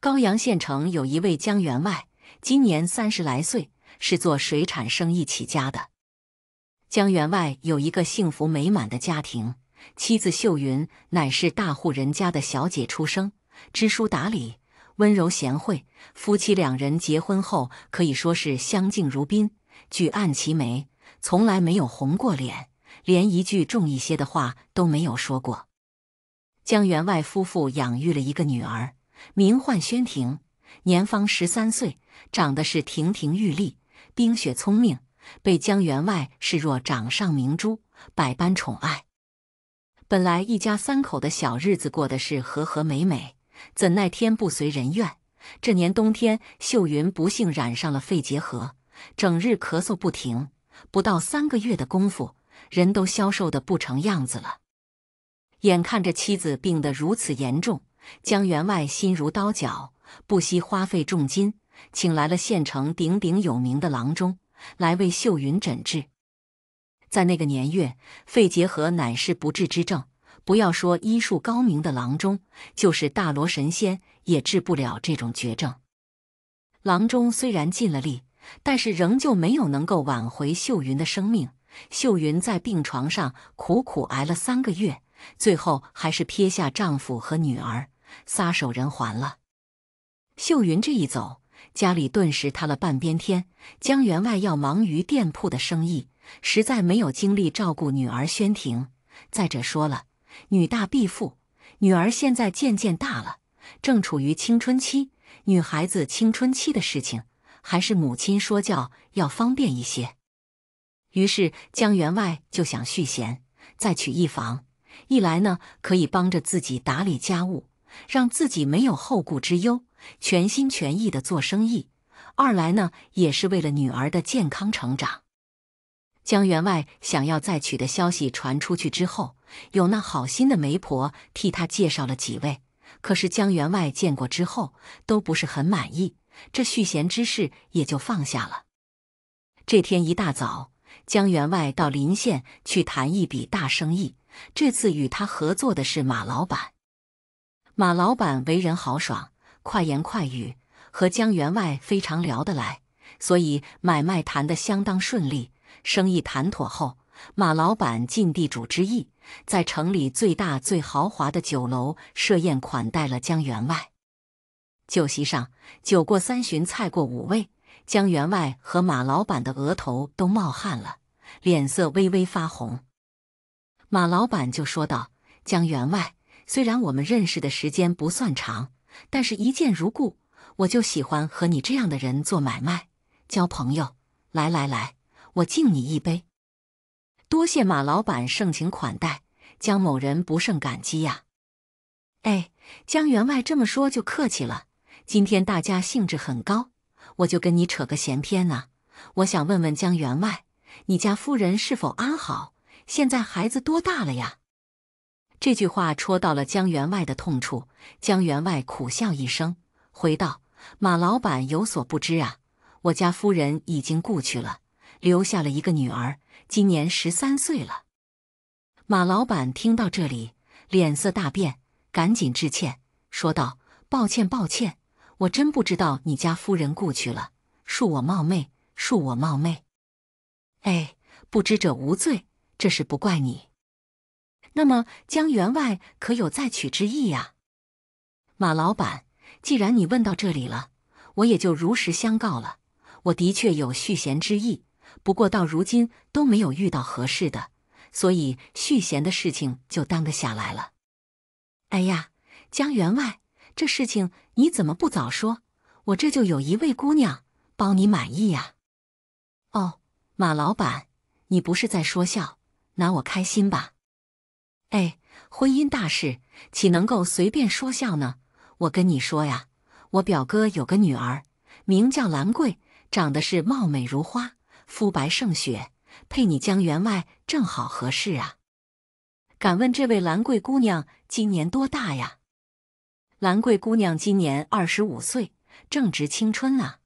高阳县城有一位江员外，今年三十来岁，是做水产生意起家的。江员外有一个幸福美满的家庭，妻子秀云乃是大户人家的小姐出生，知书达理，温柔贤惠。夫妻两人结婚后可以说是相敬如宾，举案齐眉，从来没有红过脸，连一句重一些的话都没有说过。江员外夫妇养育了一个女儿。名唤宣婷，年方十三岁，长得是亭亭玉立，冰雪聪明，被江员外视若掌上明珠，百般宠爱。本来一家三口的小日子过得是和和美美，怎奈天不随人愿，这年冬天，秀云不幸染上了肺结核，整日咳嗽不停，不到三个月的功夫，人都消瘦的不成样子了。眼看着妻子病得如此严重。江员外心如刀绞，不惜花费重金，请来了县城鼎鼎有名的郎中来为秀云诊治。在那个年月，肺结核乃是不治之症，不要说医术高明的郎中，就是大罗神仙也治不了这种绝症。郎中虽然尽了力，但是仍旧没有能够挽回秀云的生命。秀云在病床上苦苦挨了三个月，最后还是撇下丈夫和女儿。撒手人寰了，秀云这一走，家里顿时塌了半边天。江员外要忙于店铺的生意，实在没有精力照顾女儿宣婷。再者说了，女大必父，女儿现在渐渐大了，正处于青春期，女孩子青春期的事情还是母亲说教要方便一些。于是江员外就想续弦，再娶一房，一来呢可以帮着自己打理家务。让自己没有后顾之忧，全心全意的做生意。二来呢，也是为了女儿的健康成长。江员外想要再娶的消息传出去之后，有那好心的媒婆替他介绍了几位，可是江员外见过之后都不是很满意，这续弦之事也就放下了。这天一大早，江员外到临县去谈一笔大生意，这次与他合作的是马老板。马老板为人豪爽，快言快语，和江员外非常聊得来，所以买卖谈得相当顺利。生意谈妥后，马老板尽地主之谊，在城里最大最豪华的酒楼设宴款待了江员外。酒席上，酒过三巡，菜过五味，江员外和马老板的额头都冒汗了，脸色微微发红。马老板就说道：“江员外。”虽然我们认识的时间不算长，但是一见如故。我就喜欢和你这样的人做买卖、交朋友。来来来，我敬你一杯。多谢马老板盛情款待，江某人不胜感激呀。哎，江员外这么说就客气了。今天大家兴致很高，我就跟你扯个闲天呢。我想问问江员外，你家夫人是否安好？现在孩子多大了呀？这句话戳到了江员外的痛处，江员外苦笑一声，回道：“马老板有所不知啊，我家夫人已经故去了，留下了一个女儿，今年十三岁了。”马老板听到这里，脸色大变，赶紧致歉，说道：“抱歉，抱歉，我真不知道你家夫人故去了，恕我冒昧，恕我冒昧。哎，不知者无罪，这事不怪你。”那么，江员外可有再娶之意呀？马老板，既然你问到这里了，我也就如实相告了。我的确有续弦之意，不过到如今都没有遇到合适的，所以续弦的事情就耽搁下来了。哎呀，江员外，这事情你怎么不早说？我这就有一位姑娘，包你满意呀。哦，马老板，你不是在说笑，拿我开心吧？哎，婚姻大事岂能够随便说笑呢？我跟你说呀，我表哥有个女儿，名叫兰桂，长得是貌美如花，肤白胜雪，配你江员外正好合适啊！敢问这位兰桂姑娘今年多大呀？兰桂姑娘今年二十五岁，正值青春啊！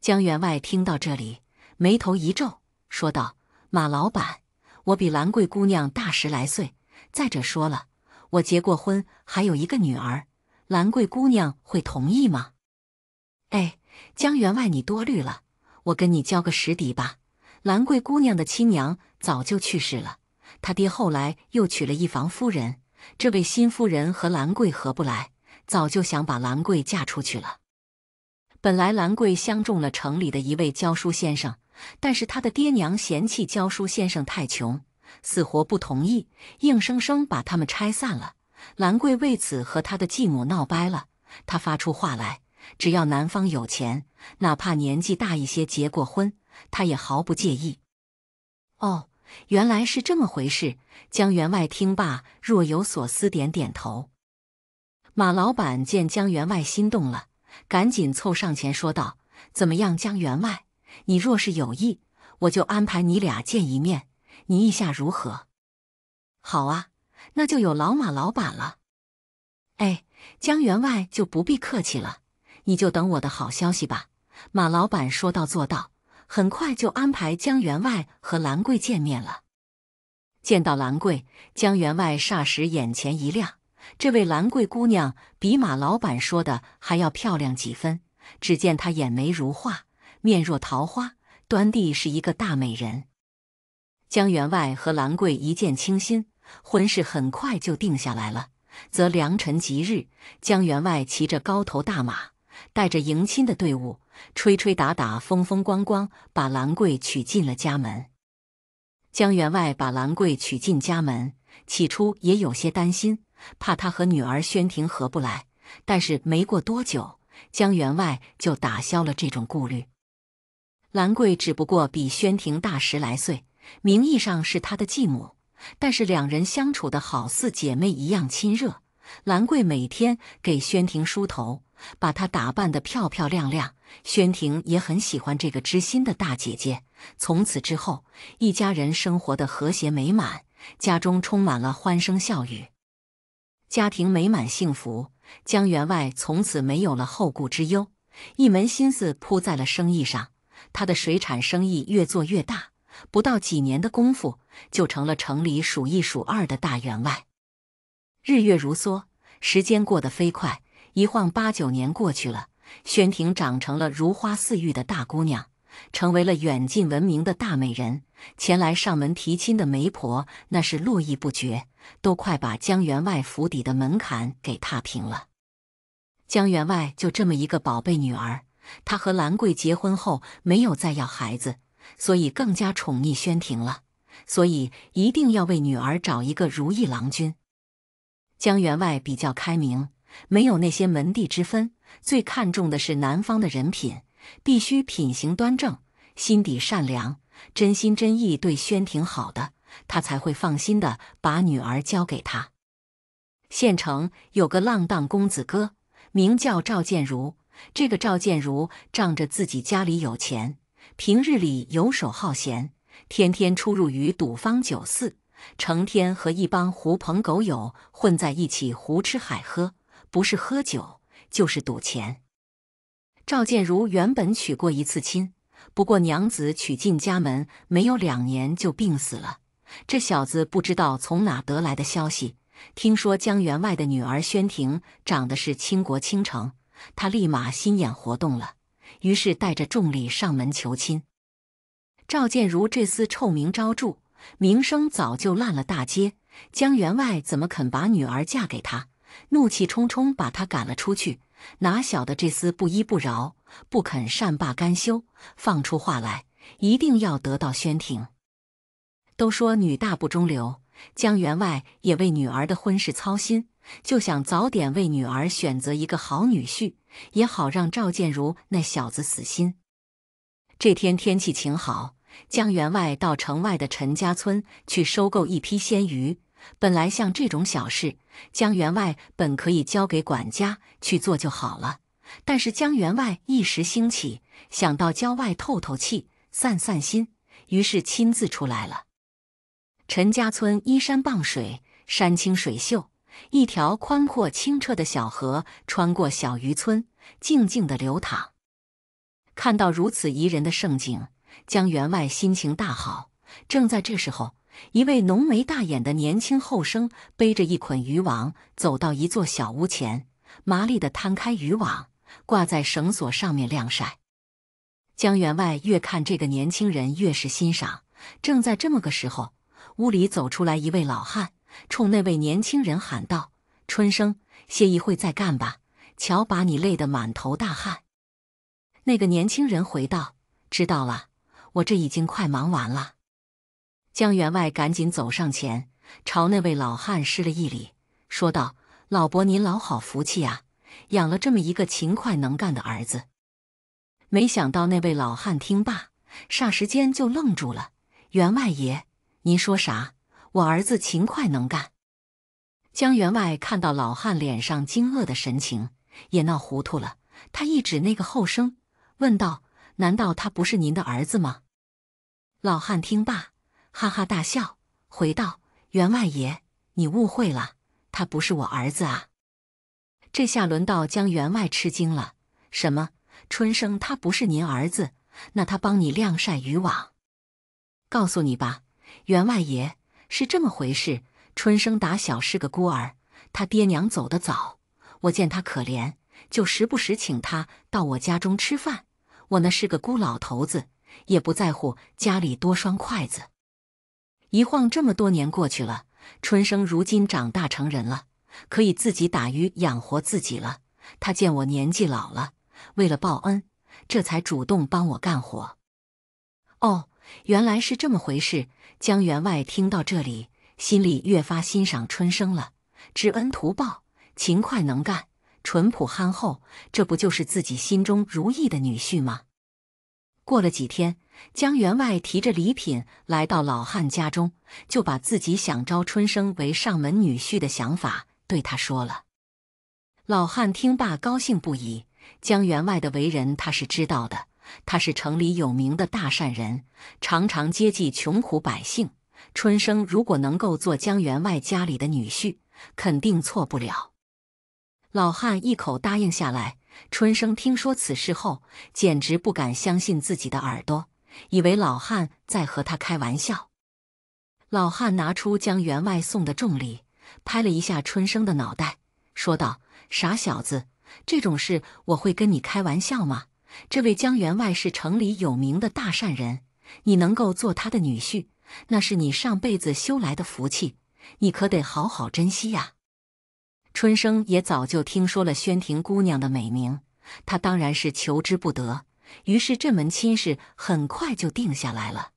江员外听到这里，眉头一皱，说道：“马老板，我比兰桂姑娘大十来岁。”再者说了，我结过婚，还有一个女儿，兰桂姑娘会同意吗？哎，江员外，你多虑了。我跟你交个实底吧，兰桂姑娘的亲娘早就去世了，她爹后来又娶了一房夫人，这位新夫人和兰桂合不来，早就想把兰桂嫁出去了。本来兰桂相中了城里的一位教书先生，但是她的爹娘嫌弃教书先生太穷。死活不同意，硬生生把他们拆散了。兰桂为此和他的继母闹掰了。他发出话来：“只要男方有钱，哪怕年纪大一些，结过婚，他也毫不介意。”哦，原来是这么回事。江员外听罢，若有所思，点点头。马老板见江员外心动了，赶紧凑上前说道：“怎么样，江员外，你若是有意，我就安排你俩见一面。”你意下如何？好啊，那就有老马老板了。哎，江员外就不必客气了，你就等我的好消息吧。马老板说到做到，很快就安排江员外和兰桂见面了。见到兰桂，江员外霎时眼前一亮，这位兰桂姑娘比马老板说的还要漂亮几分。只见她眼眉如画，面若桃花，端地是一个大美人。江员外和兰桂一见倾心，婚事很快就定下来了。择良辰吉日，江员外骑着高头大马，带着迎亲的队伍，吹吹打打、风风光光，把兰桂娶进了家门。江员外把兰桂娶进家门，起初也有些担心，怕他和女儿宣婷合不来。但是没过多久，江员外就打消了这种顾虑。兰桂只不过比宣婷大十来岁。名义上是他的继母，但是两人相处的好似姐妹一样亲热。兰贵每天给宣婷梳头，把她打扮得漂漂亮亮。宣婷也很喜欢这个知心的大姐姐。从此之后，一家人生活的和谐美满，家中充满了欢声笑语。家庭美满幸福，江员外从此没有了后顾之忧，一门心思扑在了生意上。他的水产生意越做越大。不到几年的功夫，就成了城里数一数二的大员外。日月如梭，时间过得飞快，一晃八九年过去了，宣婷长成了如花似玉的大姑娘，成为了远近闻名的大美人。前来上门提亲的媒婆那是络绎不绝，都快把江员外府邸的门槛给踏平了。江员外就这么一个宝贝女儿，他和兰贵结婚后没有再要孩子。所以更加宠溺宣婷了，所以一定要为女儿找一个如意郎君。江员外比较开明，没有那些门第之分，最看重的是男方的人品，必须品行端正，心底善良，真心真意对宣婷好的，他才会放心的把女儿交给他。县城有个浪荡公子哥，名叫赵建如。这个赵建如仗着自己家里有钱。平日里游手好闲，天天出入于赌坊酒肆，成天和一帮狐朋狗友混在一起，胡吃海喝，不是喝酒就是赌钱。赵建如原本娶过一次亲，不过娘子娶进家门没有两年就病死了。这小子不知道从哪得来的消息，听说江员外的女儿宣婷长得是倾国倾城，他立马心眼活动了。于是带着重礼上门求亲。赵建如这厮臭名昭著，名声早就烂了大街。江员外怎么肯把女儿嫁给他？怒气冲冲把他赶了出去。哪晓得这厮不依不饶，不肯善罢甘休，放出话来，一定要得到宣庭。都说女大不中留，江员外也为女儿的婚事操心，就想早点为女儿选择一个好女婿。也好让赵建如那小子死心。这天天气晴好，江员外到城外的陈家村去收购一批鲜鱼。本来像这种小事，江员外本可以交给管家去做就好了。但是江员外一时兴起，想到郊外透透气、散散心，于是亲自出来了。陈家村依山傍水，山清水秀。一条宽阔清澈的小河穿过小渔村，静静的流淌。看到如此宜人的盛景，江员外心情大好。正在这时候，一位浓眉大眼的年轻后生背着一捆渔网走到一座小屋前，麻利的摊开渔网，挂在绳索上面晾晒。江员外越看这个年轻人越是欣赏。正在这么个时候，屋里走出来一位老汉。冲那位年轻人喊道：“春生，歇一会再干吧，瞧把你累得满头大汗。”那个年轻人回道：“知道了，我这已经快忙完了。”江员外赶紧走上前，朝那位老汉施了一礼，说道：“老伯，您老好福气啊，养了这么一个勤快能干的儿子。”没想到那位老汉听罢，霎时间就愣住了：“员外爷，您说啥？”我儿子勤快能干。江员外看到老汉脸上惊愕的神情，也闹糊涂了。他一指那个后生，问道：“难道他不是您的儿子吗？”老汉听罢，哈哈大笑，回道：“员外爷，你误会了，他不是我儿子啊！”这下轮到江员外吃惊了：“什么？春生他不是您儿子？那他帮你晾晒渔网？告诉你吧，员外爷。”是这么回事，春生打小是个孤儿，他爹娘走得早。我见他可怜，就时不时请他到我家中吃饭。我那是个孤老头子，也不在乎家里多双筷子。一晃这么多年过去了，春生如今长大成人了，可以自己打鱼养活自己了。他见我年纪老了，为了报恩，这才主动帮我干活。哦。原来是这么回事。江员外听到这里，心里越发欣赏春生了。知恩图报，勤快能干，淳朴憨厚，这不就是自己心中如意的女婿吗？过了几天，江员外提着礼品来到老汉家中，就把自己想招春生为上门女婿的想法对他说了。老汉听罢，高兴不已。江员外的为人，他是知道的。他是城里有名的大善人，常常接济穷苦百姓。春生如果能够做江员外家里的女婿，肯定错不了。老汉一口答应下来。春生听说此事后，简直不敢相信自己的耳朵，以为老汉在和他开玩笑。老汉拿出江员外送的重礼，拍了一下春生的脑袋，说道：“傻小子，这种事我会跟你开玩笑吗？”这位江员外是城里有名的大善人，你能够做他的女婿，那是你上辈子修来的福气，你可得好好珍惜呀。春生也早就听说了宣庭姑娘的美名，他当然是求之不得，于是这门亲事很快就定下来了。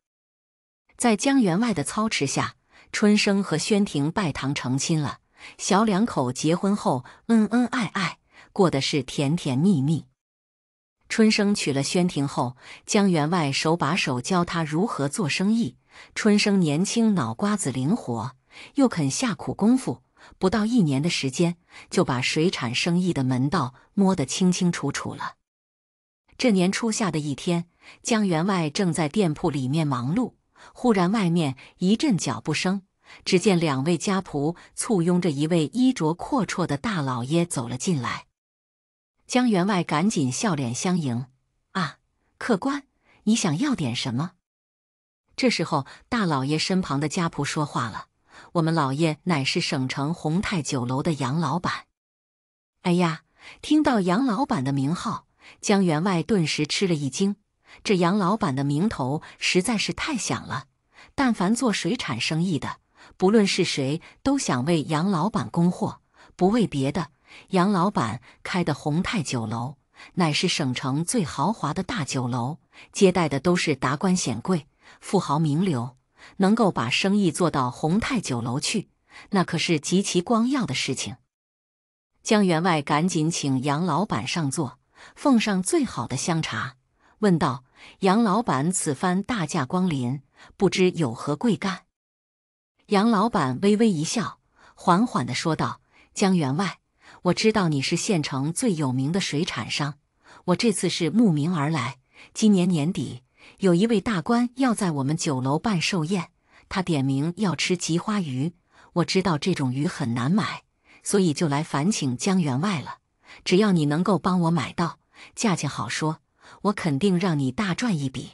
在江员外的操持下，春生和宣庭拜堂成亲了。小两口结婚后，恩恩爱爱，过得是甜甜蜜蜜。春生娶了宣婷后，江员外手把手教他如何做生意。春生年轻，脑瓜子灵活，又肯下苦功夫，不到一年的时间，就把水产生意的门道摸得清清楚楚了。这年初夏的一天，江员外正在店铺里面忙碌，忽然外面一阵脚步声，只见两位家仆簇拥着一位衣着阔绰的大老爷走了进来。江员外赶紧笑脸相迎，啊，客官，你想要点什么？这时候，大老爷身旁的家仆说话了：“我们老爷乃是省城宏泰酒楼的杨老板。”哎呀，听到杨老板的名号，江员外顿时吃了一惊。这杨老板的名头实在是太响了，但凡做水产生意的，不论是谁，都想为杨老板供货，不为别的。杨老板开的鸿泰酒楼，乃是省城最豪华的大酒楼，接待的都是达官显贵、富豪名流。能够把生意做到鸿泰酒楼去，那可是极其光耀的事情。江员外赶紧请杨老板上座，奉上最好的香茶，问道：“杨老板此番大驾光临，不知有何贵干？”杨老板微微一笑，缓缓的说道：“江员外。”我知道你是县城最有名的水产商，我这次是慕名而来。今年年底有一位大官要在我们酒楼办寿宴，他点名要吃吉花鱼。我知道这种鱼很难买，所以就来烦请江员外了。只要你能够帮我买到，价钱好说，我肯定让你大赚一笔。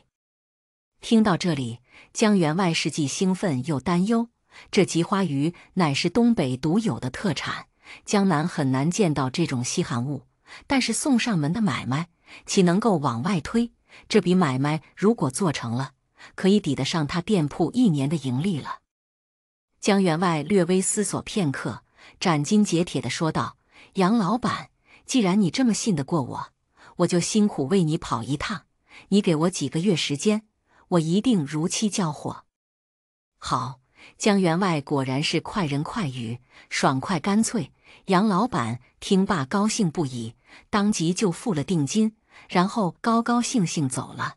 听到这里，江员外是既兴奋又担忧。这吉花鱼乃是东北独有的特产。江南很难见到这种稀罕物，但是送上门的买卖岂能够往外推？这笔买卖如果做成了，可以抵得上他店铺一年的盈利了。江员外略微思索片刻，斩钉截铁地说道：“杨老板，既然你这么信得过我，我就辛苦为你跑一趟。你给我几个月时间，我一定如期交货。”好，江员外果然是快人快语，爽快干脆。杨老板听罢，高兴不已，当即就付了定金，然后高高兴兴走了。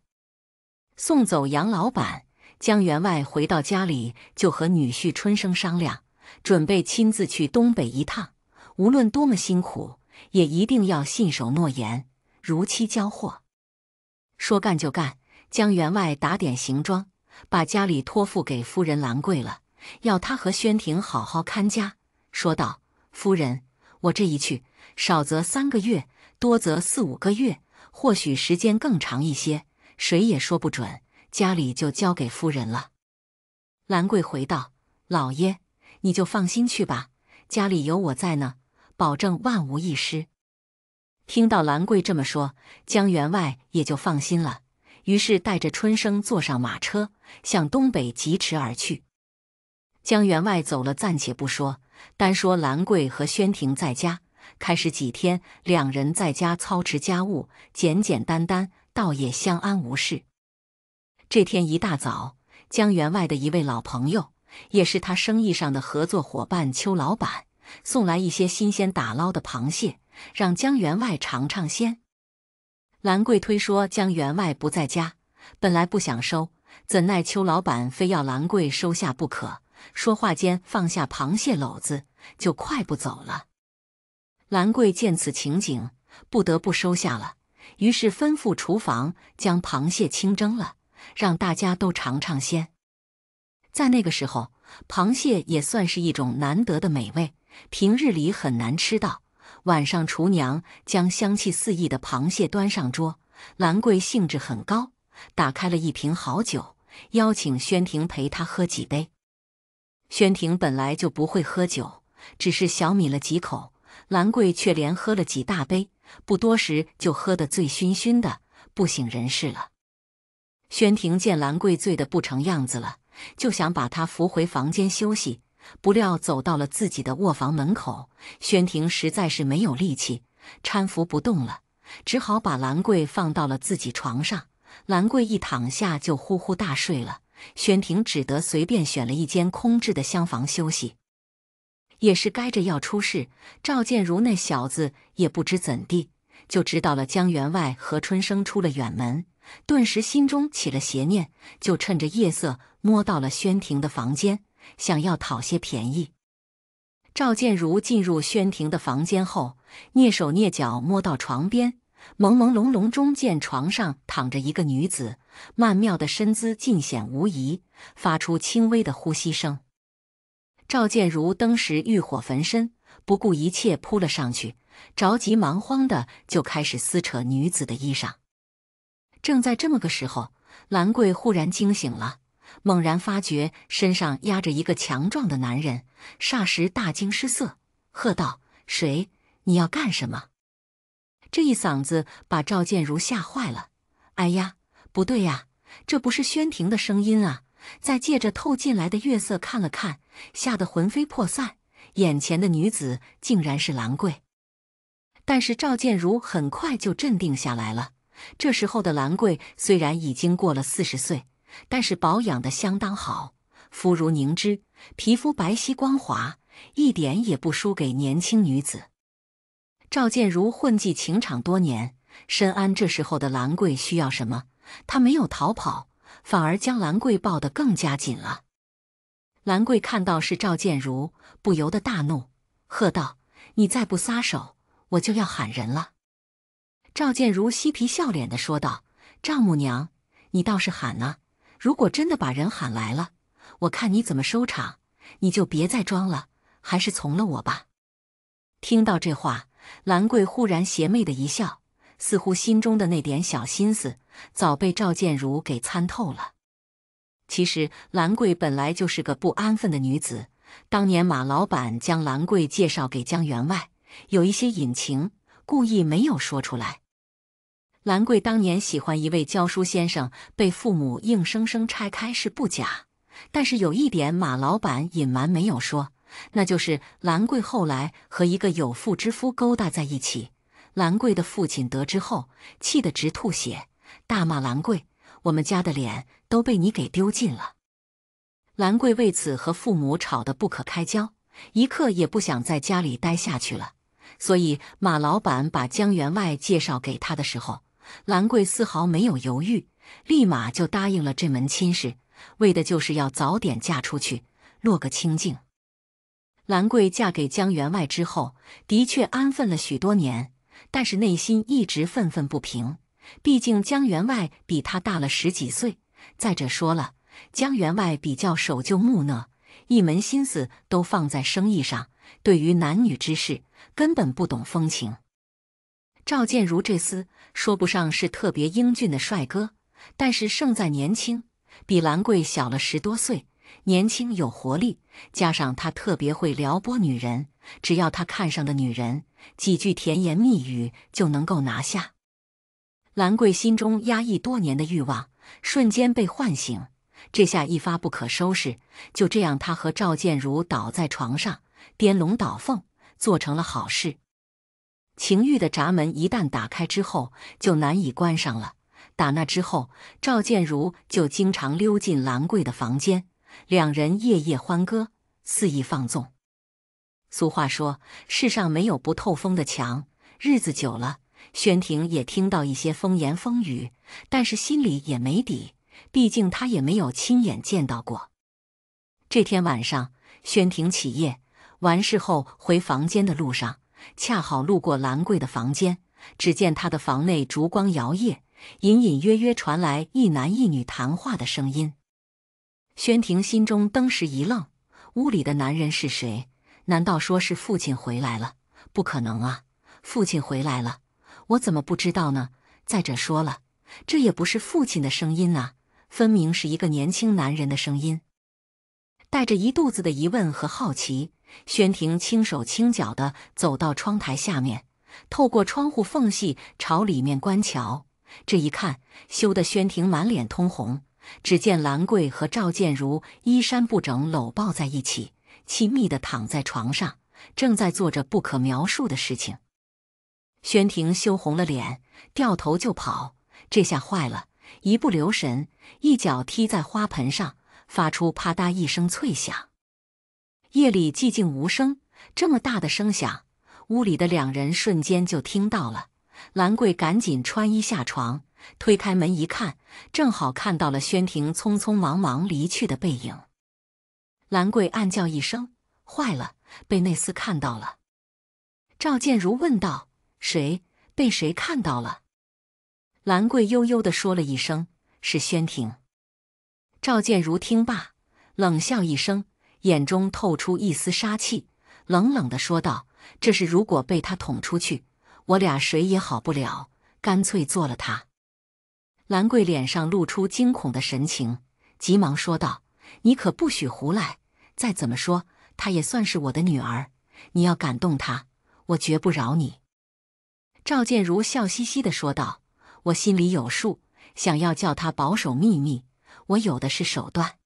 送走杨老板，江员外回到家里，就和女婿春生商量，准备亲自去东北一趟。无论多么辛苦，也一定要信守诺言，如期交货。说干就干，江员外打点行装，把家里托付给夫人兰贵了，要他和宣庭好好看家，说道。夫人，我这一去，少则三个月，多则四五个月，或许时间更长一些，谁也说不准。家里就交给夫人了。兰贵回道：“老爷，你就放心去吧，家里有我在呢，保证万无一失。”听到兰贵这么说，江员外也就放心了，于是带着春生坐上马车，向东北疾驰而去。江员外走了，暂且不说。单说兰桂和宣庭在家，开始几天两人在家操持家务，简简单单，倒也相安无事。这天一大早，江员外的一位老朋友，也是他生意上的合作伙伴邱老板，送来一些新鲜打捞的螃蟹，让江员外尝尝鲜。兰桂推说江员外不在家，本来不想收，怎奈邱老板非要兰桂收下不可。说话间，放下螃蟹篓子，就快步走了。兰桂见此情景，不得不收下了。于是吩咐厨房将螃蟹清蒸了，让大家都尝尝鲜。在那个时候，螃蟹也算是一种难得的美味，平日里很难吃到。晚上，厨娘将香气四溢的螃蟹端上桌，兰桂兴致很高，打开了一瓶好酒，邀请宣婷陪他喝几杯。宣庭本来就不会喝酒，只是小抿了几口，兰贵却连喝了几大杯，不多时就喝得醉醺醺的，不省人事了。宣庭见兰贵醉得不成样子了，就想把他扶回房间休息，不料走到了自己的卧房门口，宣庭实在是没有力气搀扶不动了，只好把兰贵放到了自己床上。兰贵一躺下就呼呼大睡了。宣庭只得随便选了一间空置的厢房休息。也是该着要出事，赵建如那小子也不知怎地，就知道了江员外和春生出了远门，顿时心中起了邪念，就趁着夜色摸到了宣庭的房间，想要讨些便宜。赵建如进入宣庭的房间后，蹑手蹑脚摸到床边，朦朦胧胧中见床上躺着一个女子。曼妙的身姿尽显无疑，发出轻微的呼吸声。赵建如登时欲火焚身，不顾一切扑了上去，着急忙慌的就开始撕扯女子的衣裳。正在这么个时候，兰贵忽然惊醒了，猛然发觉身上压着一个强壮的男人，霎时大惊失色，喝道：“谁？你要干什么？”这一嗓子把赵建如吓坏了，哎呀！不对呀，这不是宣庭的声音啊！再借着透进来的月色看了看，吓得魂飞魄散。眼前的女子竟然是兰贵。但是赵建如很快就镇定下来了。这时候的兰贵虽然已经过了四十岁，但是保养的相当好，肤如凝脂，皮肤白皙光滑，一点也不输给年轻女子。赵建如混迹情场多年，深谙这时候的兰贵需要什么。他没有逃跑，反而将兰桂抱得更加紧了。兰桂看到是赵建如，不由得大怒，喝道：“你再不撒手，我就要喊人了！”赵建如嬉皮笑脸地说道：“丈母娘，你倒是喊啊！如果真的把人喊来了，我看你怎么收场！你就别再装了，还是从了我吧。”听到这话，兰桂忽然邪魅的一笑，似乎心中的那点小心思。早被赵建如给参透了。其实兰桂本来就是个不安分的女子。当年马老板将兰桂介绍给江员外，有一些隐情，故意没有说出来。兰桂当年喜欢一位教书先生，被父母硬生生拆开是不假，但是有一点马老板隐瞒没有说，那就是兰桂后来和一个有妇之夫勾搭在一起。兰桂的父亲得知后，气得直吐血。大骂兰桂：“我们家的脸都被你给丢尽了。”兰桂为此和父母吵得不可开交，一刻也不想在家里待下去了。所以马老板把江员外介绍给他的时候，兰桂丝毫没有犹豫，立马就答应了这门亲事，为的就是要早点嫁出去，落个清净。兰桂嫁给江员外之后，的确安分了许多年，但是内心一直愤愤不平。毕竟江员外比他大了十几岁，再者说了，江员外比较守旧木讷，一门心思都放在生意上，对于男女之事根本不懂风情。赵建如这厮说不上是特别英俊的帅哥，但是胜在年轻，比兰桂小了十多岁，年轻有活力，加上他特别会撩拨女人，只要他看上的女人，几句甜言蜜语就能够拿下。兰桂心中压抑多年的欲望瞬间被唤醒，这下一发不可收拾。就这样，他和赵建如倒在床上颠龙倒凤，做成了好事。情欲的闸门一旦打开之后，就难以关上了。打那之后，赵建如就经常溜进兰桂的房间，两人夜夜欢歌，肆意放纵。俗话说，世上没有不透风的墙，日子久了。宣庭也听到一些风言风语，但是心里也没底，毕竟他也没有亲眼见到过。这天晚上，宣庭起夜完事后回房间的路上，恰好路过兰贵的房间，只见他的房内烛光摇曳，隐隐约约传来一男一女谈话的声音。宣庭心中登时一愣：屋里的男人是谁？难道说是父亲回来了？不可能啊，父亲回来了！我怎么不知道呢？再者说了，这也不是父亲的声音呐，分明是一个年轻男人的声音。带着一肚子的疑问和好奇，宣庭轻手轻脚地走到窗台下面，透过窗户缝隙朝里面观瞧。这一看，羞得宣庭满脸通红。只见兰贵和赵建如衣衫不整，搂抱在一起，亲密地躺在床上，正在做着不可描述的事情。宣庭羞红了脸，掉头就跑。这下坏了，一不留神，一脚踢在花盆上，发出啪嗒一声脆响。夜里寂静无声，这么大的声响，屋里的两人瞬间就听到了。兰贵赶紧穿衣下床，推开门一看，正好看到了宣庭匆匆忙忙离去的背影。兰贵暗叫一声：“坏了，被内斯看到了。”赵建如问道。谁被谁看到了？兰贵悠悠地说了一声：“是宣庭。”赵建如听罢，冷笑一声，眼中透出一丝杀气，冷冷的说道：“这事如果被他捅出去，我俩谁也好不了。干脆做了他。”兰贵脸上露出惊恐的神情，急忙说道：“你可不许胡来！再怎么说，她也算是我的女儿。你要敢动她，我绝不饶你。”赵建如笑嘻嘻的说道：“我心里有数，想要叫他保守秘密，我有的是手段。”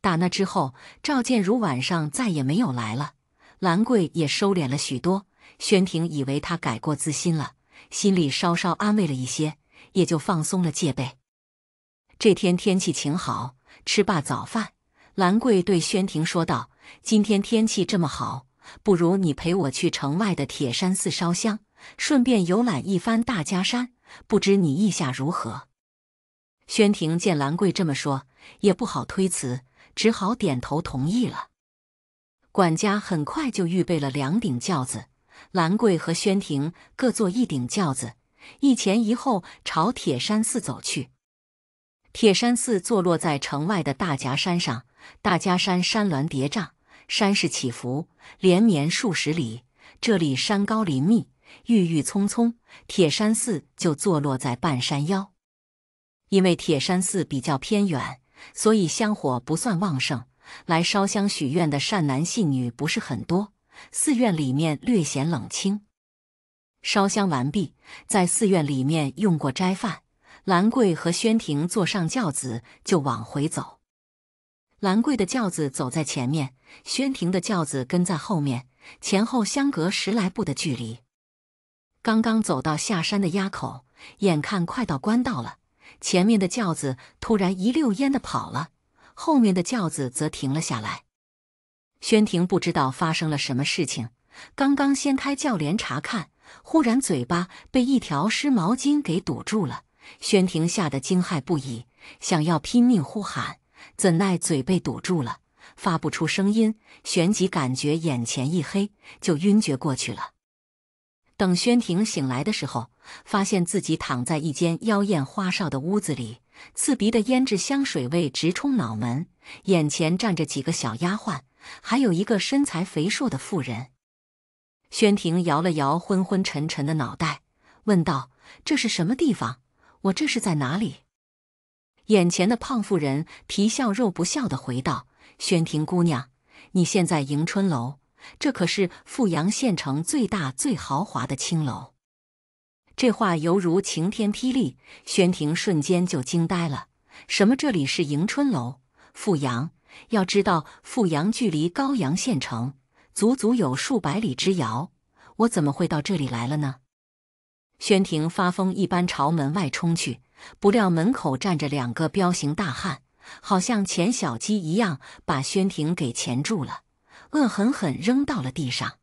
打那之后，赵建如晚上再也没有来了。兰贵也收敛了许多，宣庭以为他改过自新了，心里稍稍安慰了一些，也就放松了戒备。这天天气晴好，吃罢早饭，兰贵对宣庭说道：“今天天气这么好，不如你陪我去城外的铁山寺烧香。”顺便游览一番大家山，不知你意下如何？宣庭见兰贵这么说，也不好推辞，只好点头同意了。管家很快就预备了两顶轿子，兰贵和宣庭各坐一顶轿子，一前一后朝铁山寺走去。铁山寺坐落在城外的大夹山上，大夹山山峦叠嶂，山势起伏，连绵数十里。这里山高林密。郁郁葱葱，铁山寺就坐落在半山腰。因为铁山寺比较偏远，所以香火不算旺盛，来烧香许愿的善男信女不是很多，寺院里面略显冷清。烧香完毕，在寺院里面用过斋饭，兰贵和宣庭坐上轿子就往回走。兰贵的轿子走在前面，宣庭的轿子跟在后面，前后相隔十来步的距离。刚刚走到下山的垭口，眼看快到官道了，前面的轿子突然一溜烟的跑了，后面的轿子则停了下来。宣庭不知道发生了什么事情，刚刚掀开轿帘查看，忽然嘴巴被一条湿毛巾给堵住了。宣庭吓得惊骇不已，想要拼命呼喊，怎奈嘴被堵住了，发不出声音。旋即感觉眼前一黑，就晕厥过去了。等宣婷醒来的时候，发现自己躺在一间妖艳花哨的屋子里，刺鼻的胭脂香水味直冲脑门，眼前站着几个小丫鬟，还有一个身材肥硕的妇人。宣婷摇了摇昏昏沉沉的脑袋，问道：“这是什么地方？我这是在哪里？”眼前的胖妇人皮笑肉不笑的回道：“宣婷姑娘，你现在迎春楼。”这可是富阳县城最大、最豪华的青楼。这话犹如晴天霹雳，宣庭瞬间就惊呆了。什么？这里是迎春楼？富阳？要知道，富阳距离高阳县城足足有数百里之遥。我怎么会到这里来了呢？宣庭发疯一般朝门外冲去，不料门口站着两个彪形大汉，好像钳小鸡一样把宣庭给钳住了。恶狠狠扔到了地上。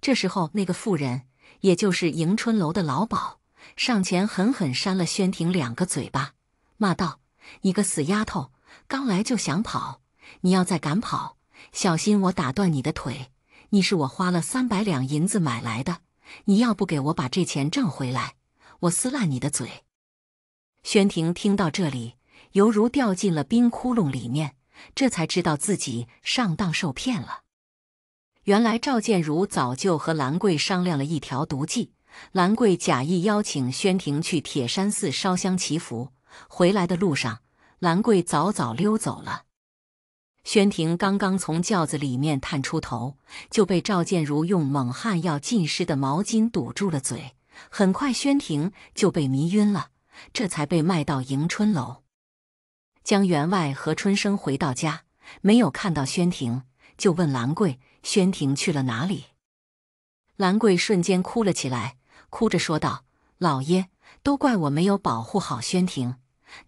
这时候，那个妇人，也就是迎春楼的老鸨，上前狠狠扇了宣婷两个嘴巴，骂道：“你个死丫头，刚来就想跑！你要再敢跑，小心我打断你的腿！你是我花了三百两银子买来的，你要不给我把这钱挣回来，我撕烂你的嘴！”宣婷听到这里，犹如掉进了冰窟窿里面。这才知道自己上当受骗了。原来赵建如早就和兰桂商量了一条毒计，兰桂假意邀请宣庭去铁山寺烧香祈福，回来的路上，兰桂早早溜走了。宣庭刚刚从轿子里面探出头，就被赵建如用猛汗药浸湿的毛巾堵住了嘴，很快宣庭就被迷晕了，这才被卖到迎春楼。江员外和春生回到家，没有看到宣庭，就问兰桂：“宣庭去了哪里？”兰桂瞬间哭了起来，哭着说道：“老爷，都怪我没有保护好宣庭。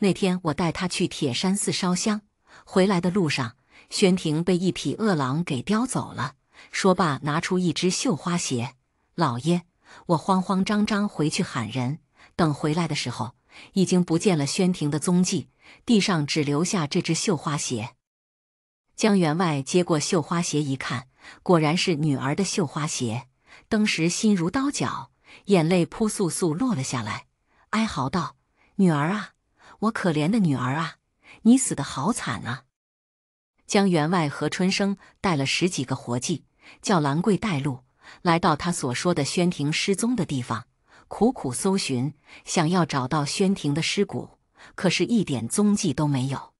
那天我带他去铁山寺烧香，回来的路上，宣庭被一匹恶狼给叼走了。”说罢，拿出一只绣花鞋：“老爷，我慌慌张张回去喊人，等回来的时候，已经不见了宣庭的踪迹。”地上只留下这只绣花鞋。江员外接过绣花鞋一看，果然是女儿的绣花鞋，当时心如刀绞，眼泪扑簌簌落了下来，哀嚎道：“女儿啊，我可怜的女儿啊，你死的好惨啊！”江员外和春生带了十几个活计，叫兰贵带路，来到他所说的宣庭失踪的地方，苦苦搜寻，想要找到宣庭的尸骨。可是，一点踪迹都没有。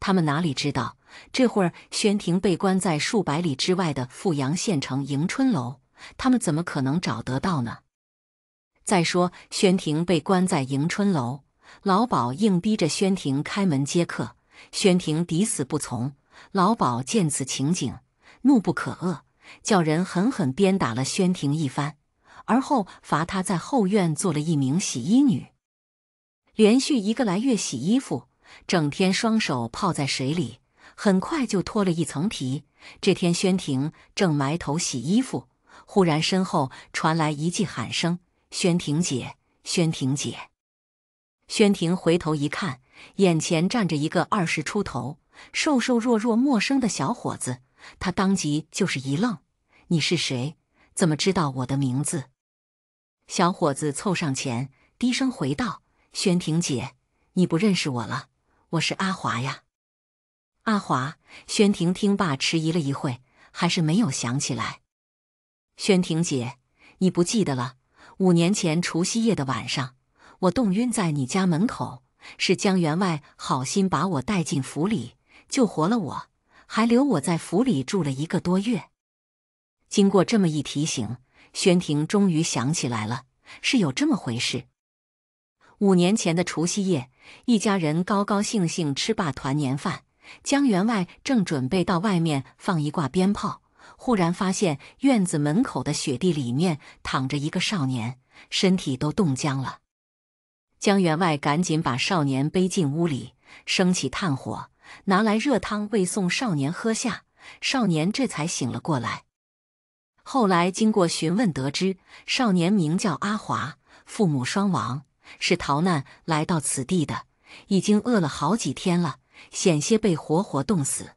他们哪里知道，这会儿宣庭被关在数百里之外的富阳县城迎春楼？他们怎么可能找得到呢？再说，宣庭被关在迎春楼，老鸨硬逼着宣庭开门接客，宣庭抵死不从。老鸨见此情景，怒不可遏，叫人狠狠鞭打了宣庭一番，而后罚他在后院做了一名洗衣女。连续一个来月洗衣服，整天双手泡在水里，很快就脱了一层皮。这天，宣婷正埋头洗衣服，忽然身后传来一记喊声：“宣婷姐，宣婷姐！”宣庭回头一看，眼前站着一个二十出头、瘦瘦弱弱、陌生的小伙子。他当即就是一愣：“你是谁？怎么知道我的名字？”小伙子凑上前，低声回道。宣婷姐，你不认识我了？我是阿华呀，阿华。宣婷听罢迟疑了一会，还是没有想起来。宣婷姐，你不记得了？五年前除夕夜的晚上，我冻晕在你家门口，是江员外好心把我带进府里，救活了我，还留我在府里住了一个多月。经过这么一提醒，宣婷终于想起来了，是有这么回事。五年前的除夕夜，一家人高高兴兴吃罢团年饭，江员外正准备到外面放一挂鞭炮，忽然发现院子门口的雪地里面躺着一个少年，身体都冻僵了。江员外赶紧把少年背进屋里，升起炭火，拿来热汤喂送少年喝下，少年这才醒了过来。后来经过询问得知，少年名叫阿华，父母双亡。是逃难来到此地的，已经饿了好几天了，险些被活活冻死。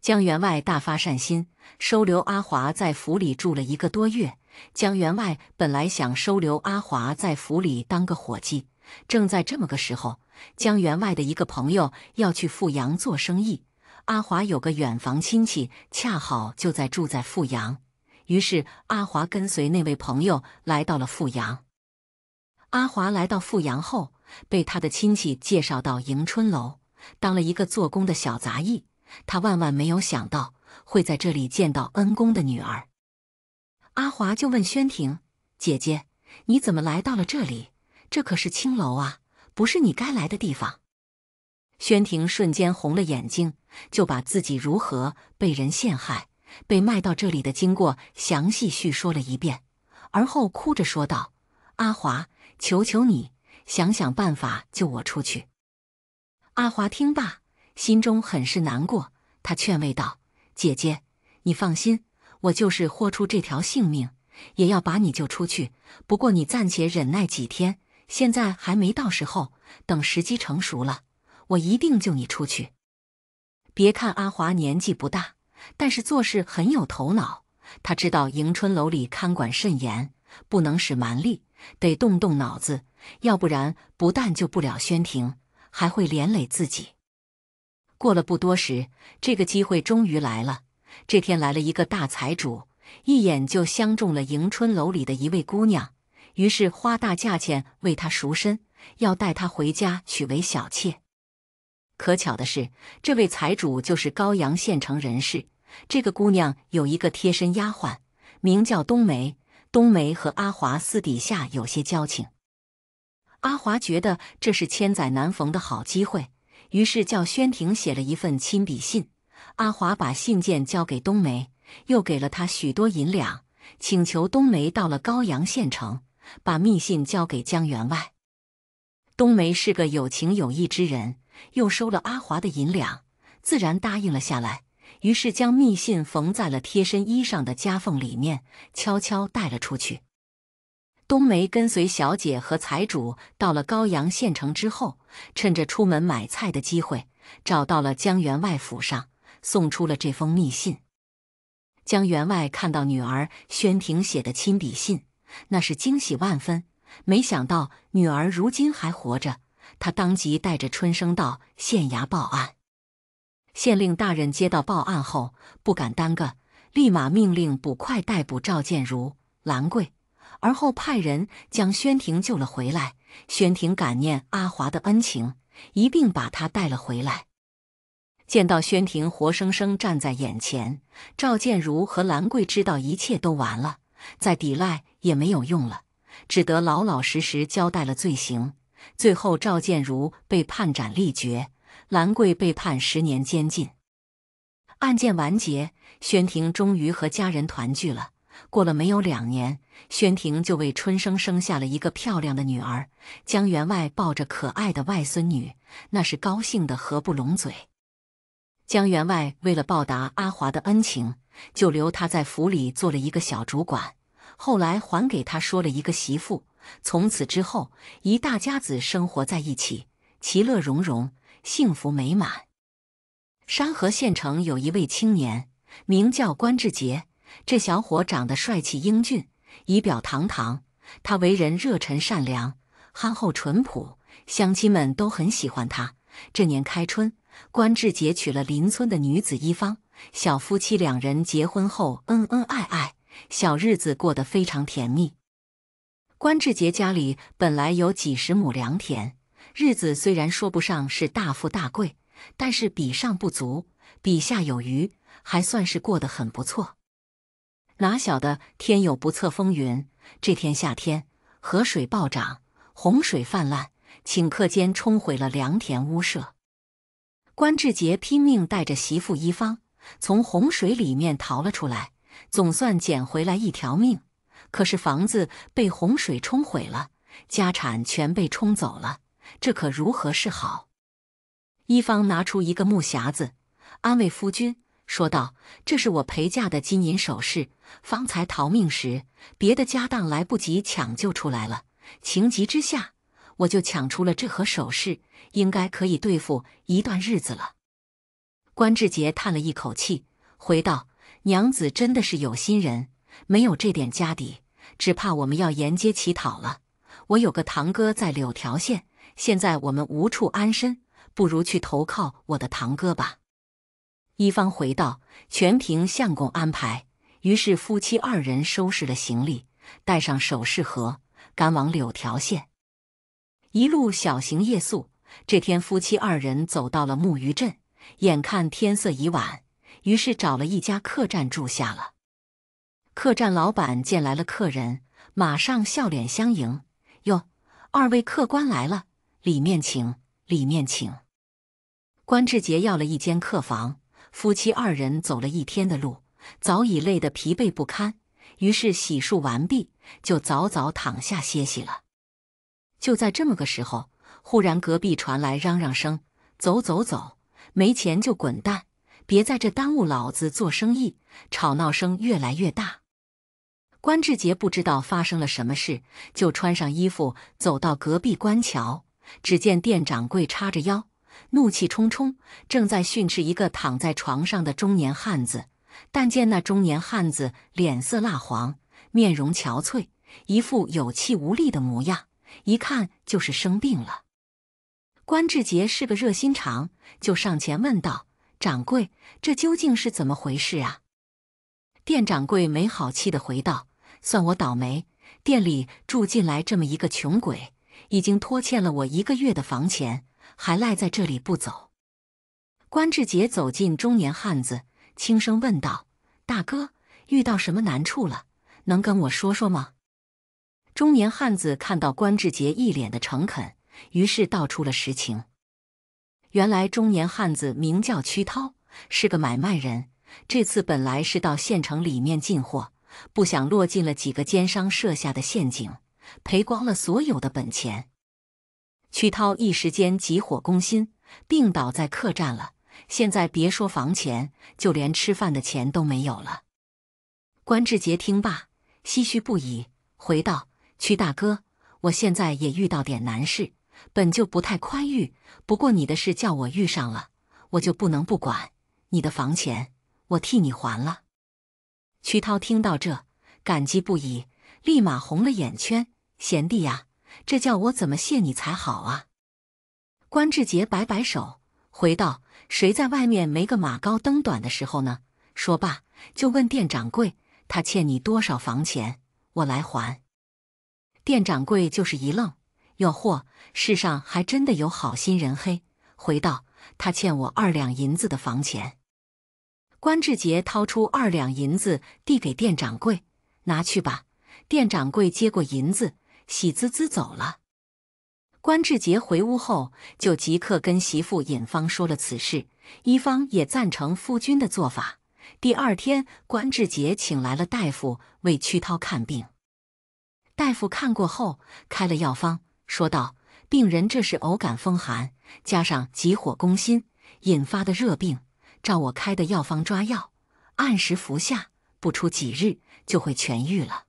江员外大发善心，收留阿华在府里住了一个多月。江员外本来想收留阿华在府里当个伙计，正在这么个时候，江员外的一个朋友要去富阳做生意，阿华有个远房亲戚恰好就在住在富阳，于是阿华跟随那位朋友来到了富阳。阿华来到富阳后，被他的亲戚介绍到迎春楼当了一个做工的小杂役。他万万没有想到会在这里见到恩公的女儿。阿华就问宣庭姐姐：“你怎么来到了这里？这可是青楼啊，不是你该来的地方。”宣庭瞬间红了眼睛，就把自己如何被人陷害、被卖到这里的经过详细叙说了一遍，而后哭着说道：“阿华。”求求你，想想办法救我出去！阿华听罢，心中很是难过。他劝慰道：“姐姐，你放心，我就是豁出这条性命，也要把你救出去。不过你暂且忍耐几天，现在还没到时候。等时机成熟了，我一定救你出去。”别看阿华年纪不大，但是做事很有头脑。他知道迎春楼里看管甚严，不能使蛮力。得动动脑子，要不然不但救不了宣庭，还会连累自己。过了不多时，这个机会终于来了。这天来了一个大财主，一眼就相中了迎春楼里的一位姑娘，于是花大价钱为她赎身，要带她回家娶为小妾。可巧的是，这位财主就是高阳县城人士。这个姑娘有一个贴身丫鬟，名叫冬梅。冬梅和阿华私底下有些交情，阿华觉得这是千载难逢的好机会，于是叫宣婷写了一份亲笔信。阿华把信件交给冬梅，又给了他许多银两，请求冬梅到了高阳县城，把密信交给江员外。冬梅是个有情有义之人，又收了阿华的银两，自然答应了下来。于是将密信缝在了贴身衣裳的夹缝里面，悄悄带了出去。冬梅跟随小姐和财主到了高阳县城之后，趁着出门买菜的机会，找到了江员外府上，送出了这封密信。江员外看到女儿宣婷写的亲笔信，那是惊喜万分，没想到女儿如今还活着，他当即带着春生到县衙报案。县令大人接到报案后，不敢耽搁，立马命令捕快逮捕赵建如、兰贵，而后派人将宣庭救了回来。宣庭感念阿华的恩情，一并把他带了回来。见到宣庭活生生站在眼前，赵建如和兰贵知道一切都完了，再抵赖也没有用了，只得老老实实交代了罪行。最后，赵建如被判斩立决。兰桂被判十年监禁，案件完结，宣庭终于和家人团聚了。过了没有两年，宣庭就为春生生下了一个漂亮的女儿。江员外抱着可爱的外孙女，那是高兴的合不拢嘴。江员外为了报答阿华的恩情，就留他在府里做了一个小主管，后来还给他说了一个媳妇。从此之后，一大家子生活在一起，其乐融融。幸福美满。山河县城有一位青年，名叫关志杰。这小伙长得帅气英俊，仪表堂堂。他为人热忱善良，憨厚淳朴，乡亲们都很喜欢他。这年开春，关志杰娶了邻村的女子一方。小夫妻两人结婚后，恩恩爱爱，小日子过得非常甜蜜。关志杰家里本来有几十亩良田。日子虽然说不上是大富大贵，但是比上不足，比下有余，还算是过得很不错。哪晓得天有不测风云，这天夏天河水暴涨，洪水泛滥，顷刻间冲毁了良田屋舍。关志杰拼命带着媳妇一方从洪水里面逃了出来，总算捡回来一条命。可是房子被洪水冲毁了，家产全被冲走了。这可如何是好？一方拿出一个木匣子，安慰夫君说道：“这是我陪嫁的金银首饰。方才逃命时，别的家当来不及抢救出来了，情急之下，我就抢出了这盒首饰，应该可以对付一段日子了。”关志杰叹了一口气，回道：“娘子真的是有心人，没有这点家底，只怕我们要沿街乞讨了。我有个堂哥在柳条县。”现在我们无处安身，不如去投靠我的堂哥吧。”一方回道：“全凭相公安排。”于是夫妻二人收拾了行李，带上首饰盒，赶往柳条县。一路小行夜宿。这天，夫妻二人走到了木鱼镇，眼看天色已晚，于是找了一家客栈住下了。客栈老板见来了客人，马上笑脸相迎：“哟，二位客官来了！”里面请，里面请。关志杰要了一间客房，夫妻二人走了一天的路，早已累得疲惫不堪，于是洗漱完毕就早早躺下歇息了。就在这么个时候，忽然隔壁传来嚷嚷声：“走走走，没钱就滚蛋，别在这耽误老子做生意！”吵闹声越来越大。关志杰不知道发生了什么事，就穿上衣服走到隔壁关桥。只见店掌柜叉着腰，怒气冲冲，正在训斥一个躺在床上的中年汉子。但见那中年汉子脸色蜡黄，面容憔悴，一副有气无力的模样，一看就是生病了。关志杰是个热心肠，就上前问道：“掌柜，这究竟是怎么回事啊？”店掌柜没好气的回道：“算我倒霉，店里住进来这么一个穷鬼。”已经拖欠了我一个月的房钱，还赖在这里不走。关志杰走进中年汉子，轻声问道：“大哥，遇到什么难处了？能跟我说说吗？”中年汉子看到关志杰一脸的诚恳，于是道出了实情。原来，中年汉子名叫屈涛，是个买卖人。这次本来是到县城里面进货，不想落进了几个奸商设下的陷阱。赔光了所有的本钱，曲涛一时间急火攻心，病倒在客栈了。现在别说房钱，就连吃饭的钱都没有了。关志杰听罢，唏嘘不已，回道：“曲大哥，我现在也遇到点难事，本就不太宽裕。不过你的事叫我遇上了，我就不能不管。你的房钱，我替你还了。”曲涛听到这，感激不已，立马红了眼圈。贤弟呀，这叫我怎么谢你才好啊！关志杰摆摆手，回道：“谁在外面没个马高灯短的时候呢？”说罢就问店掌柜：“他欠你多少房钱？我来还。”店掌柜就是一愣，哟嚯，世上还真的有好心人黑，回道：“他欠我二两银子的房钱。”关志杰掏出二两银子递给店掌柜：“拿去吧。”店掌柜接过银子。喜滋滋走了。关志杰回屋后，就即刻跟媳妇尹芳说了此事。医方也赞成夫君的做法。第二天，关志杰请来了大夫为屈涛看病。大夫看过后，开了药方，说道：“病人这是偶感风寒，加上急火攻心引发的热病。照我开的药方抓药，按时服下，不出几日就会痊愈了。”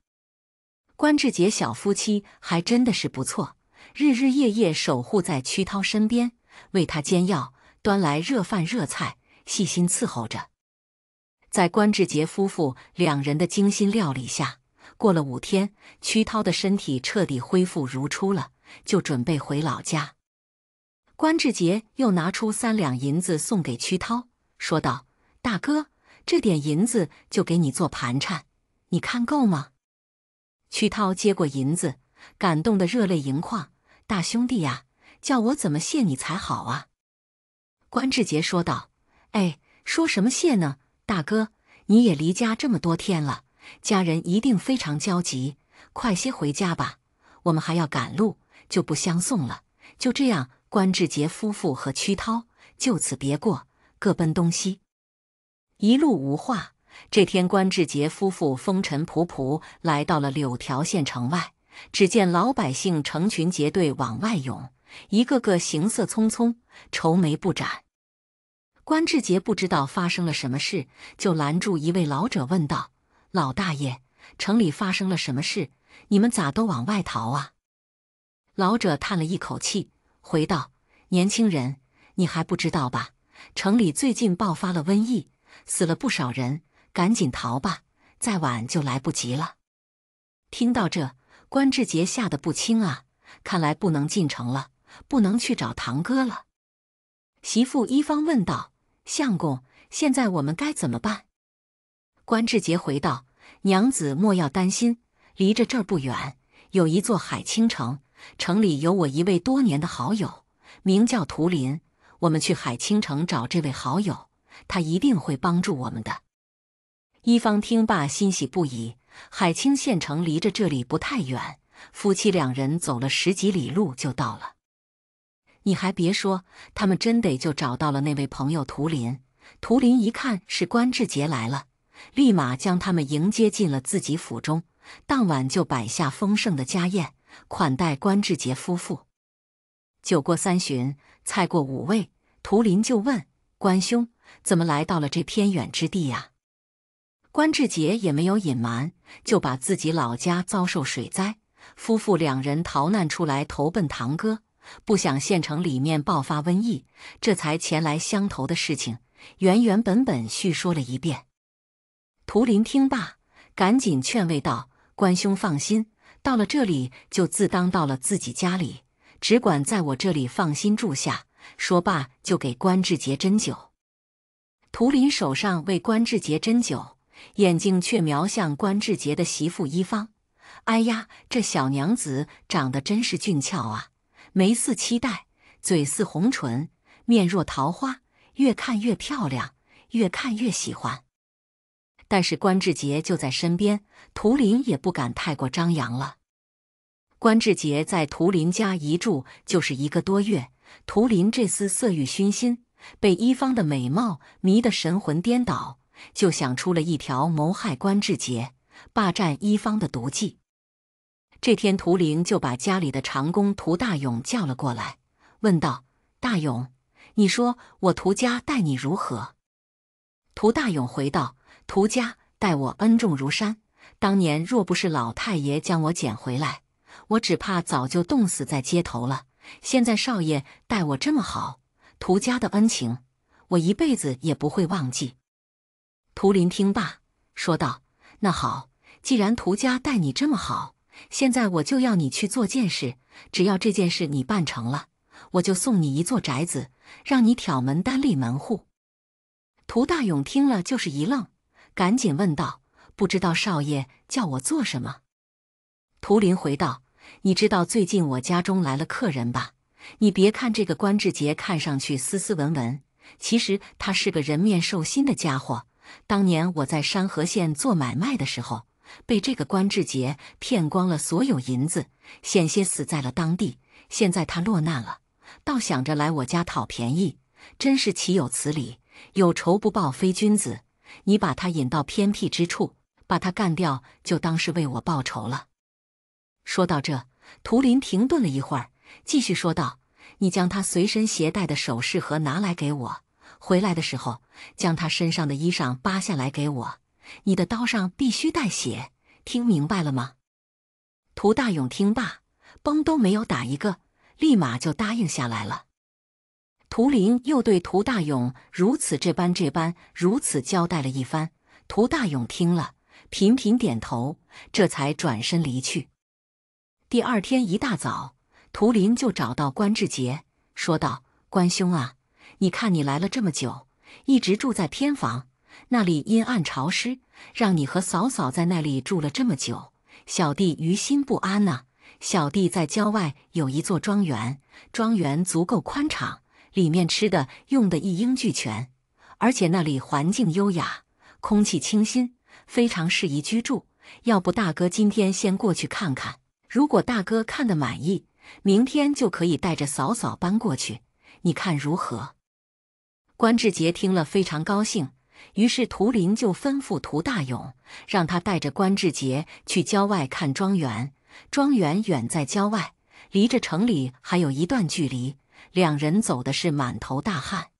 关志杰小夫妻还真的是不错，日日夜夜守护在屈涛身边，为他煎药、端来热饭热菜，细心伺候着。在关志杰夫妇两人的精心料理下，过了五天，屈涛的身体彻底恢复如初了，就准备回老家。关志杰又拿出三两银子送给屈涛，说道：“大哥，这点银子就给你做盘缠，你看够吗？”屈涛接过银子，感动的热泪盈眶。大兄弟呀，叫我怎么谢你才好啊？关志杰说道：“哎，说什么谢呢？大哥，你也离家这么多天了，家人一定非常焦急，快些回家吧。我们还要赶路，就不相送了。”就这样，关志杰夫妇和屈涛就此别过，各奔东西，一路无话。这天，关志杰夫妇风尘仆仆来到了柳条县城外。只见老百姓成群结队往外涌，一个个行色匆匆，愁眉不展。关志杰不知道发生了什么事，就拦住一位老者问道：“老大爷，城里发生了什么事？你们咋都往外逃啊？”老者叹了一口气，回道：“年轻人，你还不知道吧？城里最近爆发了瘟疫，死了不少人。”赶紧逃吧，再晚就来不及了。听到这，关志杰吓得不轻啊！看来不能进城了，不能去找堂哥了。媳妇一方问道：“相公，现在我们该怎么办？”关志杰回道：“娘子莫要担心，离着这儿不远，有一座海清城，城里有我一位多年的好友，名叫图林。我们去海清城找这位好友，他一定会帮助我们的。”一方听罢，欣喜不已。海清县城离着这里不太远，夫妻两人走了十几里路就到了。你还别说，他们真得就找到了那位朋友图林。图林一看是关志杰来了，立马将他们迎接进了自己府中。当晚就摆下丰盛的家宴，款待关志杰夫妇。酒过三巡，菜过五味，图林就问关兄：“怎么来到了这偏远之地呀？”关志杰也没有隐瞒，就把自己老家遭受水灾，夫妇两人逃难出来投奔堂哥，不想县城里面爆发瘟疫，这才前来相投的事情，原原本本叙说了一遍。图林听罢，赶紧劝慰道：“关兄放心，到了这里就自当到了自己家里，只管在我这里放心住下。”说罢就给关志杰针灸。图林手上为关志杰针灸。眼睛却瞄向关志杰的媳妇一方。哎呀，这小娘子长得真是俊俏啊，眉似期待，嘴似红唇，面若桃花，越看越漂亮，越看越喜欢。但是关志杰就在身边，图林也不敢太过张扬了。关志杰在图林家一住就是一个多月，图林这厮色欲熏心，被一方的美貌迷得神魂颠倒。就想出了一条谋害关志杰、霸占一方的毒计。这天，图灵就把家里的长工图大勇叫了过来，问道：“大勇，你说我图家待你如何？”图大勇回道：“图家待我恩重如山，当年若不是老太爷将我捡回来，我只怕早就冻死在街头了。现在少爷待我这么好，图家的恩情，我一辈子也不会忘记。”图林听罢，说道：“那好，既然图家待你这么好，现在我就要你去做件事。只要这件事你办成了，我就送你一座宅子，让你挑门单立门户。”图大勇听了就是一愣，赶紧问道：“不知道少爷叫我做什么？”图林回道：“你知道最近我家中来了客人吧？你别看这个关志杰看上去斯斯文文，其实他是个人面兽心的家伙。”当年我在山河县做买卖的时候，被这个关志杰骗光了所有银子，险些死在了当地。现在他落难了，倒想着来我家讨便宜，真是岂有此理！有仇不报，非君子。你把他引到偏僻之处，把他干掉，就当是为我报仇了。说到这，图林停顿了一会儿，继续说道：“你将他随身携带的首饰盒拿来给我。”回来的时候，将他身上的衣裳扒下来给我。你的刀上必须带血，听明白了吗？涂大勇听罢，崩都没有打一个，立马就答应下来了。涂林又对涂大勇如此这般这般如此交代了一番，涂大勇听了频频点头，这才转身离去。第二天一大早，涂林就找到关志杰，说道：“关兄啊。”你看，你来了这么久，一直住在偏房，那里阴暗潮湿，让你和嫂嫂在那里住了这么久，小弟于心不安呐。小弟在郊外有一座庄园，庄园足够宽敞，里面吃的用的一应俱全，而且那里环境优雅，空气清新，非常适宜居住。要不大哥今天先过去看看，如果大哥看得满意，明天就可以带着嫂嫂搬过去，你看如何？关志杰听了非常高兴，于是图林就吩咐图大勇，让他带着关志杰去郊外看庄园。庄园远在郊外，离着城里还有一段距离，两人走的是满头大汗。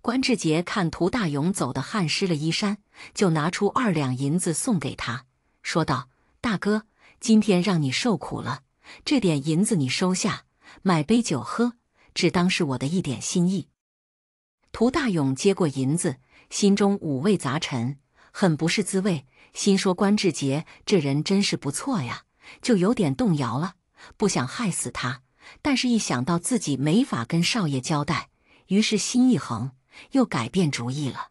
关志杰看图大勇走的汗湿了衣衫，就拿出二两银子送给他，说道：“大哥，今天让你受苦了，这点银子你收下，买杯酒喝，只当是我的一点心意。”涂大勇接过银子，心中五味杂陈，很不是滋味。心说关志杰这人真是不错呀，就有点动摇了，不想害死他。但是，一想到自己没法跟少爷交代，于是心一横，又改变主意了。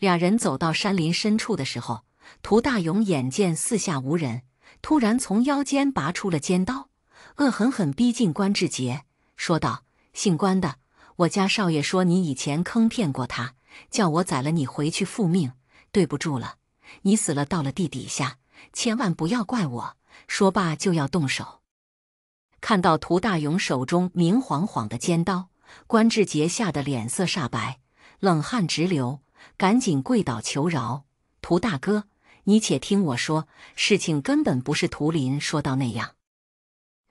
俩人走到山林深处的时候，涂大勇眼见四下无人，突然从腰间拔出了尖刀，恶狠狠逼近关志杰，说道：“姓关的。”我家少爷说你以前坑骗过他，叫我宰了你回去复命。对不住了，你死了到了地底下，千万不要怪我。说罢就要动手。看到涂大勇手中明晃晃的尖刀，关志杰吓得脸色煞白，冷汗直流，赶紧跪倒求饶：“涂大哥，你且听我说，事情根本不是涂林说到那样。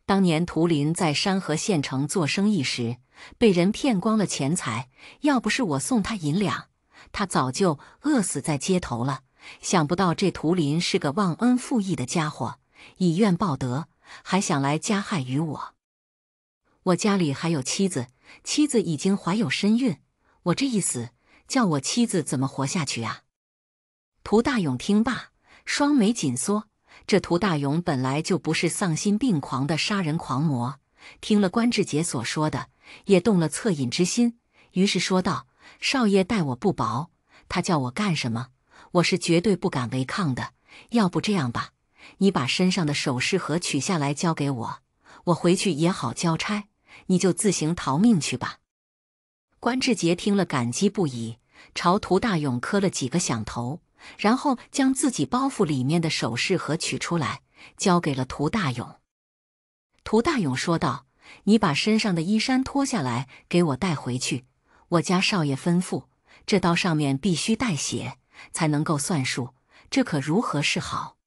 当年涂林在山河县城做生意时。”被人骗光了钱财，要不是我送他银两，他早就饿死在街头了。想不到这图林是个忘恩负义的家伙，以怨报德，还想来加害于我。我家里还有妻子，妻子已经怀有身孕，我这一死，叫我妻子怎么活下去啊？涂大勇听罢，双眉紧缩。这涂大勇本来就不是丧心病狂的杀人狂魔，听了关志杰所说的。也动了恻隐之心，于是说道：“少爷待我不薄，他叫我干什么，我是绝对不敢违抗的。要不这样吧，你把身上的首饰盒取下来交给我，我回去也好交差。你就自行逃命去吧。”关志杰听了感激不已，朝涂大勇磕了几个响头，然后将自己包袱里面的首饰盒取出来交给了涂大勇。涂大勇说道。你把身上的衣衫脱下来，给我带回去。我家少爷吩咐，这刀上面必须带血，才能够算数。这可如何是好？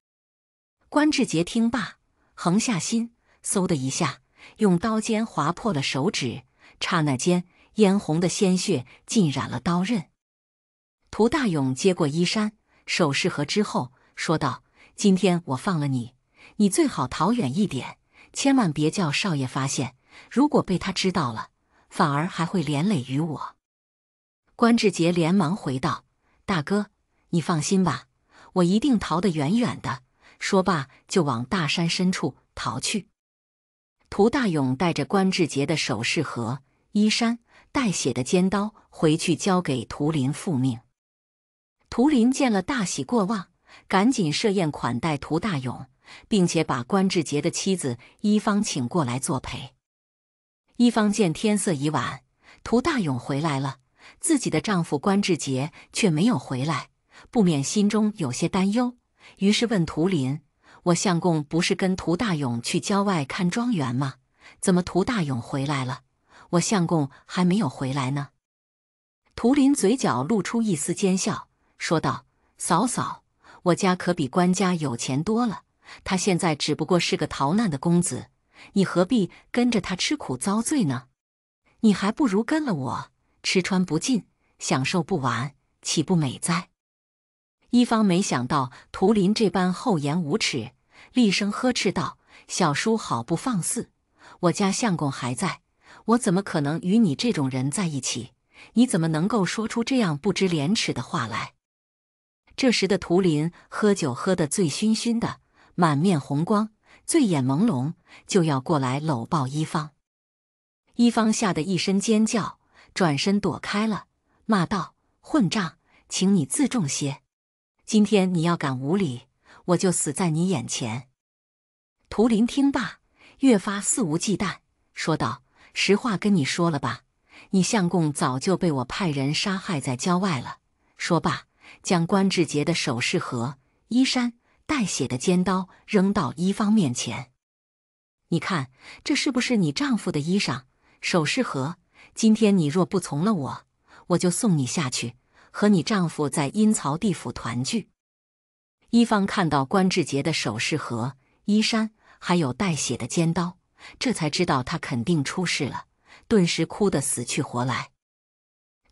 关志杰听罢，横下心，嗖的一下，用刀尖划破了手指，刹那间，嫣红的鲜血浸染了刀刃。涂大勇接过衣衫，首饰盒之后，说道：“今天我放了你，你最好逃远一点。”千万别叫少爷发现，如果被他知道了，反而还会连累于我。关志杰连忙回道：“大哥，你放心吧，我一定逃得远远的。”说罢，就往大山深处逃去。涂大勇带着关志杰的首饰盒、衣衫、带血的尖刀回去交给涂林复命。涂林见了大喜过望，赶紧设宴款待涂大勇。并且把关志杰的妻子一方请过来作陪。一方见天色已晚，涂大勇回来了，自己的丈夫关志杰却没有回来，不免心中有些担忧，于是问涂林：“我相公不是跟涂大勇去郊外看庄园吗？怎么涂大勇回来了，我相公还没有回来呢？”涂林嘴角露出一丝奸笑，说道：“嫂嫂，我家可比关家有钱多了。”他现在只不过是个逃难的公子，你何必跟着他吃苦遭罪呢？你还不如跟了我，吃穿不尽，享受不完，岂不美哉？一方没想到图林这般厚颜无耻，厉声呵斥道：“小叔好不放肆！我家相公还在，我怎么可能与你这种人在一起？你怎么能够说出这样不知廉耻的话来？”这时的图林喝酒喝得醉醺醺的。满面红光，醉眼朦胧，就要过来搂抱一方，一方吓得一声尖叫，转身躲开了，骂道：“混账，请你自重些！今天你要敢无礼，我就死在你眼前。”图林听罢，越发肆无忌惮，说道：“实话跟你说了吧，你相公早就被我派人杀害在郊外了。”说罢，将关志杰的首饰盒、衣衫。带血的尖刀扔到一方面前，你看这是不是你丈夫的衣裳、首饰盒？今天你若不从了我，我就送你下去，和你丈夫在阴曹地府团聚。一方看到关志杰的首饰盒、衣衫，还有带血的尖刀，这才知道他肯定出事了，顿时哭得死去活来。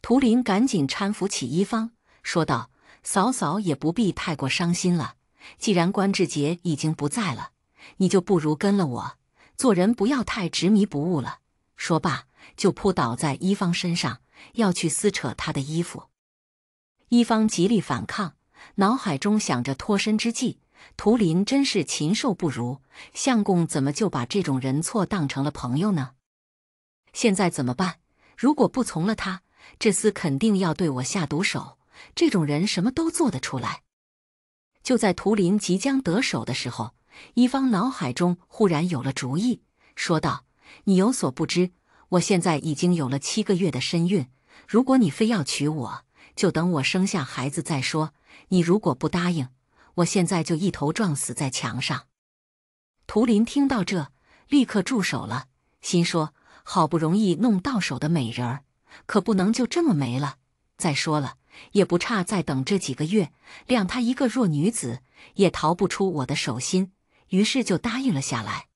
图灵赶紧搀扶起一方，说道：“嫂嫂也不必太过伤心了。”既然关志杰已经不在了，你就不如跟了我。做人不要太执迷不悟了。说罢，就扑倒在一方身上，要去撕扯他的衣服。一方极力反抗，脑海中想着脱身之计。图林真是禽兽不如，相公怎么就把这种人错当成了朋友呢？现在怎么办？如果不从了他，这厮肯定要对我下毒手。这种人什么都做得出来。就在图灵即将得手的时候，一方脑海中忽然有了主意，说道：“你有所不知，我现在已经有了七个月的身孕。如果你非要娶我，就等我生下孩子再说。你如果不答应，我现在就一头撞死在墙上。”图灵听到这，立刻住手了，心说：“好不容易弄到手的美人儿，可不能就这么没了。”再说了。也不差再等这几个月，谅她一个弱女子也逃不出我的手心，于是就答应了下来。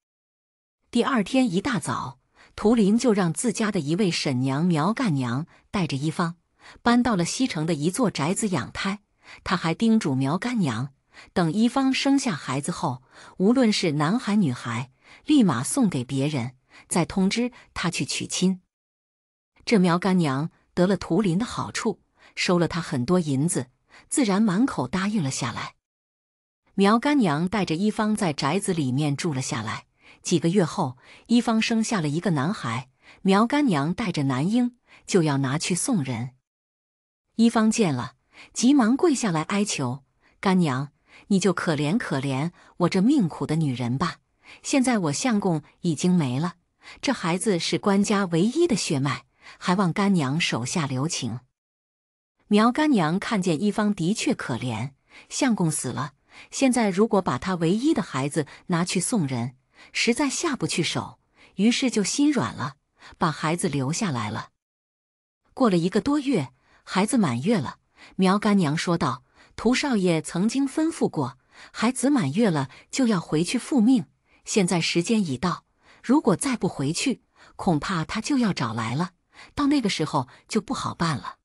第二天一大早，图林就让自家的一位婶娘苗干娘带着一方搬到了西城的一座宅子养胎。他还叮嘱苗干娘，等一方生下孩子后，无论是男孩女孩，立马送给别人，再通知他去娶亲。这苗干娘得了图林的好处。收了他很多银子，自然满口答应了下来。苗干娘带着一方在宅子里面住了下来。几个月后，一方生下了一个男孩。苗干娘带着男婴就要拿去送人，一方见了，急忙跪下来哀求干娘：“你就可怜可怜我这命苦的女人吧！现在我相公已经没了，这孩子是官家唯一的血脉，还望干娘手下留情。”苗干娘看见一方的确可怜，相公死了，现在如果把他唯一的孩子拿去送人，实在下不去手，于是就心软了，把孩子留下来了。过了一个多月，孩子满月了，苗干娘说道：“屠少爷曾经吩咐过，孩子满月了就要回去复命。现在时间已到，如果再不回去，恐怕他就要找来了，到那个时候就不好办了。”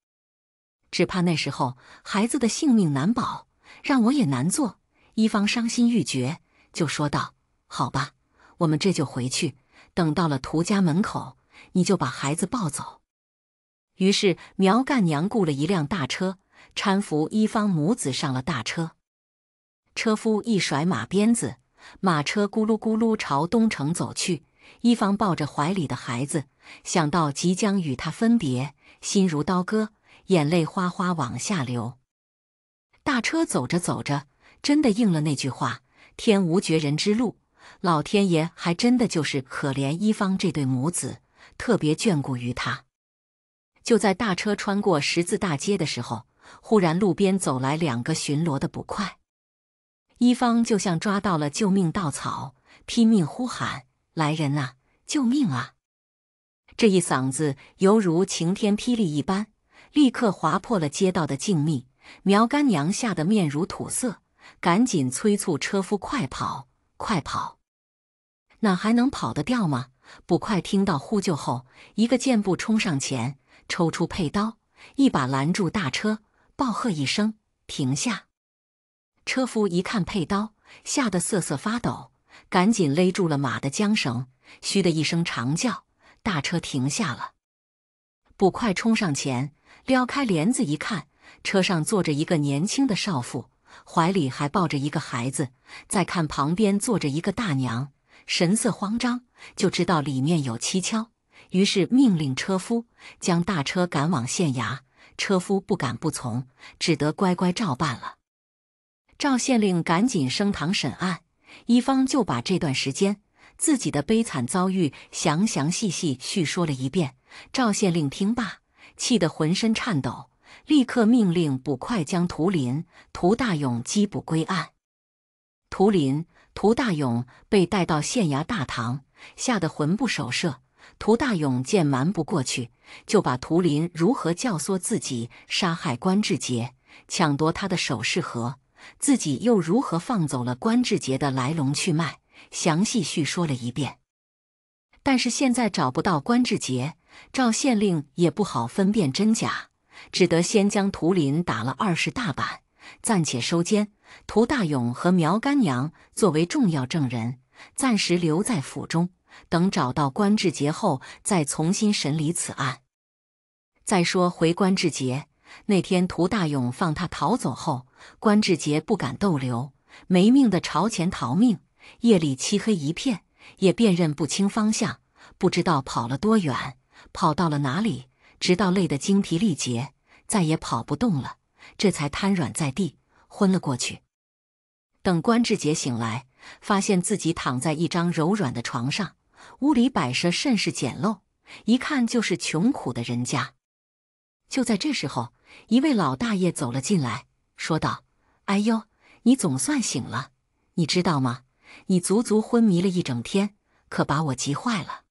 只怕那时候孩子的性命难保，让我也难做。一方伤心欲绝，就说道：“好吧，我们这就回去。等到了涂家门口，你就把孩子抱走。”于是苗干娘雇了一辆大车，搀扶一方母子上了大车。车夫一甩马鞭子，马车咕噜咕噜朝东城走去。一方抱着怀里的孩子，想到即将与他分别，心如刀割。眼泪哗哗往下流，大车走着走着，真的应了那句话：“天无绝人之路。”老天爷还真的就是可怜一方这对母子，特别眷顾于他。就在大车穿过十字大街的时候，忽然路边走来两个巡逻的捕快，一方就像抓到了救命稻草，拼命呼喊：“来人啊！救命啊！”这一嗓子犹如晴天霹雳一般。立刻划破了街道的静谧，苗干娘吓得面如土色，赶紧催促车夫快跑，快跑！哪还能跑得掉吗？捕快听到呼救后，一个箭步冲上前，抽出佩刀，一把拦住大车，暴喝一声：“停下！”车夫一看佩刀，吓得瑟瑟发抖，赶紧勒住了马的缰绳，嘘的一声长叫，大车停下了。捕快冲上前。撩开帘子一看，车上坐着一个年轻的少妇，怀里还抱着一个孩子。再看旁边坐着一个大娘，神色慌张，就知道里面有蹊跷。于是命令车夫将大车赶往县衙。车夫不敢不从，只得乖乖照办了。赵县令赶紧升堂审案，一方就把这段时间自己的悲惨遭遇详详细细叙说了一遍。赵县令听罢。气得浑身颤抖，立刻命令捕快将图林、涂大勇缉捕归案。图林、涂大勇被带到县衙大堂，吓得魂不守舍。涂大勇见瞒不过去，就把图林如何教唆自己杀害关志杰，抢夺他的首饰盒，自己又如何放走了关志杰的来龙去脉，详细叙说了一遍。但是现在找不到关志杰。赵县令也不好分辨真假，只得先将图林打了二十大板，暂且收监。涂大勇和苗干娘作为重要证人，暂时留在府中，等找到关志杰后，再重新审理此案。再说回关志杰那天，涂大勇放他逃走后，关志杰不敢逗留，没命的朝前逃命。夜里漆黑一片，也辨认不清方向，不知道跑了多远。跑到了哪里？直到累得精疲力竭，再也跑不动了，这才瘫软在地，昏了过去。等关志杰醒来，发现自己躺在一张柔软的床上，屋里摆设甚是简陋，一看就是穷苦的人家。就在这时候，一位老大爷走了进来，说道：“哎呦，你总算醒了！你知道吗？你足足昏迷了一整天，可把我急坏了。”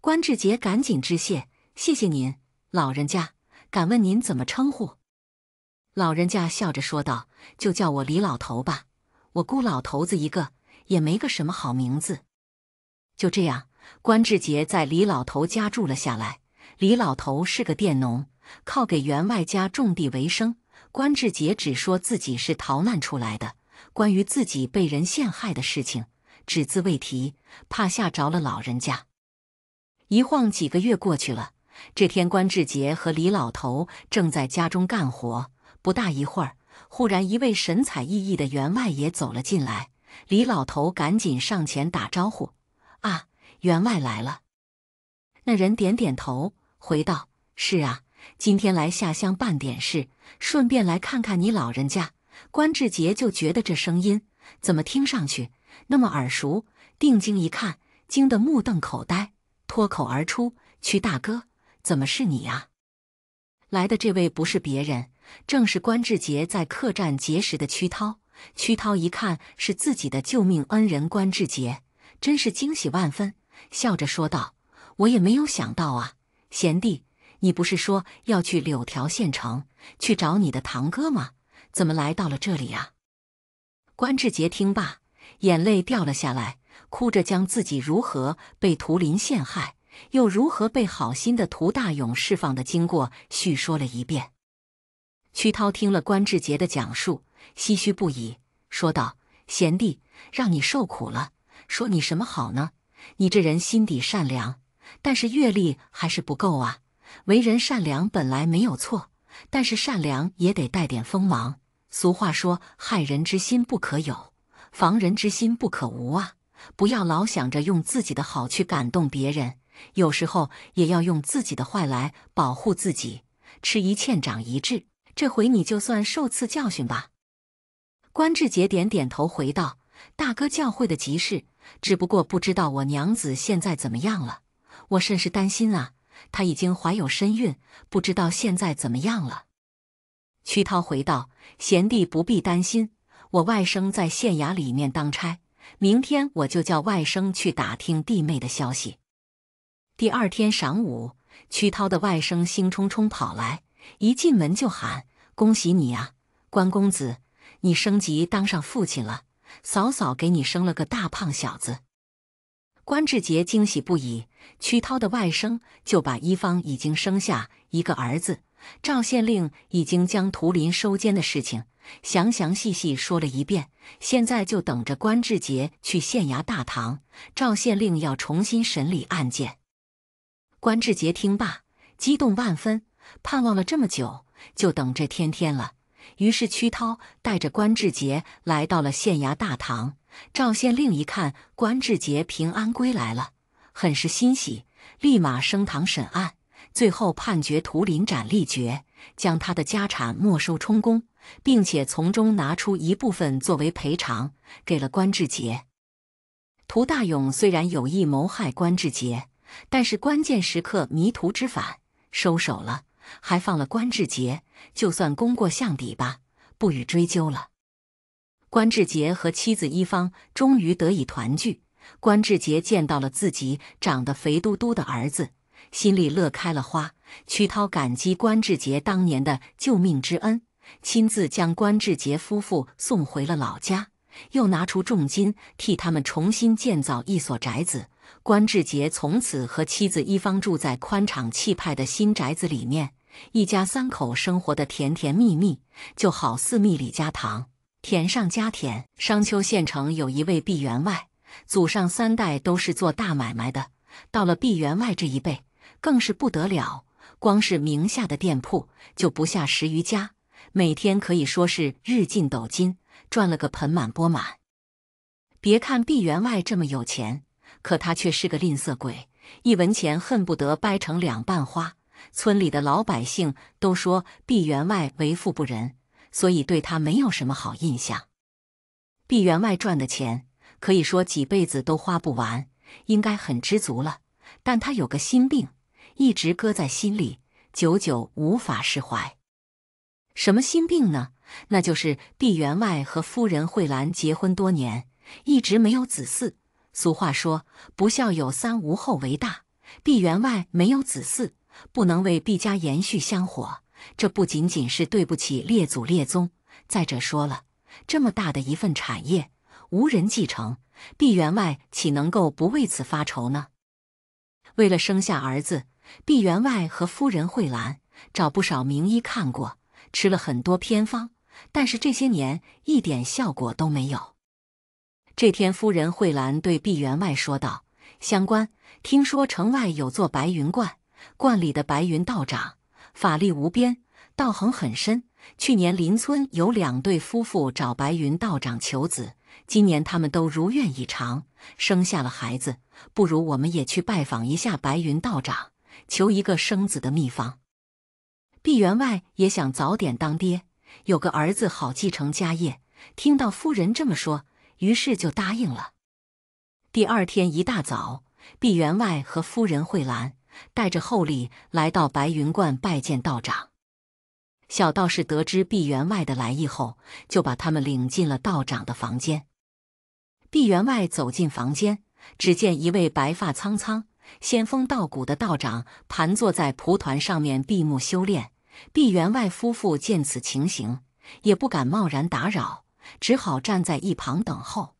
关志杰赶紧致谢：“谢谢您，老人家。敢问您怎么称呼？”老人家笑着说道：“就叫我李老头吧，我孤老头子一个，也没个什么好名字。”就这样，关志杰在李老头家住了下来。李老头是个佃农，靠给员外家种地为生。关志杰只说自己是逃难出来的，关于自己被人陷害的事情，只字未提，怕吓着了老人家。一晃几个月过去了。这天，关志杰和李老头正在家中干活。不大一会儿，忽然一位神采奕奕的员外也走了进来。李老头赶紧上前打招呼：“啊，员外来了！”那人点点头，回道：“是啊，今天来下乡办点事，顺便来看看你老人家。”关志杰就觉得这声音怎么听上去那么耳熟，定睛一看，惊得目瞪口呆。脱口而出：“屈大哥，怎么是你啊？”来的这位不是别人，正是关志杰在客栈结识的屈涛。屈涛一看是自己的救命恩人关志杰，真是惊喜万分，笑着说道：“我也没有想到啊，贤弟，你不是说要去柳条县城去找你的堂哥吗？怎么来到了这里啊？”关志杰听罢，眼泪掉了下来。哭着将自己如何被图林陷害，又如何被好心的涂大勇释放的经过叙说了一遍。屈涛听了关志杰的讲述，唏嘘不已，说道：“贤弟，让你受苦了。说你什么好呢？你这人心底善良，但是阅历还是不够啊。为人善良本来没有错，但是善良也得带点锋芒。俗话说，害人之心不可有，防人之心不可无啊。”不要老想着用自己的好去感动别人，有时候也要用自己的坏来保护自己。吃一堑，长一智，这回你就算受次教训吧。关志杰点点头，回道：“大哥教诲的极是，只不过不知道我娘子现在怎么样了，我甚是担心啊。她已经怀有身孕，不知道现在怎么样了。”屈涛回道：“贤弟不必担心，我外甥在县衙里面当差。”明天我就叫外甥去打听弟妹的消息。第二天晌午，屈涛的外甥兴冲冲跑来，一进门就喊：“恭喜你呀，关公子，你升级当上父亲了，嫂嫂给你生了个大胖小子！”关志杰惊喜不已。屈涛的外甥就把一方已经生下一个儿子，赵县令已经将图林收监的事情。详详细细说了一遍，现在就等着关志杰去县衙大堂。赵县令要重新审理案件。关志杰听罢，激动万分，盼望了这么久，就等着天天了。于是屈涛带着关志杰来到了县衙大堂。赵县令一看关志杰平安归来了，很是欣喜，立马升堂审案，最后判决屠林斩立决，将他的家产没收充公。并且从中拿出一部分作为赔偿，给了关志杰。涂大勇虽然有意谋害关志杰，但是关键时刻迷途知返，收手了，还放了关志杰，就算功过相抵吧，不予追究了。关志杰和妻子一方终于得以团聚。关志杰见到了自己长得肥嘟嘟的儿子，心里乐开了花。屈涛感激关志杰当年的救命之恩。亲自将关志杰夫妇送回了老家，又拿出重金替他们重新建造一所宅子。关志杰从此和妻子一方住在宽敞气派的新宅子里面，一家三口生活的甜甜蜜蜜，就好似蜜里加糖，甜上加甜。商丘县城有一位毕员外，祖上三代都是做大买卖的，到了毕员外这一辈，更是不得了，光是名下的店铺就不下十余家。每天可以说是日进斗金，赚了个盆满钵满。别看毕员外这么有钱，可他却是个吝啬鬼，一文钱恨不得掰成两半花。村里的老百姓都说毕员外为富不仁，所以对他没有什么好印象。毕员外赚的钱可以说几辈子都花不完，应该很知足了。但他有个心病，一直搁在心里，久久无法释怀。什么心病呢？那就是毕员外和夫人惠兰结婚多年，一直没有子嗣。俗话说，不孝有三，无后为大。毕员外没有子嗣，不能为毕家延续香火，这不仅仅是对不起列祖列宗。再者说了，这么大的一份产业，无人继承，毕员外岂能够不为此发愁呢？为了生下儿子，毕员外和夫人惠兰找不少名医看过。吃了很多偏方，但是这些年一点效果都没有。这天，夫人慧兰对毕员外说道：“乡官，听说城外有座白云观，观里的白云道长法力无边，道行很深。去年邻村有两对夫妇找白云道长求子，今年他们都如愿以偿，生下了孩子。不如我们也去拜访一下白云道长，求一个生子的秘方。”毕员外也想早点当爹，有个儿子好继承家业。听到夫人这么说，于是就答应了。第二天一大早，毕员外和夫人惠兰带着厚礼来到白云观拜见道长。小道士得知毕员外的来意后，就把他们领进了道长的房间。毕员外走进房间，只见一位白发苍苍。仙风道骨的道长盘坐在蒲团上面闭目修炼，毕员外夫妇见此情形也不敢贸然打扰，只好站在一旁等候。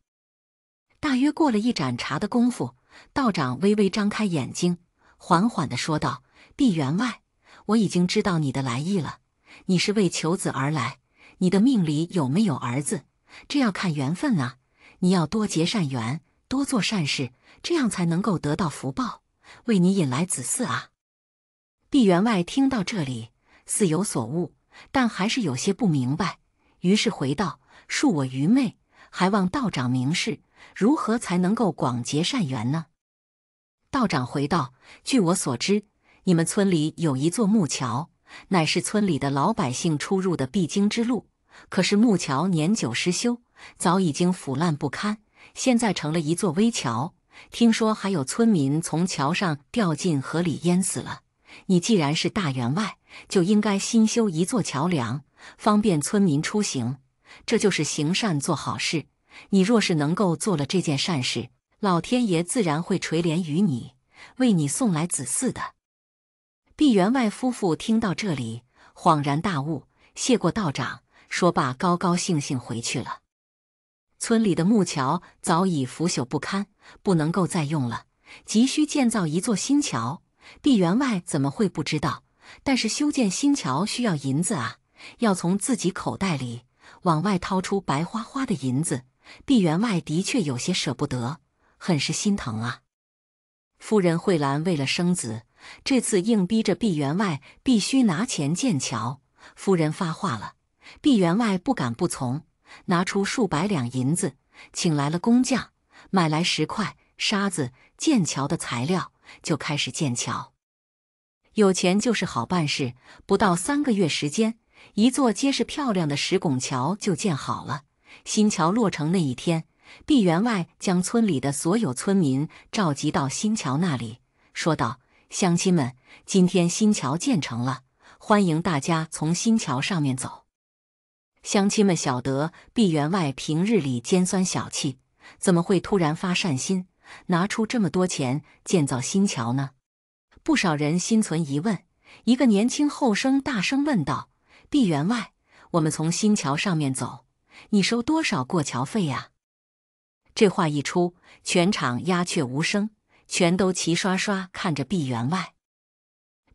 大约过了一盏茶的功夫，道长微微张开眼睛，缓缓地说道：“毕员外，我已经知道你的来意了。你是为求子而来，你的命里有没有儿子，这要看缘分啊。你要多结善缘，多做善事。”这样才能够得到福报，为你引来子嗣啊！毕员外听到这里，似有所悟，但还是有些不明白，于是回道：“恕我愚昧，还望道长明示，如何才能够广结善缘呢？”道长回道：“据我所知，你们村里有一座木桥，乃是村里的老百姓出入的必经之路。可是木桥年久失修，早已经腐烂不堪，现在成了一座危桥。”听说还有村民从桥上掉进河里淹死了。你既然是大员外，就应该新修一座桥梁，方便村民出行。这就是行善做好事。你若是能够做了这件善事，老天爷自然会垂怜于你，为你送来子嗣的。毕员外夫妇听到这里，恍然大悟，谢过道长。说罢，高高兴兴回去了。村里的木桥早已腐朽不堪。不能够再用了，急需建造一座新桥。毕员外怎么会不知道？但是修建新桥需要银子啊，要从自己口袋里往外掏出白花花的银子。毕员外的确有些舍不得，很是心疼啊。夫人慧兰为了生子，这次硬逼着毕员外必须拿钱建桥。夫人发话了，毕员外不敢不从，拿出数百两银子，请来了工匠。买来石块、沙子、建桥的材料，就开始建桥。有钱就是好办事，不到三个月时间，一座结实漂亮的石拱桥就建好了。新桥落成那一天，毕员外将村里的所有村民召集到新桥那里，说道：“乡亲们，今天新桥建成了，欢迎大家从新桥上面走。”乡亲们晓得毕员外平日里尖酸小气。怎么会突然发善心，拿出这么多钱建造新桥呢？不少人心存疑问。一个年轻后生大声问道：“毕员外，我们从新桥上面走，你收多少过桥费呀？”这话一出，全场鸦雀无声，全都齐刷刷看着毕员外。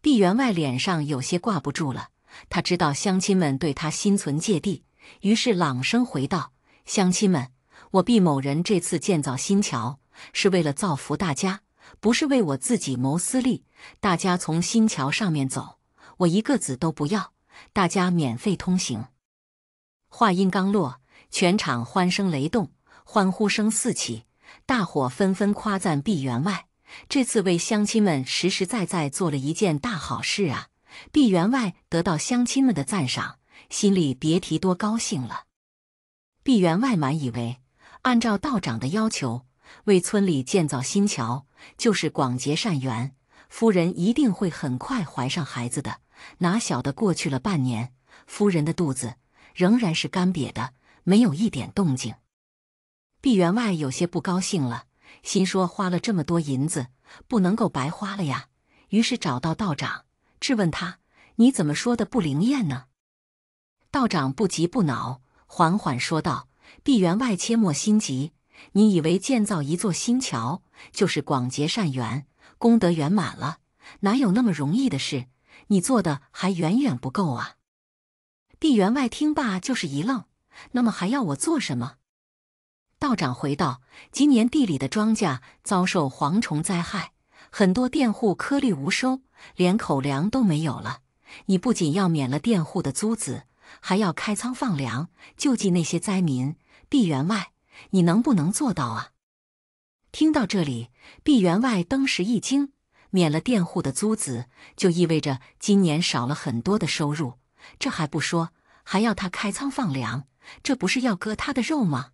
毕员外脸上有些挂不住了，他知道乡亲们对他心存芥蒂，于是朗声回道：“乡亲们。”我毕某人这次建造新桥，是为了造福大家，不是为我自己谋私利。大家从新桥上面走，我一个子都不要，大家免费通行。话音刚落，全场欢声雷动，欢呼声四起，大伙纷纷夸赞毕员外这次为乡亲们实实在在做了一件大好事啊！毕员外得到乡亲们的赞赏，心里别提多高兴了。毕员外满以为。按照道长的要求，为村里建造新桥，就是广结善缘。夫人一定会很快怀上孩子的。哪晓得过去了半年，夫人的肚子仍然是干瘪的，没有一点动静。毕员外有些不高兴了，心说花了这么多银子，不能够白花了呀。于是找到道长，质问他：“你怎么说的不灵验呢？”道长不急不恼，缓缓说道。地员外，切莫心急。你以为建造一座新桥就是广结善缘、功德圆满了？哪有那么容易的事？你做的还远远不够啊！地员外听罢，就是一愣。那么还要我做什么？道长回道：今年地里的庄稼遭受蝗虫灾害，很多佃户颗粒无收，连口粮都没有了。你不仅要免了佃户的租子，还要开仓放粮，救济那些灾民。毕员外，你能不能做到啊？听到这里，毕员外当时一惊，免了佃户的租子，就意味着今年少了很多的收入。这还不说，还要他开仓放粮，这不是要割他的肉吗？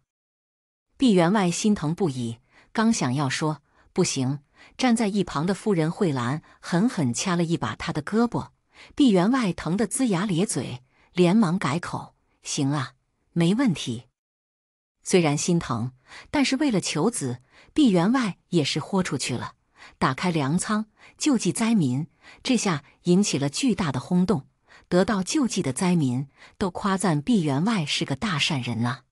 毕员外心疼不已，刚想要说不行，站在一旁的夫人慧兰狠狠掐了一把他的胳膊，毕员外疼得龇牙咧嘴，连忙改口：“行啊，没问题。”虽然心疼，但是为了求子，毕员外也是豁出去了，打开粮仓救济灾民，这下引起了巨大的轰动。得到救济的灾民都夸赞毕员外是个大善人呐。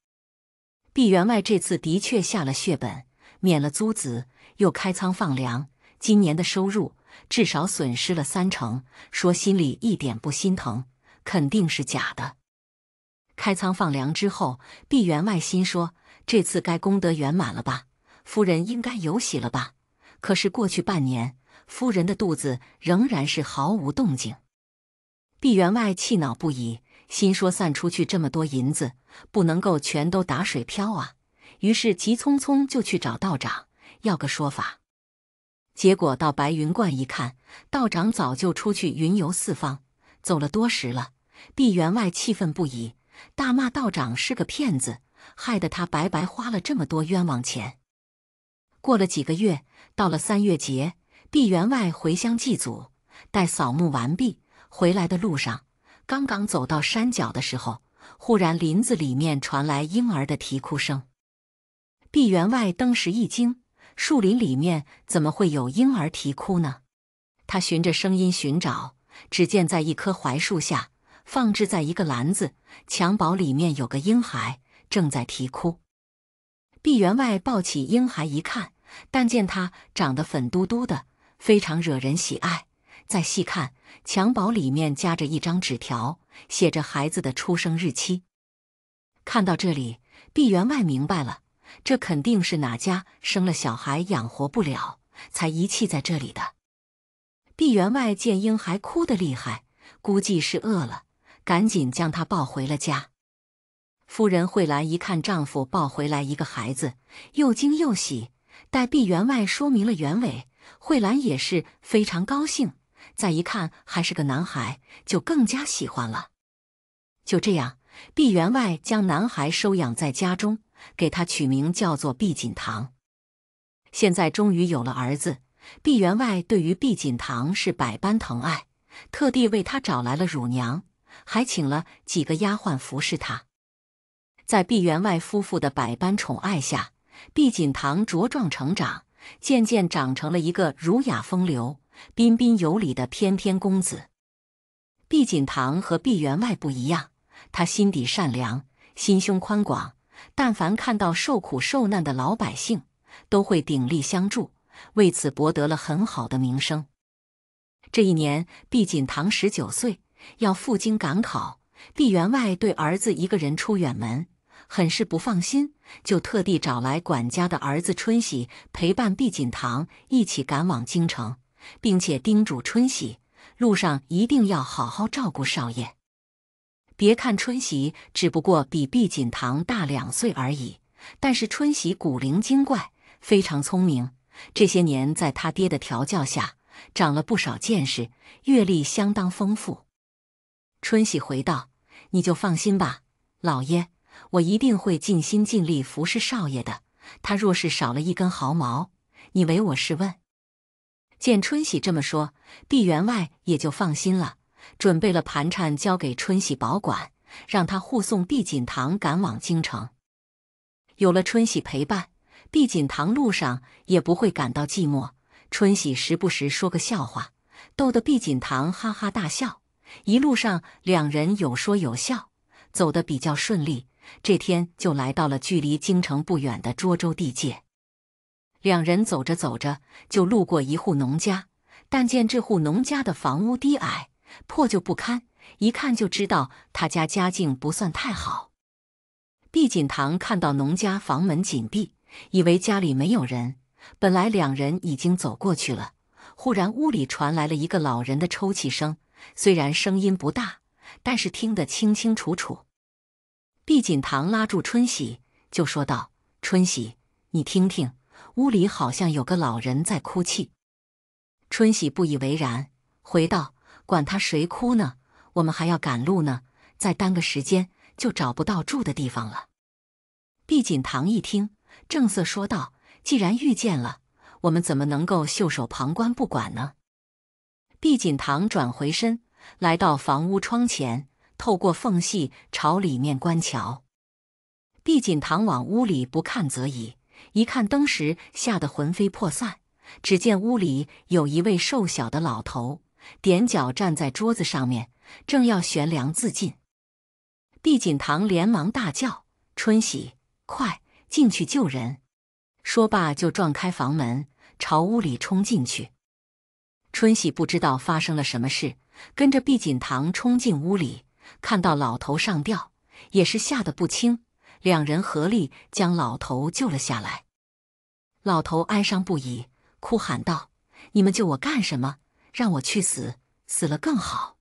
毕员外这次的确下了血本，免了租子，又开仓放粮，今年的收入至少损失了三成。说心里一点不心疼，肯定是假的。开仓放粮之后，毕员外心说：“这次该功德圆满了吧？夫人应该有喜了吧？”可是过去半年，夫人的肚子仍然是毫无动静。毕员外气恼不已，心说：“散出去这么多银子，不能够全都打水漂啊！”于是急匆匆就去找道长要个说法。结果到白云观一看，道长早就出去云游四方，走了多时了。毕员外气愤不已。大骂道长是个骗子，害得他白白花了这么多冤枉钱。过了几个月，到了三月节，毕员外回乡祭祖。待扫墓完毕，回来的路上，刚刚走到山脚的时候，忽然林子里面传来婴儿的啼哭声。毕员外登时一惊：树林里面怎么会有婴儿啼哭呢？他循着声音寻找，只见在一棵槐树下。放置在一个篮子，襁褓里面有个婴孩正在啼哭。毕员外抱起婴孩一看，但见他长得粉嘟嘟的，非常惹人喜爱。再细看，襁褓里面夹着一张纸条，写着孩子的出生日期。看到这里，毕员外明白了，这肯定是哪家生了小孩养活不了，才遗弃在这里的。毕员外见婴孩哭得厉害，估计是饿了。赶紧将他抱回了家。夫人慧兰一看丈夫抱回来一个孩子，又惊又喜。待毕员外说明了原委，慧兰也是非常高兴。再一看还是个男孩，就更加喜欢了。就这样，毕员外将男孩收养在家中，给他取名叫做毕锦堂。现在终于有了儿子，毕员外对于毕锦堂是百般疼爱，特地为他找来了乳娘。还请了几个丫鬟服侍他，在毕员外夫妇的百般宠爱下，毕锦堂茁壮成长，渐渐长成了一个儒雅风流、彬彬有礼的翩翩公子。毕锦堂和毕员外不一样，他心底善良，心胸宽广，但凡看到受苦受难的老百姓，都会鼎力相助，为此博得了很好的名声。这一年，毕锦堂十九岁。要赴京赶考，毕员外对儿子一个人出远门很是不放心，就特地找来管家的儿子春喜陪伴毕锦堂一起赶往京城，并且叮嘱春喜路上一定要好好照顾少爷。别看春喜只不过比毕锦堂大两岁而已，但是春喜古灵精怪，非常聪明，这些年在他爹的调教下长了不少见识，阅历相当丰富。春喜回道：“你就放心吧，老爷，我一定会尽心尽力服侍少爷的。他若是少了一根毫毛，你唯我是问。”见春喜这么说，毕员外也就放心了，准备了盘缠交给春喜保管，让他护送毕锦堂赶往京城。有了春喜陪伴，毕锦堂路上也不会感到寂寞。春喜时不时说个笑话，逗得毕锦堂哈哈大笑。一路上，两人有说有笑，走得比较顺利。这天就来到了距离京城不远的涿州地界。两人走着走着，就路过一户农家，但见这户农家的房屋低矮、破旧不堪，一看就知道他家家境不算太好。毕锦堂看到农家房门紧闭，以为家里没有人。本来两人已经走过去了，忽然屋里传来了一个老人的抽泣声。虽然声音不大，但是听得清清楚楚。毕锦堂拉住春喜，就说道：“春喜，你听听，屋里好像有个老人在哭泣。”春喜不以为然，回道：“管他谁哭呢，我们还要赶路呢，再耽搁时间就找不到住的地方了。”毕锦堂一听，正色说道：“既然遇见了，我们怎么能够袖手旁观不管呢？”毕锦堂转回身，来到房屋窗前，透过缝隙朝里面观瞧。毕锦堂往屋里不看则已，一看灯时吓得魂飞魄散。只见屋里有一位瘦小的老头，踮脚站在桌子上面，正要悬梁自尽。毕锦堂连忙大叫：“春喜，快进去救人！”说罢就撞开房门，朝屋里冲进去。春喜不知道发生了什么事，跟着毕锦堂冲进屋里，看到老头上吊，也是吓得不轻。两人合力将老头救了下来。老头哀伤不已，哭喊道：“你们救我干什么？让我去死，死了更好。”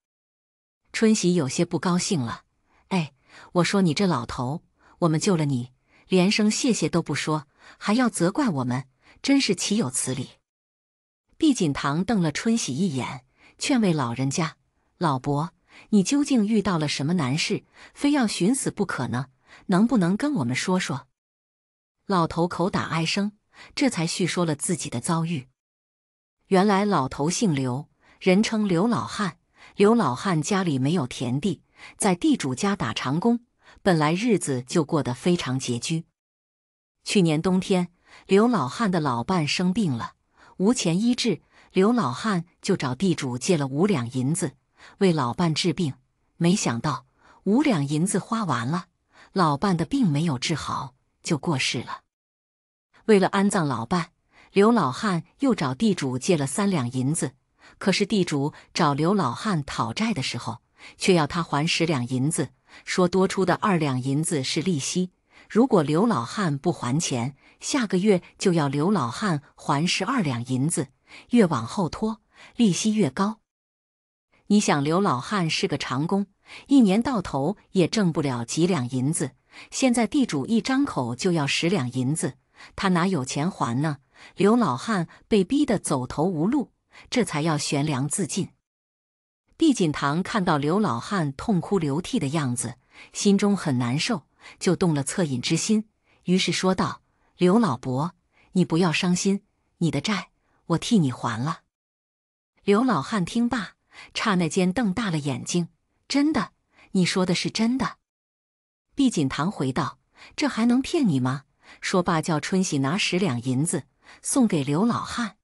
春喜有些不高兴了：“哎，我说你这老头，我们救了你，连声谢谢都不说，还要责怪我们，真是岂有此理！”毕锦堂瞪了春喜一眼，劝慰老人家：“老伯，你究竟遇到了什么难事，非要寻死不可呢？能不能跟我们说说？”老头口打唉声，这才叙说了自己的遭遇。原来，老头姓刘，人称刘老汉。刘老汉家里没有田地，在地主家打长工，本来日子就过得非常拮据。去年冬天，刘老汉的老伴生病了。无钱医治，刘老汉就找地主借了五两银子为老伴治病。没想到五两银子花完了，老伴的病没有治好，就过世了。为了安葬老伴，刘老汉又找地主借了三两银子。可是地主找刘老汉讨债的时候，却要他还十两银子，说多出的二两银子是利息。如果刘老汉不还钱，下个月就要刘老汉还十二两银子，越往后拖，利息越高。你想，刘老汉是个长工，一年到头也挣不了几两银子，现在地主一张口就要十两银子，他哪有钱还呢？刘老汉被逼得走投无路，这才要悬梁自尽。毕锦堂看到刘老汉痛哭流涕的样子，心中很难受。就动了恻隐之心，于是说道：“刘老伯，你不要伤心，你的债我替你还了。”刘老汉听罢，刹那间瞪大了眼睛：“真的？你说的是真的？”毕锦堂回道：“这还能骗你吗？”说罢，叫春喜拿十两银子送给刘老汉。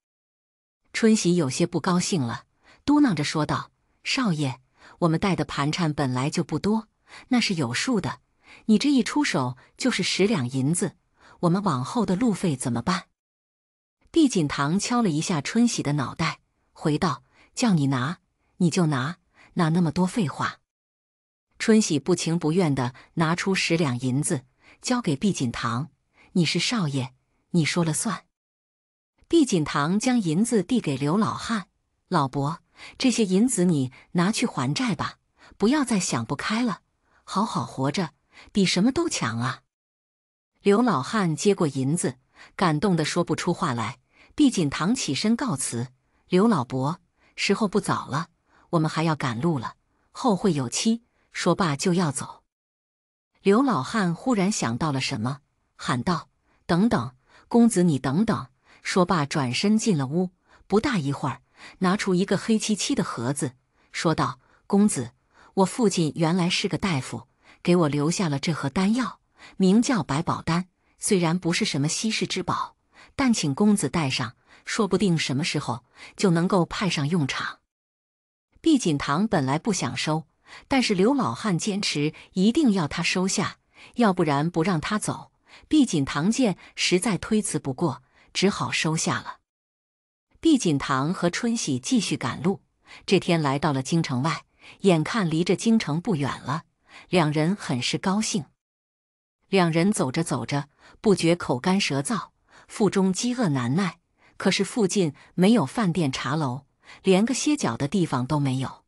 春喜有些不高兴了，嘟囔着说道：“少爷，我们带的盘缠本来就不多，那是有数的。”你这一出手就是十两银子，我们往后的路费怎么办？毕锦堂敲了一下春喜的脑袋，回道：“叫你拿你就拿，哪那么多废话？”春喜不情不愿的拿出十两银子交给毕锦堂。你是少爷，你说了算。毕锦堂将银子递给刘老汉：“老伯，这些银子你拿去还债吧，不要再想不开了，好好活着。”比什么都强啊！刘老汉接过银子，感动的说不出话来。毕锦堂起身告辞：“刘老伯，时候不早了，我们还要赶路了，后会有期。”说罢就要走。刘老汉忽然想到了什么，喊道：“等等，公子，你等等！”说罢转身进了屋。不大一会儿，拿出一个黑漆漆的盒子，说道：“公子，我父亲原来是个大夫。”给我留下了这盒丹药，名叫百宝丹。虽然不是什么稀世之宝，但请公子带上，说不定什么时候就能够派上用场。毕锦堂本来不想收，但是刘老汉坚持一定要他收下，要不然不让他走。毕锦堂见实在推辞不过，只好收下了。毕锦堂和春喜继续赶路，这天来到了京城外，眼看离这京城不远了。两人很是高兴。两人走着走着，不觉口干舌燥，腹中饥饿难耐。可是附近没有饭店、茶楼，连个歇脚的地方都没有。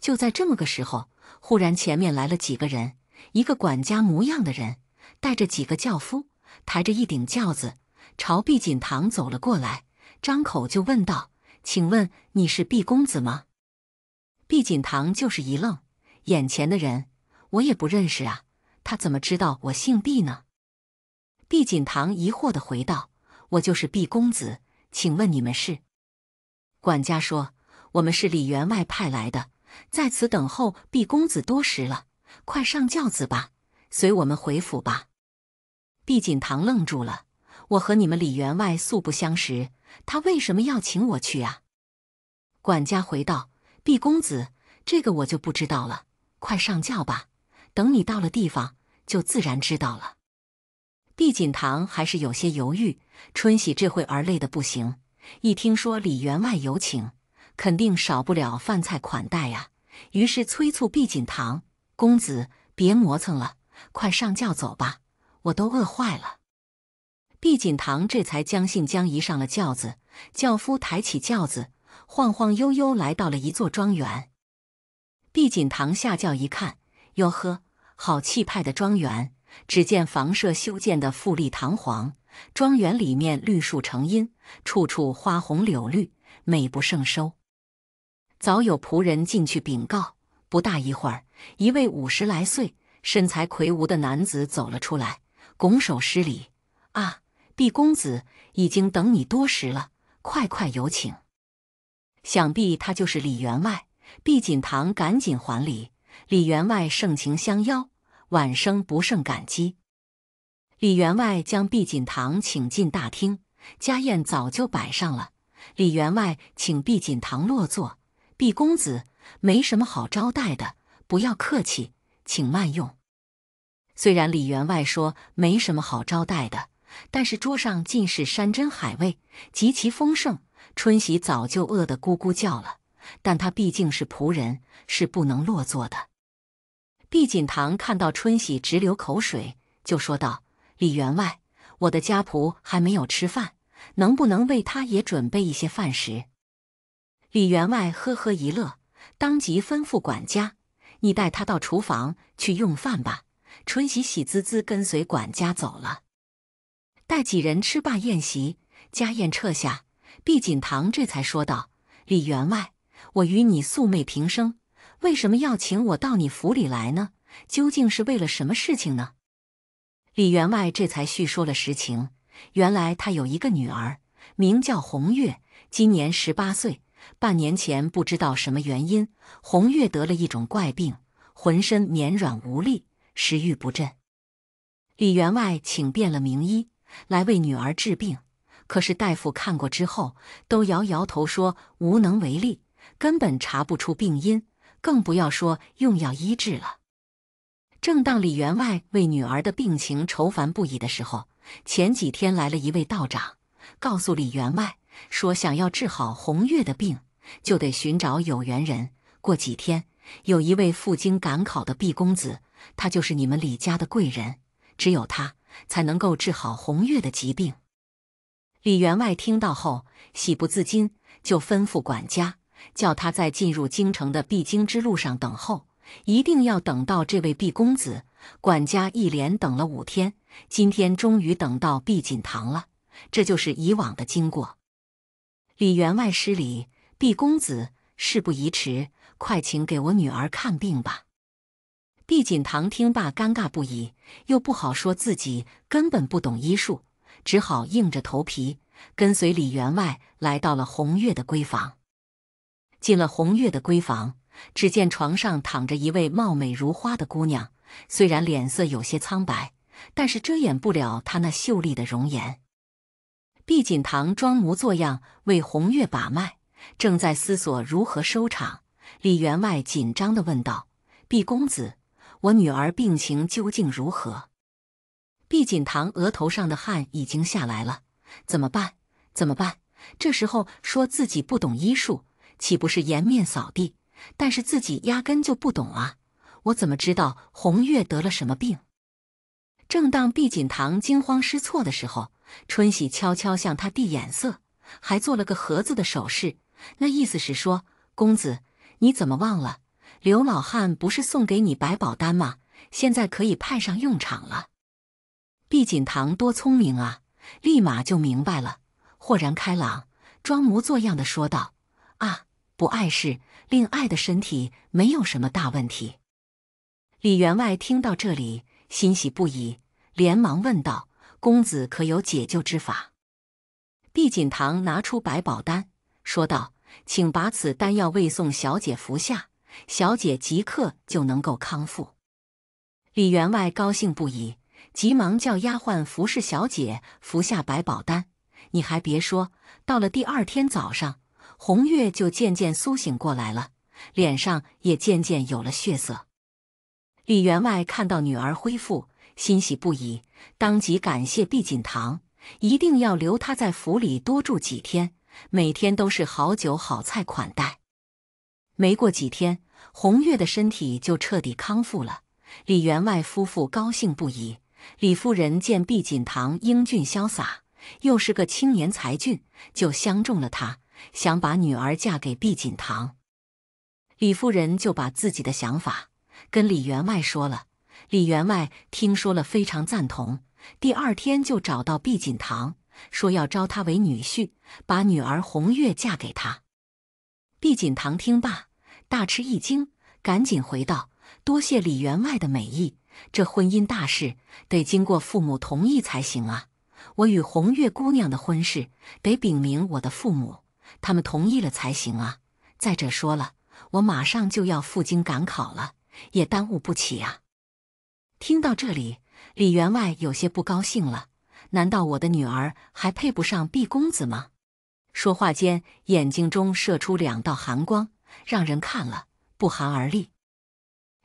就在这么个时候，忽然前面来了几个人，一个管家模样的人，带着几个轿夫，抬着一顶轿子，朝毕锦堂走了过来，张口就问道：“请问你是毕公子吗？”毕锦堂就是一愣。眼前的人，我也不认识啊！他怎么知道我姓毕呢？毕锦堂疑惑地回道：“我就是毕公子，请问你们是？”管家说：“我们是李员外派来的，在此等候毕公子多时了，快上轿子吧，随我们回府吧。”毕锦堂愣住了：“我和你们李员外素不相识，他为什么要请我去啊？”管家回道：“毕公子，这个我就不知道了。”快上轿吧，等你到了地方，就自然知道了。毕锦堂还是有些犹豫。春喜这会儿累得不行，一听说李员外有请，肯定少不了饭菜款待啊，于是催促毕锦堂：“公子，别磨蹭了，快上轿走吧，我都饿坏了。”毕锦堂这才将信将疑上了轿子。轿夫抬起轿子，晃晃悠悠来到了一座庄园。毕锦堂下轿一看，哟呵，好气派的庄园！只见房舍修建的富丽堂皇，庄园里面绿树成荫，处处花红柳绿，美不胜收。早有仆人进去禀告，不大一会儿，一位五十来岁、身材魁梧的男子走了出来，拱手施礼：“啊，毕公子已经等你多时了，快快有请。想必他就是李员外。”毕锦堂赶紧还礼，李员外盛情相邀，晚生不胜感激。李员外将毕锦堂请进大厅，家宴早就摆上了。李员外请毕锦堂落座，毕公子没什么好招待的，不要客气，请慢用。虽然李员外说没什么好招待的，但是桌上尽是山珍海味，极其丰盛。春喜早就饿得咕咕叫了。但他毕竟是仆人，是不能落座的。毕锦堂看到春喜直流口水，就说道：“李员外，我的家仆还没有吃饭，能不能为他也准备一些饭食？”李员外呵呵一乐，当即吩咐管家：“你带他到厨房去用饭吧。”春喜喜滋滋跟随管家走了。待几人吃罢宴席，家宴撤下，毕锦堂这才说道：“李员外。”我与你素昧平生，为什么要请我到你府里来呢？究竟是为了什么事情呢？李员外这才叙说了实情。原来他有一个女儿，名叫红月，今年十八岁。半年前，不知道什么原因，红月得了一种怪病，浑身绵软无力，食欲不振。李员外请遍了名医来为女儿治病，可是大夫看过之后，都摇摇头说无能为力。根本查不出病因，更不要说用药医治了。正当李员外为女儿的病情愁烦不已的时候，前几天来了一位道长，告诉李员外说，想要治好红月的病，就得寻找有缘人。过几天，有一位赴京赶考的毕公子，他就是你们李家的贵人，只有他才能够治好红月的疾病。李员外听到后喜不自禁，就吩咐管家。叫他在进入京城的必经之路上等候，一定要等到这位毕公子。管家一连等了五天，今天终于等到毕锦堂了。这就是以往的经过。李员外失礼，毕公子，事不宜迟，快请给我女儿看病吧。毕锦堂听罢，尴尬不已，又不好说自己根本不懂医术，只好硬着头皮跟随李员外来到了红月的闺房。进了红月的闺房，只见床上躺着一位貌美如花的姑娘，虽然脸色有些苍白，但是遮掩不了她那秀丽的容颜。毕锦堂装模作样为红月把脉，正在思索如何收场。李员外紧张地问道：“毕公子，我女儿病情究竟如何？”毕锦堂额头上的汗已经下来了，怎么办？怎么办？这时候说自己不懂医术。岂不是颜面扫地？但是自己压根就不懂啊！我怎么知道红月得了什么病？正当毕锦堂惊慌失措的时候，春喜悄悄向他递眼色，还做了个盒子的手势，那意思是说：“公子，你怎么忘了？刘老汉不是送给你百宝丹吗？现在可以派上用场了。”毕锦堂多聪明啊，立马就明白了，豁然开朗，装模作样的说道：“啊。”不碍事，令爱的身体没有什么大问题。李员外听到这里，欣喜不已，连忙问道：“公子可有解救之法？”毕锦堂拿出百宝丹，说道：“请把此丹药喂送小姐服下，小姐即刻就能够康复。”李员外高兴不已，急忙叫丫鬟服侍小姐服下百宝丹。你还别说，到了第二天早上。红月就渐渐苏醒过来了，脸上也渐渐有了血色。李员外看到女儿恢复，欣喜不已，当即感谢毕锦堂，一定要留她在府里多住几天，每天都是好酒好菜款待。没过几天，红月的身体就彻底康复了，李员外夫妇高兴不已。李夫人见毕锦堂英俊潇洒，又是个青年才俊，就相中了他。想把女儿嫁给毕锦堂，李夫人就把自己的想法跟李员外说了。李员外听说了，非常赞同。第二天就找到毕锦堂，说要招他为女婿，把女儿红月嫁给他。毕锦堂听罢，大吃一惊，赶紧回道：“多谢李员外的美意，这婚姻大事得经过父母同意才行啊！我与红月姑娘的婚事得禀明我的父母。”他们同意了才行啊！再者说了，我马上就要赴京赶考了，也耽误不起啊！听到这里，李员外有些不高兴了：难道我的女儿还配不上毕公子吗？说话间，眼睛中射出两道寒光，让人看了不寒而栗。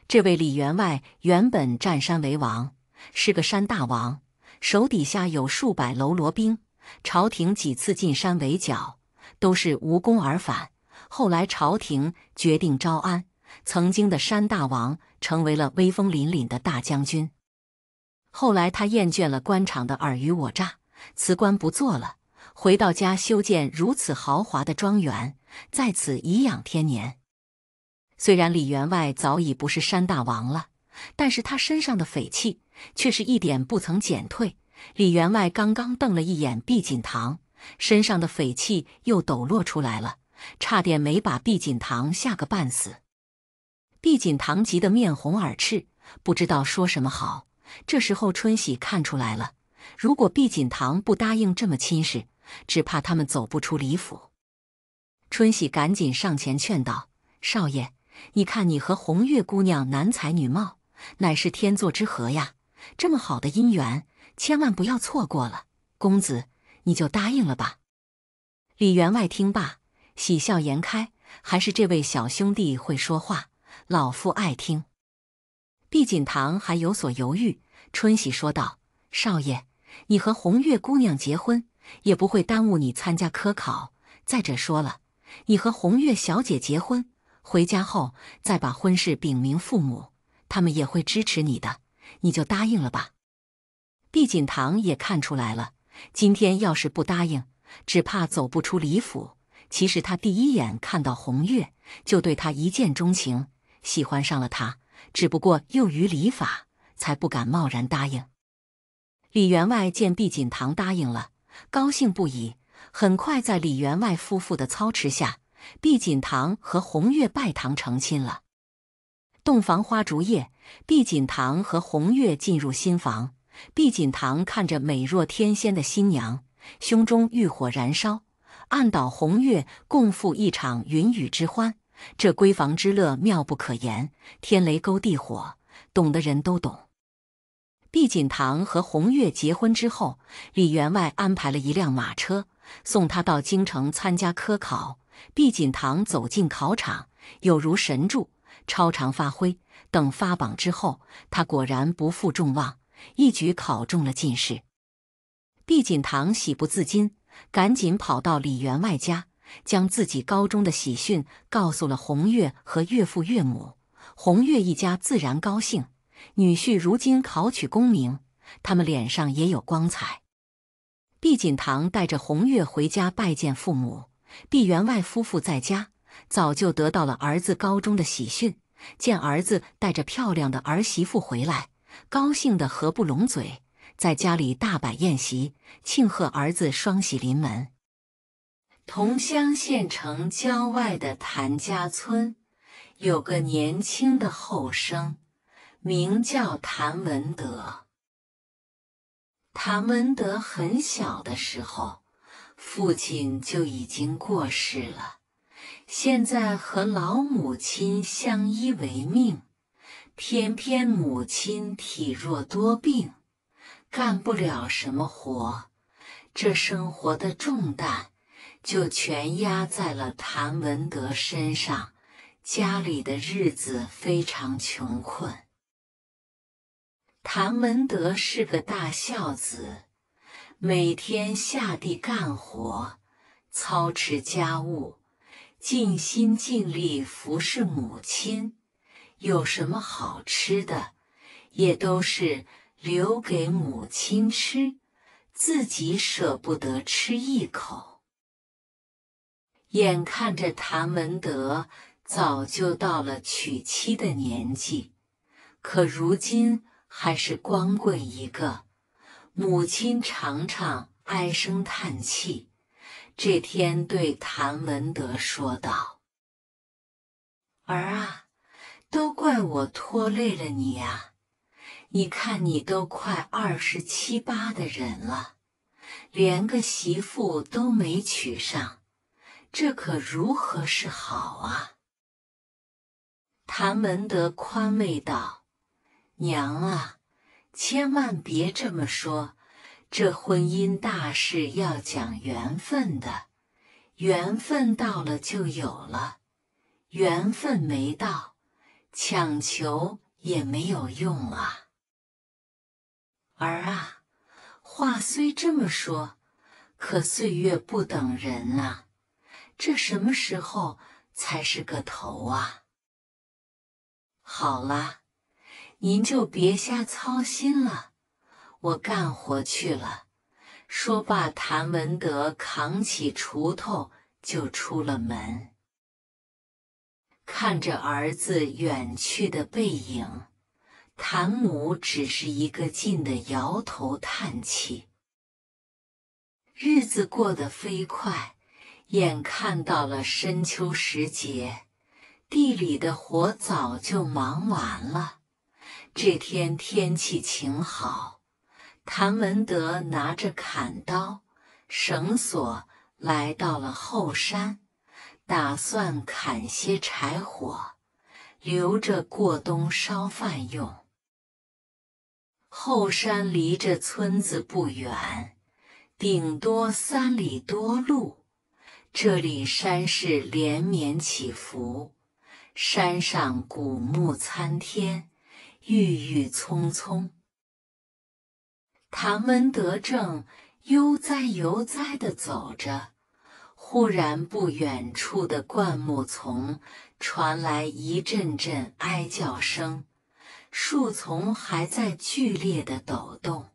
这位李员外原本占山为王，是个山大王，手底下有数百喽罗兵，朝廷几次进山围剿。都是无功而返。后来朝廷决定招安，曾经的山大王成为了威风凛凛的大将军。后来他厌倦了官场的尔虞我诈，辞官不做了，回到家修建如此豪华的庄园，在此颐养天年。虽然李员外早已不是山大王了，但是他身上的匪气却是一点不曾减退。李员外刚刚瞪了一眼毕锦堂。身上的匪气又抖落出来了，差点没把毕锦堂吓个半死。毕锦堂急得面红耳赤，不知道说什么好。这时候春喜看出来了，如果毕锦堂不答应这么亲事，只怕他们走不出李府。春喜赶紧上前劝道：“少爷，你看你和红月姑娘男才女貌，乃是天作之合呀！这么好的姻缘，千万不要错过了，公子。”你就答应了吧。李员外听罢，喜笑颜开，还是这位小兄弟会说话，老夫爱听。毕锦堂还有所犹豫，春喜说道：“少爷，你和红月姑娘结婚，也不会耽误你参加科考。再者说了，你和红月小姐结婚，回家后再把婚事禀明父母，他们也会支持你的。你就答应了吧。”毕锦堂也看出来了。今天要是不答应，只怕走不出李府。其实他第一眼看到红月，就对她一见钟情，喜欢上了她。只不过囿于礼法，才不敢贸然答应。李员外见毕锦堂答应了，高兴不已。很快，在李员外夫妇的操持下，毕锦堂和红月拜堂成亲了。洞房花烛夜，毕锦堂和红月进入新房。毕锦堂看着美若天仙的新娘，胸中欲火燃烧，暗道：“红月共赴一场云雨之欢，这闺房之乐妙不可言，天雷勾地火，懂的人都懂。”毕锦堂和红月结婚之后，李员外安排了一辆马车送他到京城参加科考。毕锦堂走进考场，有如神助，超常发挥。等发榜之后，他果然不负众望。一举考中了进士，毕锦堂喜不自禁，赶紧跑到李员外家，将自己高中的喜讯告诉了红月和岳父岳母。红月一家自然高兴，女婿如今考取功名，他们脸上也有光彩。毕锦堂带着红月回家拜见父母，毕员外夫妇在家早就得到了儿子高中的喜讯，见儿子带着漂亮的儿媳妇回来。高兴得合不拢嘴，在家里大摆宴席，庆贺儿子双喜临门。桐乡县城郊外的谭家村有个年轻的后生，名叫谭文德。谭文德很小的时候，父亲就已经过世了，现在和老母亲相依为命。偏偏母亲体弱多病，干不了什么活，这生活的重担就全压在了谭文德身上。家里的日子非常穷困。谭文德是个大孝子，每天下地干活，操持家务，尽心尽力服侍母亲。有什么好吃的，也都是留给母亲吃，自己舍不得吃一口。眼看着谭文德早就到了娶妻的年纪，可如今还是光棍一个。母亲常常唉声叹气，这天对谭文德说道：“儿啊。”都怪我拖累了你呀！你看你都快二十七八的人了，连个媳妇都没娶上，这可如何是好啊？唐文德宽慰道：“娘啊，千万别这么说。这婚姻大事要讲缘分的，缘分到了就有了，缘分没到。”强求也没有用啊，儿啊，话虽这么说，可岁月不等人啊，这什么时候才是个头啊？好了，您就别瞎操心了，我干活去了。说罢，谭文德扛起锄头就出了门。看着儿子远去的背影，谭母只是一个劲的摇头叹气。日子过得飞快，眼看到了深秋时节，地里的活早就忙完了。这天天气晴好，谭文德拿着砍刀、绳索来到了后山。打算砍些柴火，留着过冬烧饭用。后山离这村子不远，顶多三里多路。这里山势连绵起伏，山上古木参天，郁郁葱葱。唐文德正悠哉悠哉地走着。忽然，不远处的灌木丛传来一阵阵哀叫声，树丛还在剧烈的抖动。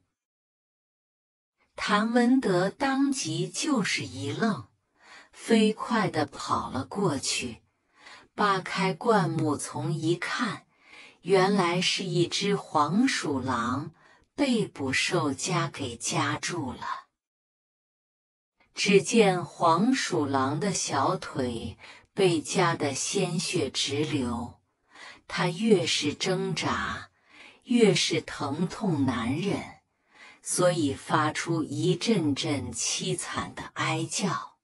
谭文德当即就是一愣，飞快地跑了过去，扒开灌木丛一看，原来是一只黄鼠狼被捕兽夹给夹住了。只见黄鼠狼的小腿被夹得鲜血直流，它越是挣扎，越是疼痛难忍，所以发出一阵阵凄惨的哀叫。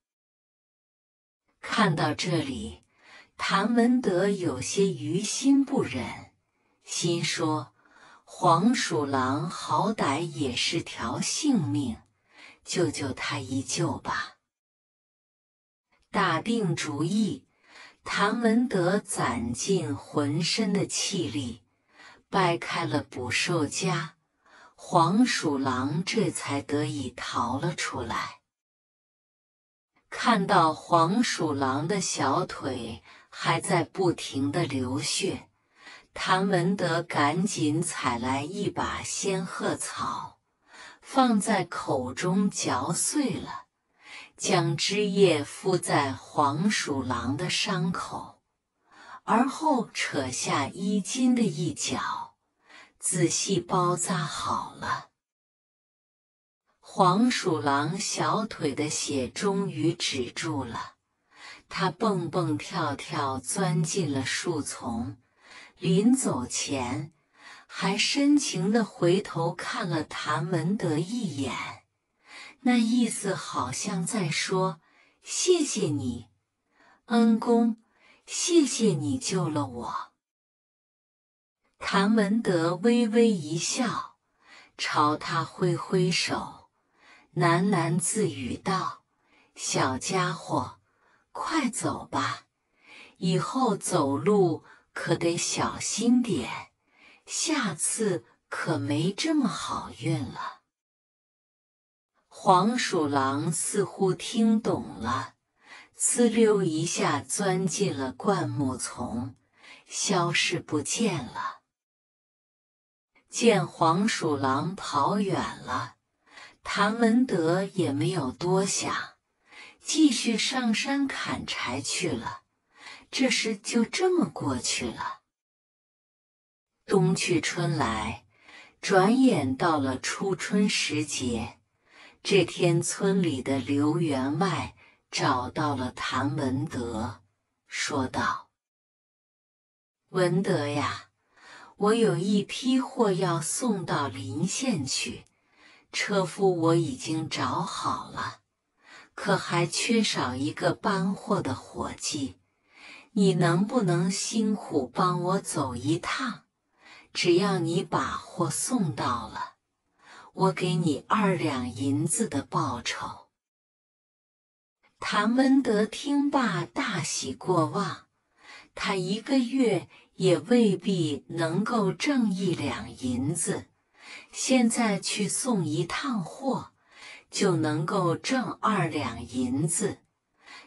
看到这里，谭文德有些于心不忍，心说黄鼠狼好歹也是条性命。救救他一救吧！打定主意，唐文德攒尽浑身的气力，掰开了捕兽夹，黄鼠狼这才得以逃了出来。看到黄鼠狼的小腿还在不停的流血，唐文德赶紧采来一把仙鹤草。放在口中嚼碎了，将汁液敷在黄鼠狼的伤口，而后扯下衣襟的一角，仔细包扎好了。黄鼠狼小腿的血终于止住了，它蹦蹦跳跳钻进了树丛，临走前。还深情地回头看了谭文德一眼，那意思好像在说：“谢谢你，恩公，谢谢你救了我。”谭文德微微一笑，朝他挥挥手，喃喃自语道：“小家伙，快走吧，以后走路可得小心点。”下次可没这么好运了。黄鼠狼似乎听懂了，呲溜一下钻进了灌木丛，消失不见了。见黄鼠狼跑远了，谭文德也没有多想，继续上山砍柴去了。这事就这么过去了。冬去春来，转眼到了初春时节。这天，村里的刘员外找到了谭文德，说道：“文德呀，我有一批货要送到临县去，车夫我已经找好了，可还缺少一个搬货的伙计，你能不能辛苦帮我走一趟？”只要你把货送到了，我给你二两银子的报酬。谭文德听罢大喜过望，他一个月也未必能够挣一两银子，现在去送一趟货就能够挣二两银子，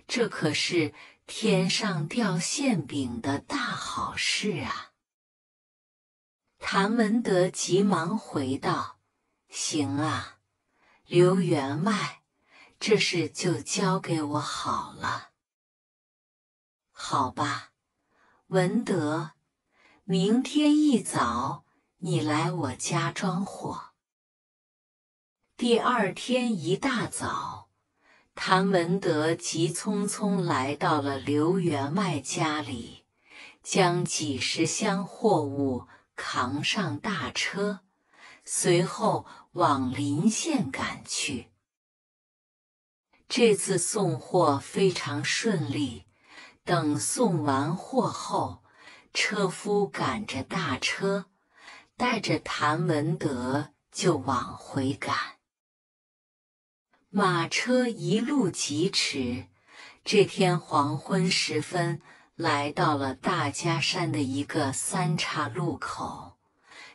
这可是天上掉馅饼的大好事啊！谭文德急忙回道：“行啊，刘员外，这事就交给我好了。好吧，文德，明天一早你来我家装货。”第二天一大早，谭文德急匆匆来到了刘员外家里，将几十箱货物。扛上大车，随后往临县赶去。这次送货非常顺利。等送完货后，车夫赶着大车，带着谭文德就往回赶。马车一路疾驰，这天黄昏时分。来到了大家山的一个三岔路口，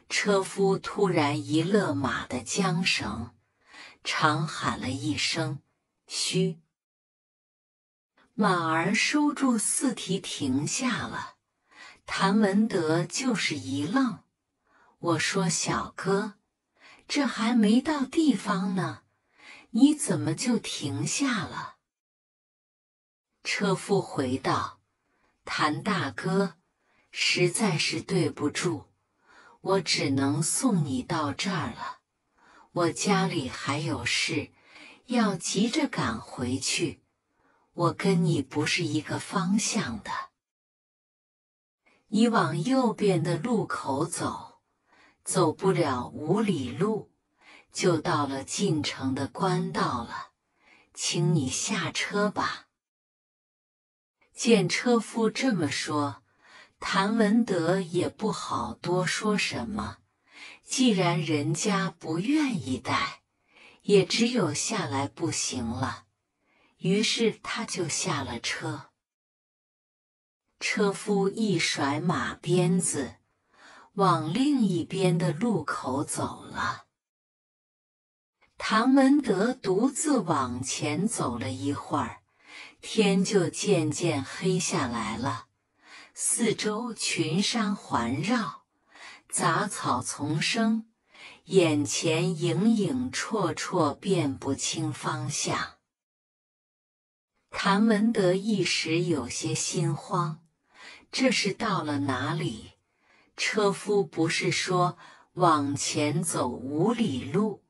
车夫突然一勒马的缰绳，长喊了一声“嘘”，马儿收住四蹄停下了。谭文德就是一愣：“我说小哥，这还没到地方呢，你怎么就停下了？”车夫回道。谭大哥，实在是对不住，我只能送你到这儿了。我家里还有事，要急着赶回去。我跟你不是一个方向的，你往右边的路口走，走不了五里路，就到了进城的官道了，请你下车吧。见车夫这么说，谭文德也不好多说什么。既然人家不愿意带，也只有下来步行了。于是他就下了车。车夫一甩马鞭子，往另一边的路口走了。唐文德独自往前走了一会儿。天就渐渐黑下来了，四周群山环绕，杂草丛生，眼前影影绰绰，辨不清方向。谭文德一时有些心慌，这是到了哪里？车夫不是说往前走五里路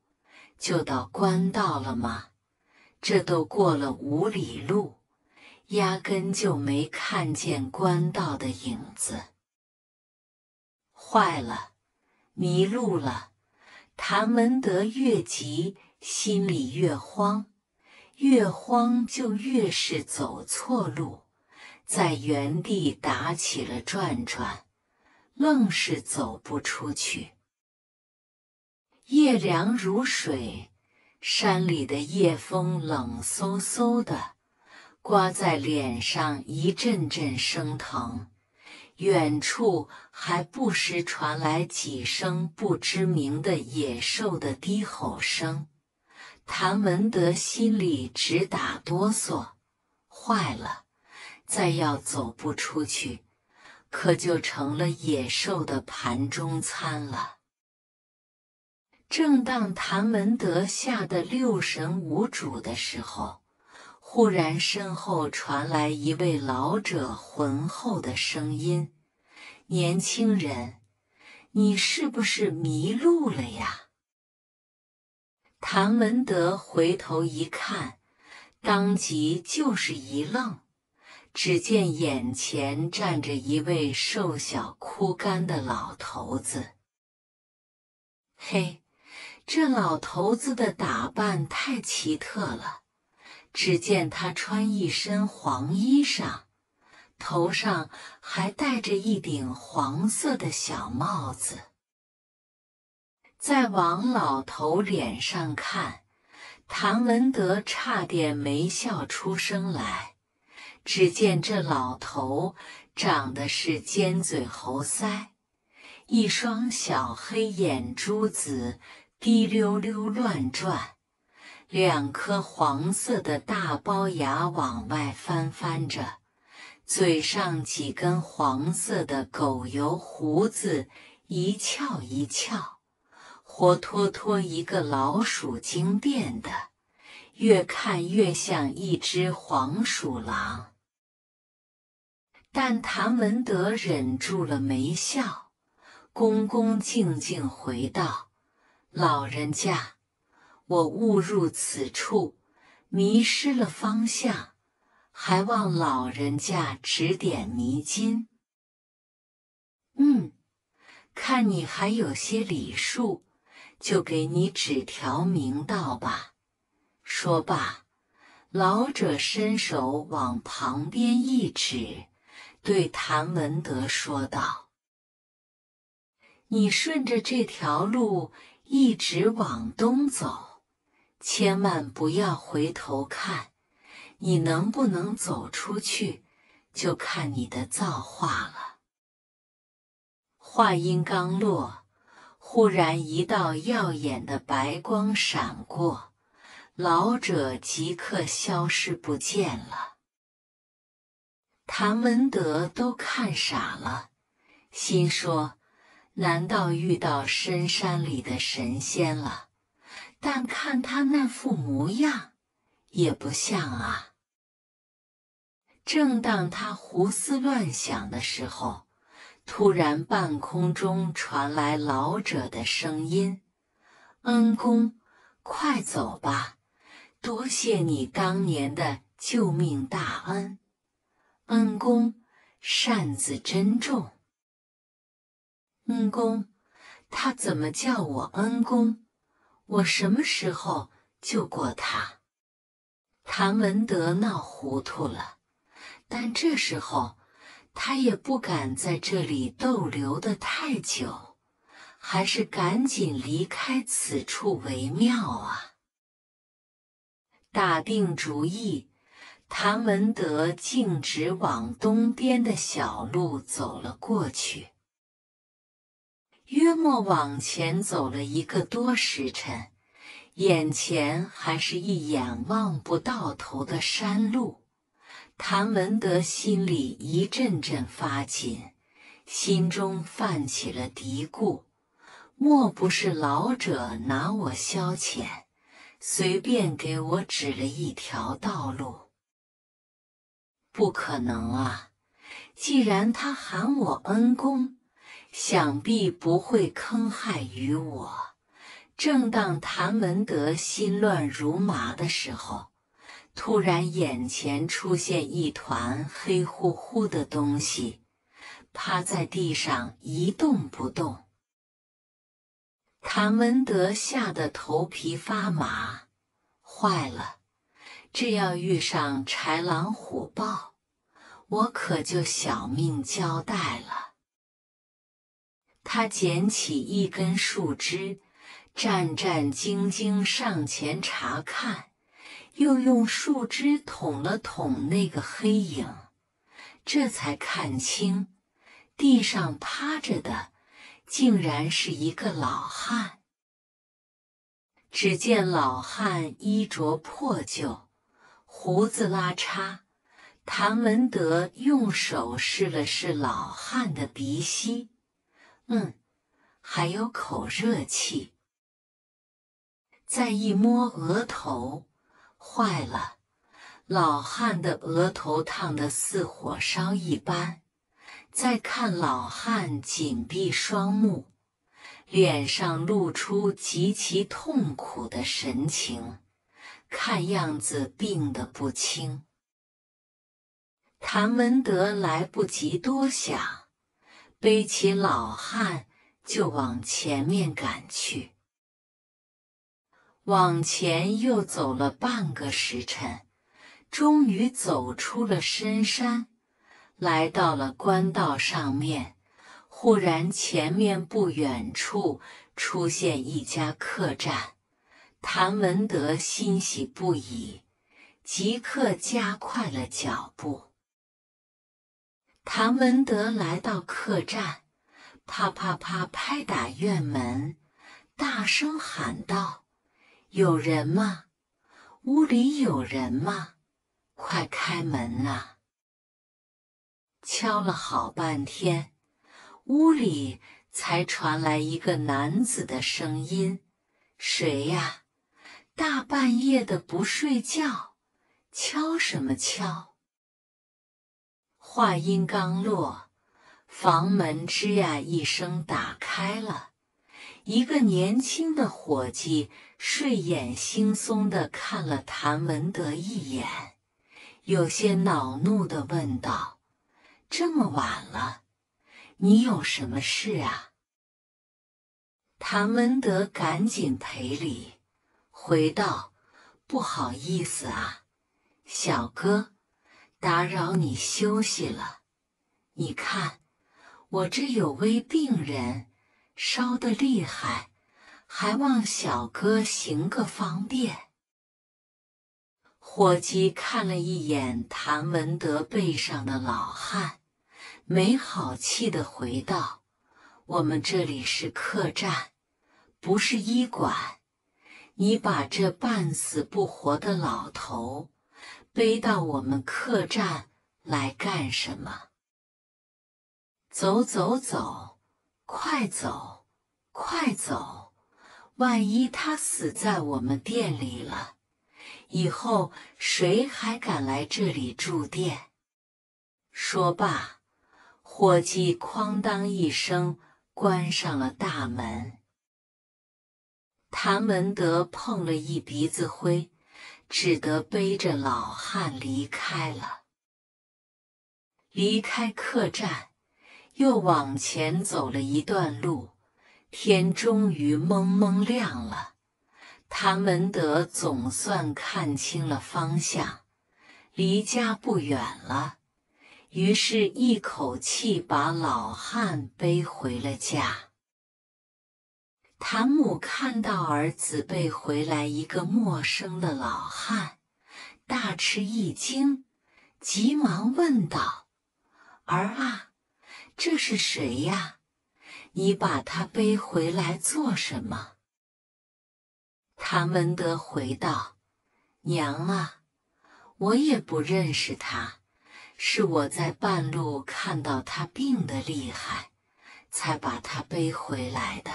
就到官道了吗？这都过了五里路。压根就没看见官道的影子。坏了，迷路了！谭文德越急，心里越慌，越慌就越是走错路，在原地打起了转转，愣是走不出去。夜凉如水，山里的夜风冷飕飕的。刮在脸上一阵阵生疼，远处还不时传来几声不知名的野兽的低吼声。谭文德心里直打哆嗦，坏了，再要走不出去，可就成了野兽的盘中餐了。正当谭文德吓得六神无主的时候，忽然，身后传来一位老者浑厚的声音：“年轻人，你是不是迷路了呀？”谭文德回头一看，当即就是一愣。只见眼前站着一位瘦小枯干的老头子。嘿，这老头子的打扮太奇特了。只见他穿一身黄衣裳，头上还戴着一顶黄色的小帽子。在王老头脸上看，唐文德差点没笑出声来。只见这老头长得是尖嘴猴腮，一双小黑眼珠子滴溜溜乱转。两颗黄色的大龅牙往外翻翻着，嘴上几根黄色的狗油胡子一翘一翘，活脱脱一个老鼠精变的，越看越像一只黄鼠狼。但谭文德忍住了没笑，恭恭敬敬回道：“老人家。”我误入此处，迷失了方向，还望老人家指点迷津。嗯，看你还有些礼数，就给你指条明道吧。说罢，老者伸手往旁边一指，对谭文德说道：“你顺着这条路一直往东走。”千万不要回头看，你能不能走出去，就看你的造化了。话音刚落，忽然一道耀眼的白光闪过，老者即刻消失不见了。谭文德都看傻了，心说：难道遇到深山里的神仙了？但看他那副模样，也不像啊。正当他胡思乱想的时候，突然半空中传来老者的声音：“恩公，快走吧，多谢你当年的救命大恩。恩公，扇子珍重。恩公，他怎么叫我恩公？”我什么时候救过他？唐文德闹糊涂了，但这时候他也不敢在这里逗留的太久，还是赶紧离开此处为妙啊！打定主意，唐文德径直往东边的小路走了过去。约莫往前走了一个多时辰，眼前还是一眼望不到头的山路。谭文德心里一阵阵发紧，心中泛起了嘀咕：莫不是老者拿我消遣，随便给我指了一条道路？不可能啊！既然他喊我恩公。想必不会坑害于我。正当谭文德心乱如麻的时候，突然眼前出现一团黑乎乎的东西，趴在地上一动不动。谭文德吓得头皮发麻，坏了！这要遇上豺狼虎豹，我可就小命交代了。他捡起一根树枝，战战兢兢上前查看，又用树枝捅了捅那个黑影，这才看清地上趴着的，竟然是一个老汉。只见老汉衣着破旧，胡子拉碴。谭文德用手试了试老汉的鼻息。嗯，还有口热气。再一摸额头，坏了，老汉的额头烫得似火烧一般。再看老汉紧闭双目，脸上露出极其痛苦的神情，看样子病得不轻。谭文德来不及多想。背起老汉就往前面赶去，往前又走了半个时辰，终于走出了深山，来到了官道上面。忽然，前面不远处出现一家客栈，谭文德欣喜不已，即刻加快了脚步。唐文德来到客栈，啪啪啪拍打院门，大声喊道：“有人吗？屋里有人吗？快开门啊！”敲了好半天，屋里才传来一个男子的声音：“谁呀？大半夜的不睡觉，敲什么敲？”话音刚落，房门吱呀一声打开了，一个年轻的伙计睡眼惺忪的看了谭文德一眼，有些恼怒的问道：“这么晚了，你有什么事啊？”谭文德赶紧赔礼，回道：“不好意思啊，小哥。”打扰你休息了，你看我这有位病人烧得厉害，还望小哥行个方便。伙计看了一眼谭文德背上的老汉，没好气的回道：“我们这里是客栈，不是医馆，你把这半死不活的老头。”飞到我们客栈来干什么？走走走，快走，快走！万一他死在我们店里了，以后谁还敢来这里住店？说罢，伙计哐当一声关上了大门。谭文德碰了一鼻子灰。只得背着老汉离开了。离开客栈，又往前走了一段路，天终于蒙蒙亮了。唐文德总算看清了方向，离家不远了。于是，一口气把老汉背回了家。谭母看到儿子背回来一个陌生的老汉，大吃一惊，急忙问道：“儿啊，这是谁呀？你把他背回来做什么？”谭文德回道：“娘啊，我也不认识他，是我在半路看到他病得厉害，才把他背回来的。”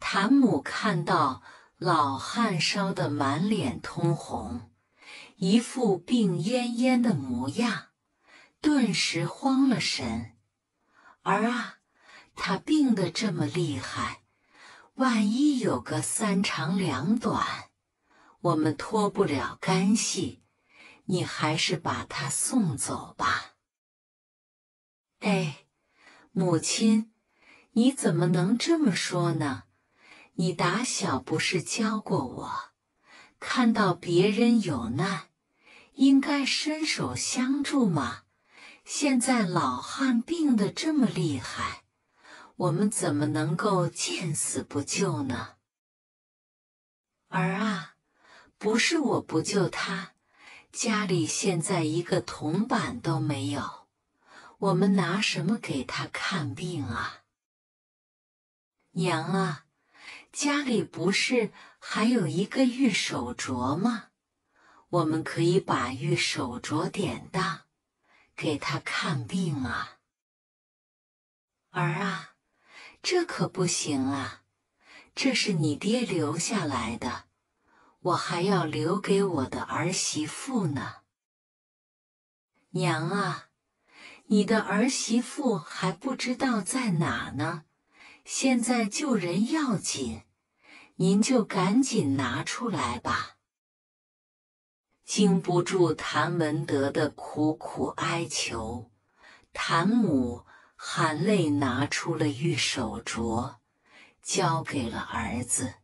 谭母看到老汉烧得满脸通红，一副病恹恹的模样，顿时慌了神儿啊！他病得这么厉害，万一有个三长两短，我们脱不了干系。你还是把他送走吧。哎，母亲，你怎么能这么说呢？你打小不是教过我，看到别人有难，应该伸手相助吗？现在老汉病得这么厉害，我们怎么能够见死不救呢？儿啊，不是我不救他，家里现在一个铜板都没有，我们拿什么给他看病啊？娘啊！家里不是还有一个玉手镯吗？我们可以把玉手镯典当，给他看病啊！儿啊，这可不行啊！这是你爹留下来的，我还要留给我的儿媳妇呢。娘啊，你的儿媳妇还不知道在哪呢。现在救人要紧，您就赶紧拿出来吧。经不住谭文德的苦苦哀求，谭母含泪拿出了玉手镯，交给了儿子。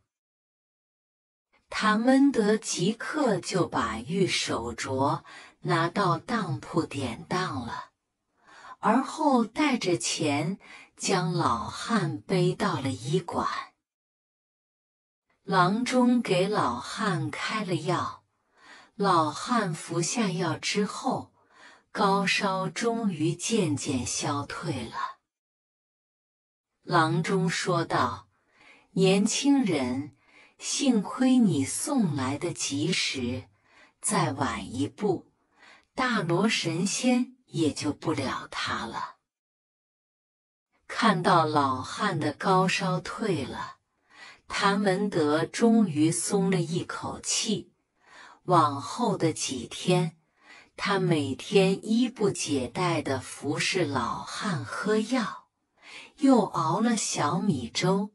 谭文德即刻就把玉手镯拿到当铺典当了，而后带着钱。将老汉背到了医馆，郎中给老汉开了药，老汉服下药之后，高烧终于渐渐消退了。郎中说道：“年轻人，幸亏你送来的及时，再晚一步，大罗神仙也救不了他了。”看到老汉的高烧退了，谭文德终于松了一口气。往后的几天，他每天衣不解带的服侍老汉喝药，又熬了小米粥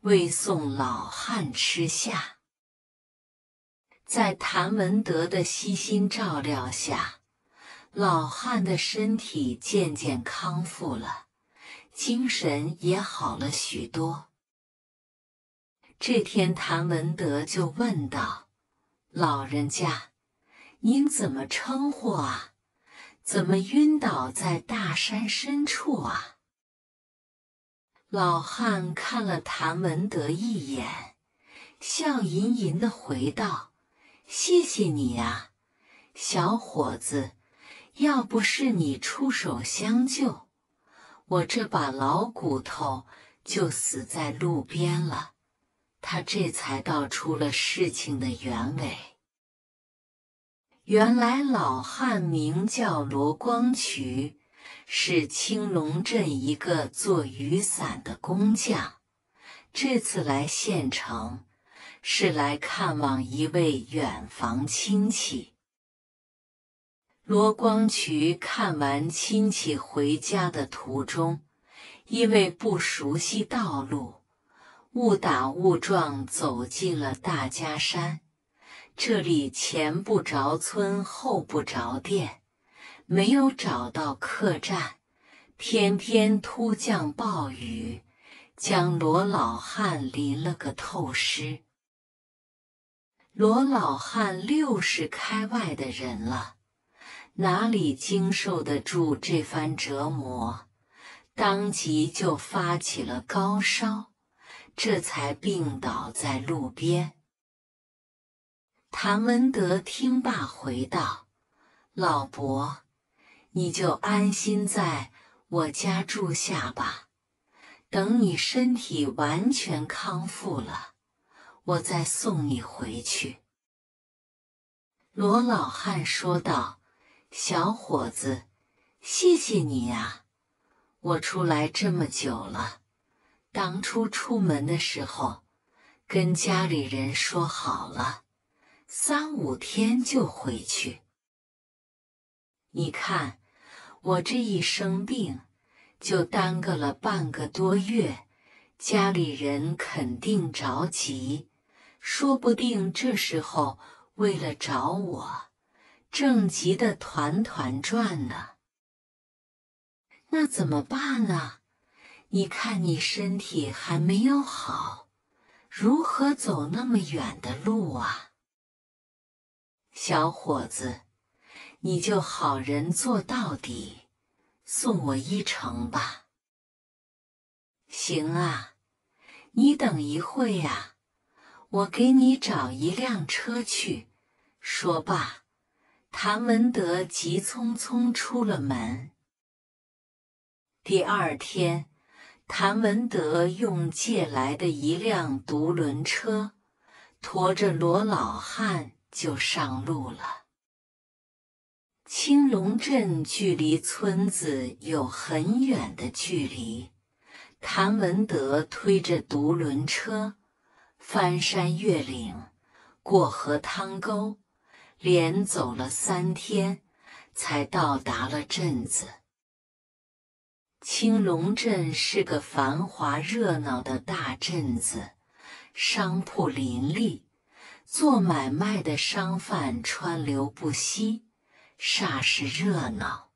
喂送老汉吃下。在谭文德的悉心照料下，老汉的身体渐渐康复了。精神也好了许多。这天，谭文德就问道：“老人家，您怎么称呼啊？怎么晕倒在大山深处啊？”老汉看了谭文德一眼，笑吟吟的回道：“谢谢你啊，小伙子，要不是你出手相救。”我这把老骨头就死在路边了。他这才道出了事情的原委。原来老汉名叫罗光渠，是青龙镇一个做雨伞的工匠。这次来县城，是来看望一位远房亲戚。罗光渠看完亲戚回家的途中，因为不熟悉道路，误打误撞走进了大家山。这里前不着村，后不着店，没有找到客栈。偏偏突降暴雨，将罗老汉淋了个透湿。罗老汉六十开外的人了。哪里经受得住这番折磨，当即就发起了高烧，这才病倒在路边。谭文德听罢，回道：“老伯，你就安心在我家住下吧，等你身体完全康复了，我再送你回去。”罗老汉说道。小伙子，谢谢你呀！我出来这么久了，当初出门的时候跟家里人说好了，三五天就回去。你看我这一生病，就耽搁了半个多月，家里人肯定着急，说不定这时候为了找我。正急得团团转呢，那怎么办呢？你看你身体还没有好，如何走那么远的路啊？小伙子，你就好人做到底，送我一程吧。行啊，你等一会啊，我给你找一辆车去。说罢。谭文德急匆匆出了门。第二天，谭文德用借来的一辆独轮车，驮着罗老汉就上路了。青龙镇距离村子有很远的距离，谭文德推着独轮车，翻山越岭，过河趟沟。连走了三天，才到达了镇子。青龙镇是个繁华热闹的大镇子，商铺林立，做买卖的商贩川流不息，煞是热闹。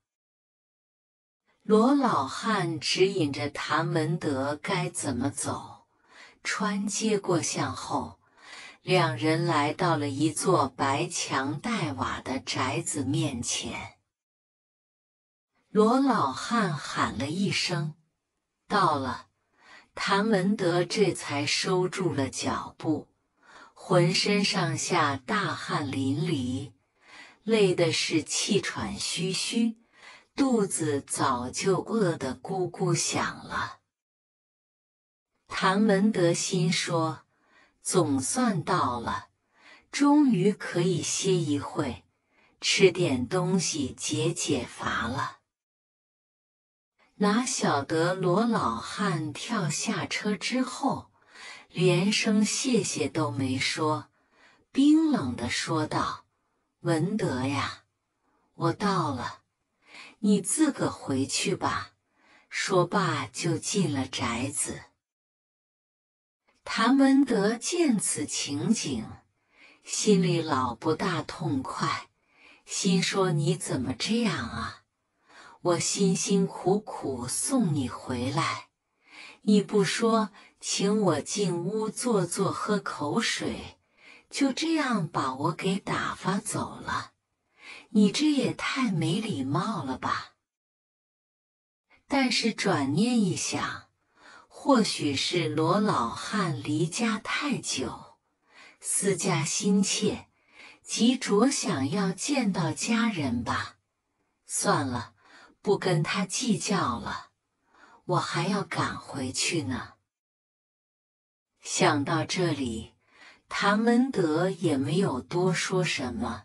罗老汉指引着谭文德该怎么走，穿街过巷后。两人来到了一座白墙黛瓦的宅子面前，罗老汉喊了一声：“到了。”谭文德这才收住了脚步，浑身上下大汗淋漓，累的是气喘吁吁，肚子早就饿得咕咕响了。谭文德心说。总算到了，终于可以歇一会，吃点东西解解乏了。哪晓得罗老汉跳下车之后，连声谢谢都没说，冰冷的说道：“文德呀，我到了，你自个回去吧。”说罢就进了宅子。谭文德见此情景，心里老不大痛快，心说：“你怎么这样啊？我辛辛苦苦送你回来，你不说请我进屋坐坐、喝口水，就这样把我给打发走了，你这也太没礼貌了吧？”但是转念一想。或许是罗老汉离家太久，思家心切，急着想要见到家人吧。算了，不跟他计较了，我还要赶回去呢。想到这里，唐文德也没有多说什么，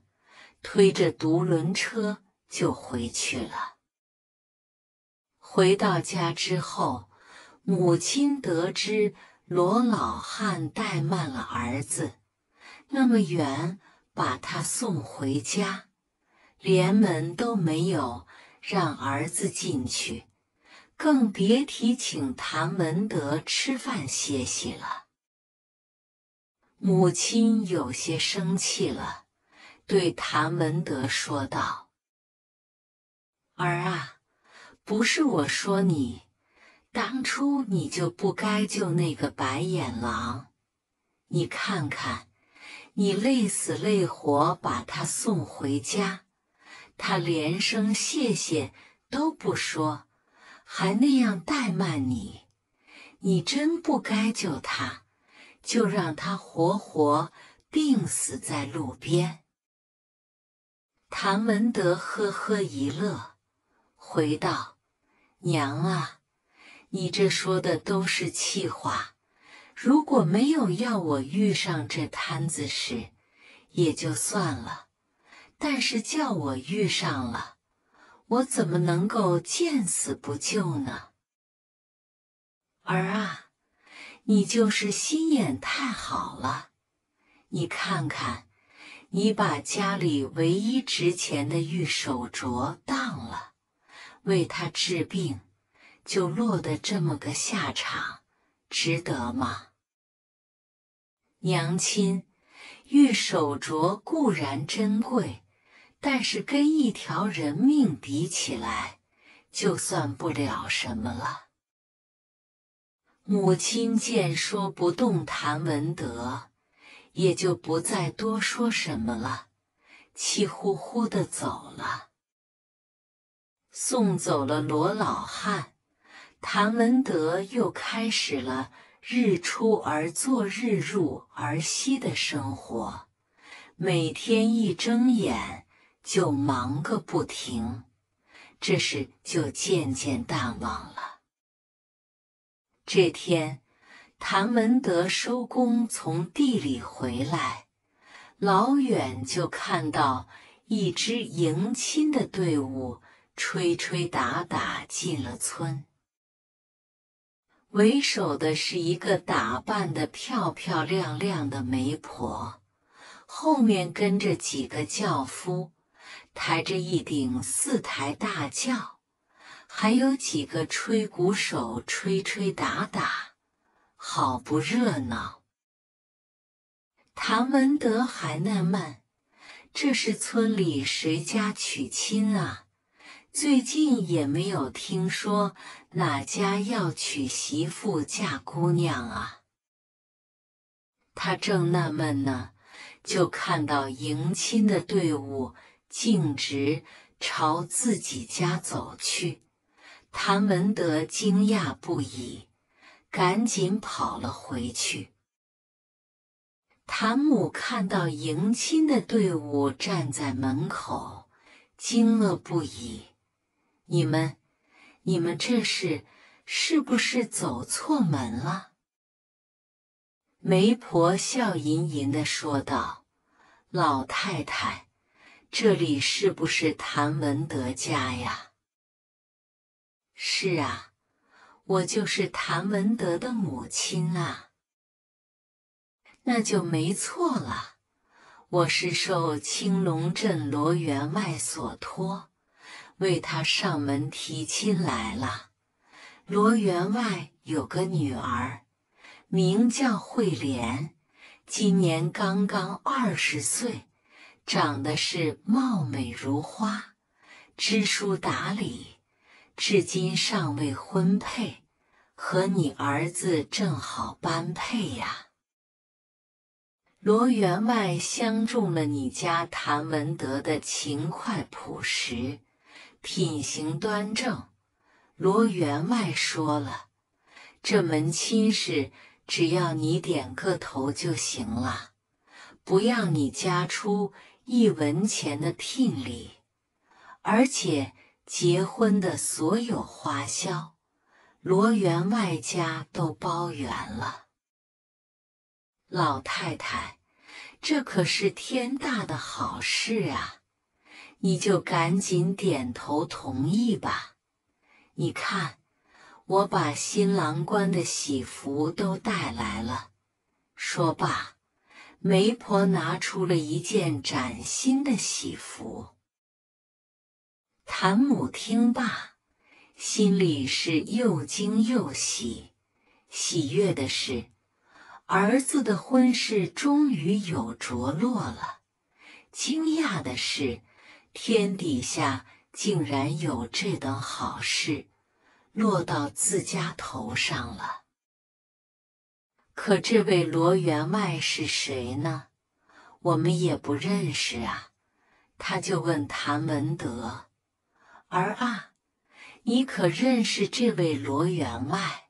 推着独轮车就回去了。回到家之后。母亲得知罗老汉怠慢了儿子，那么远把他送回家，连门都没有让儿子进去，更别提请谭文德吃饭歇息了。母亲有些生气了，对谭文德说道：“儿啊，不是我说你。”当初你就不该救那个白眼狼！你看看，你累死累活把他送回家，他连声谢谢都不说，还那样怠慢你。你真不该救他，就让他活活病死在路边。谭文德呵呵一乐，回道：“娘啊！”你这说的都是气话。如果没有要我遇上这摊子事，也就算了。但是叫我遇上了，我怎么能够见死不救呢？儿啊，你就是心眼太好了。你看看，你把家里唯一值钱的玉手镯当了，为他治病。就落得这么个下场，值得吗？娘亲，玉手镯固然珍贵，但是跟一条人命比起来，就算不了什么了。母亲见说不动谭文德，也就不再多说什么了，气呼呼的走了，送走了罗老汉。谭文德又开始了日出而作、日入而息的生活，每天一睁眼就忙个不停，这事就渐渐淡忘了。这天，谭文德收工从地里回来，老远就看到一支迎亲的队伍，吹吹打打进了村。为首的是一个打扮的漂漂亮亮的媒婆，后面跟着几个轿夫，抬着一顶四抬大轿，还有几个吹鼓手吹吹打打，好不热闹。谭文德还纳闷，这是村里谁家娶亲啊？最近也没有听说哪家要娶媳妇嫁姑娘啊！他正纳闷呢，就看到迎亲的队伍径直朝自己家走去。谭文德惊讶不已，赶紧跑了回去。谭母看到迎亲的队伍站在门口，惊愕不已。你们，你们这是是不是走错门了？媒婆笑吟吟的说道：“老太太，这里是不是谭文德家呀？”“是啊，我就是谭文德的母亲啊。”“那就没错了，我是受青龙镇罗员外所托。”为他上门提亲来了。罗员外有个女儿，名叫慧莲，今年刚刚二十岁，长得是貌美如花，知书达理，至今尚未婚配，和你儿子正好般配呀。罗员外相中了你家谭文德的勤快朴实。品行端正，罗员外说了，这门亲事只要你点个头就行了，不要你家出一文钱的聘礼，而且结婚的所有花销，罗员外家都包圆了。老太太，这可是天大的好事啊！你就赶紧点头同意吧。你看，我把新郎官的喜服都带来了。说罢，媒婆拿出了一件崭新的喜服。谭母听罢，心里是又惊又喜。喜悦的是，儿子的婚事终于有着落了；惊讶的是。天底下竟然有这等好事，落到自家头上了。可这位罗员外是谁呢？我们也不认识啊。他就问谭文德：“儿啊，你可认识这位罗员外？”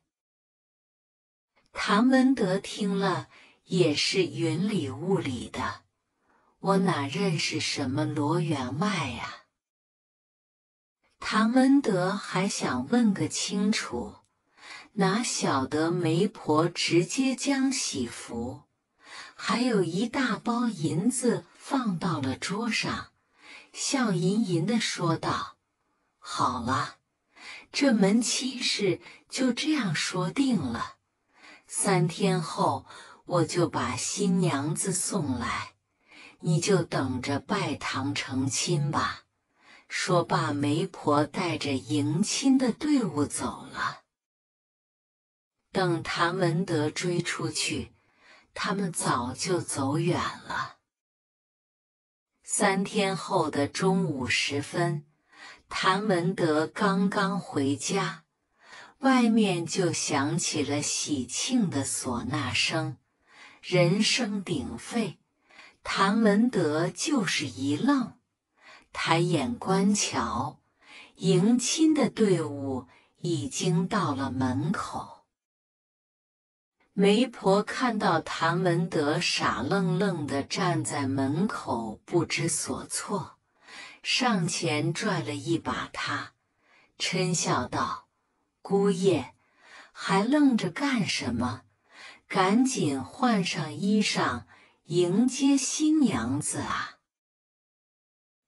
谭文德听了也是云里雾里的。我哪认识什么罗员外呀？唐文德还想问个清楚，哪晓得媒婆直接将喜服，还有一大包银子放到了桌上，笑吟吟的说道：“好了，这门亲事就这样说定了。三天后我就把新娘子送来。”你就等着拜堂成亲吧。说罢，媒婆带着迎亲的队伍走了。等谭文德追出去，他们早就走远了。三天后的中午时分，谭文德刚刚回家，外面就响起了喜庆的唢呐声，人声鼎沸。谭文德就是一愣，抬眼观瞧，迎亲的队伍已经到了门口。媒婆看到谭文德傻愣愣的站在门口，不知所措，上前拽了一把他，嗔笑道：“姑爷，还愣着干什么？赶紧换上衣裳！”迎接新娘子啊！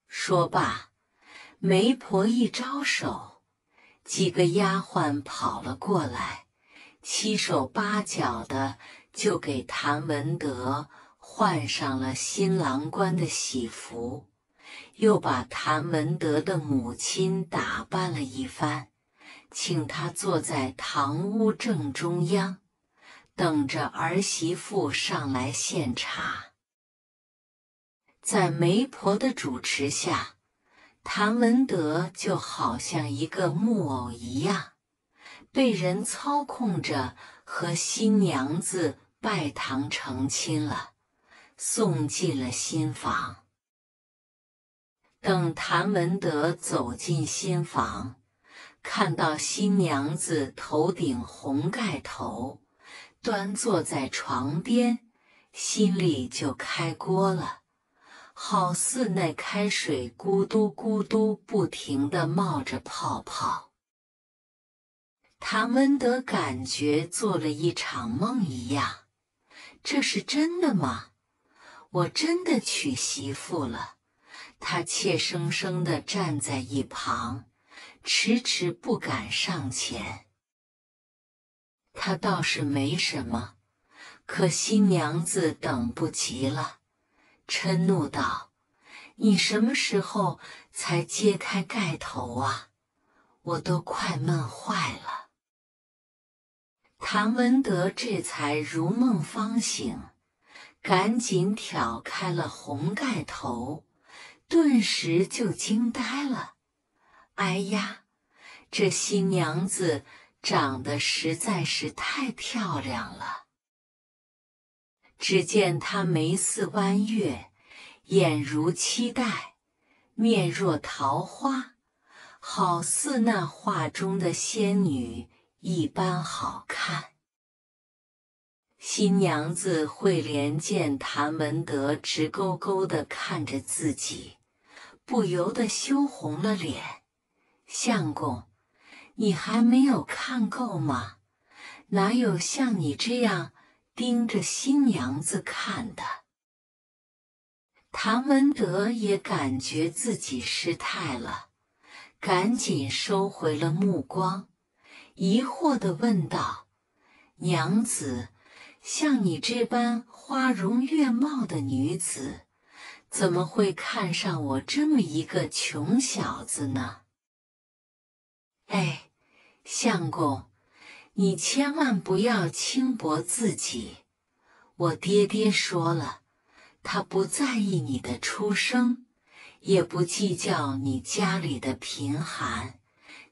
说罢，媒婆一招手，几个丫鬟跑了过来，七手八脚的就给谭文德换上了新郎官的喜服，又把谭文德的母亲打扮了一番，请他坐在堂屋正中央。等着儿媳妇上来献茶，在媒婆的主持下，谭文德就好像一个木偶一样，被人操控着和新娘子拜堂成亲了，送进了新房。等谭文德走进新房，看到新娘子头顶红盖头。端坐在床边，心里就开锅了，好似那开水咕嘟咕嘟不停地冒着泡泡。唐文德感觉做了一场梦一样，这是真的吗？我真的娶媳妇了？他怯生生地站在一旁，迟迟不敢上前。他倒是没什么，可新娘子等不及了，嗔怒道：“你什么时候才揭开盖头啊？我都快闷坏了。”唐文德这才如梦方醒，赶紧挑开了红盖头，顿时就惊呆了。“哎呀，这新娘子！”长得实在是太漂亮了。只见她眉似弯月，眼如期待，面若桃花，好似那画中的仙女一般好看。新娘子惠莲见谭文德直勾勾的看着自己，不由得羞红了脸，相公。你还没有看够吗？哪有像你这样盯着新娘子看的？唐文德也感觉自己失态了，赶紧收回了目光，疑惑地问道：“娘子，像你这般花容月貌的女子，怎么会看上我这么一个穷小子呢？”哎。相公，你千万不要轻薄自己。我爹爹说了，他不在意你的出生，也不计较你家里的贫寒，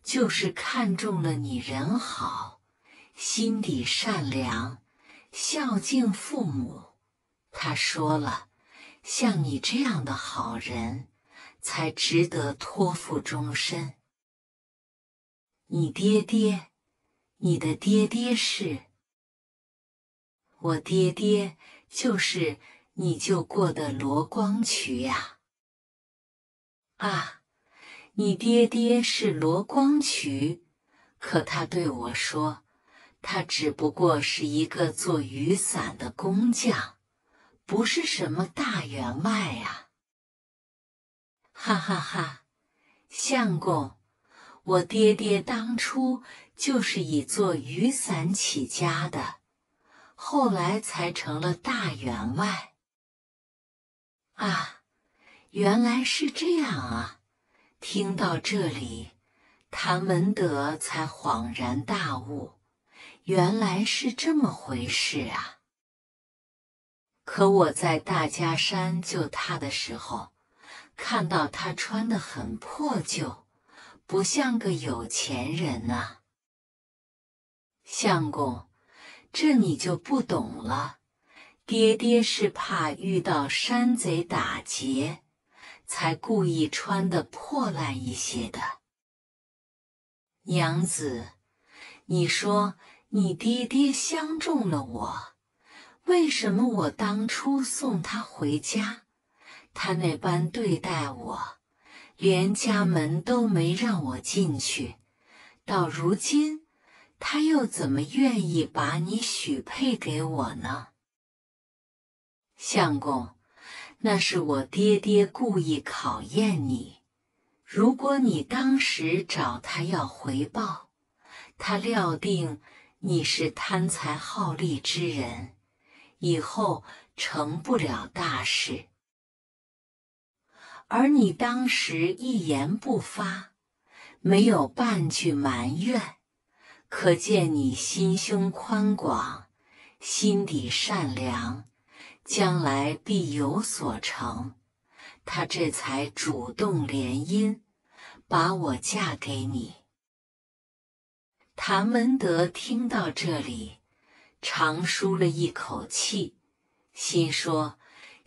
就是看中了你人好，心底善良，孝敬父母。他说了，像你这样的好人才值得托付终身。你爹爹，你的爹爹是。我爹爹就是你就过的罗光渠呀。啊，你爹爹是罗光渠，可他对我说，他只不过是一个做雨伞的工匠，不是什么大员外呀。哈哈哈，相公。我爹爹当初就是以做雨伞起家的，后来才成了大员外。啊，原来是这样啊！听到这里，谭文德才恍然大悟，原来是这么回事啊！可我在大家山救他的时候，看到他穿得很破旧。不像个有钱人呐，相公，这你就不懂了。爹爹是怕遇到山贼打劫，才故意穿的破烂一些的。娘子，你说你爹爹相中了我，为什么我当初送他回家，他那般对待我？连家门都没让我进去，到如今他又怎么愿意把你许配给我呢？相公，那是我爹爹故意考验你。如果你当时找他要回报，他料定你是贪财好利之人，以后成不了大事。而你当时一言不发，没有半句埋怨，可见你心胸宽广，心底善良，将来必有所成。他这才主动联姻，把我嫁给你。谭文德听到这里，长舒了一口气，心说。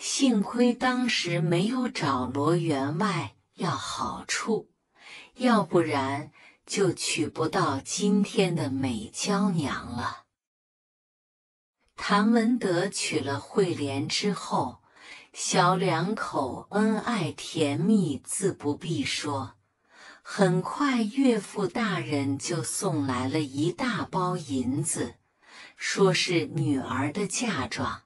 幸亏当时没有找罗员外要好处，要不然就娶不到今天的美娇娘了。谭文德娶了惠莲之后，小两口恩爱甜蜜，自不必说。很快，岳父大人就送来了一大包银子，说是女儿的嫁妆。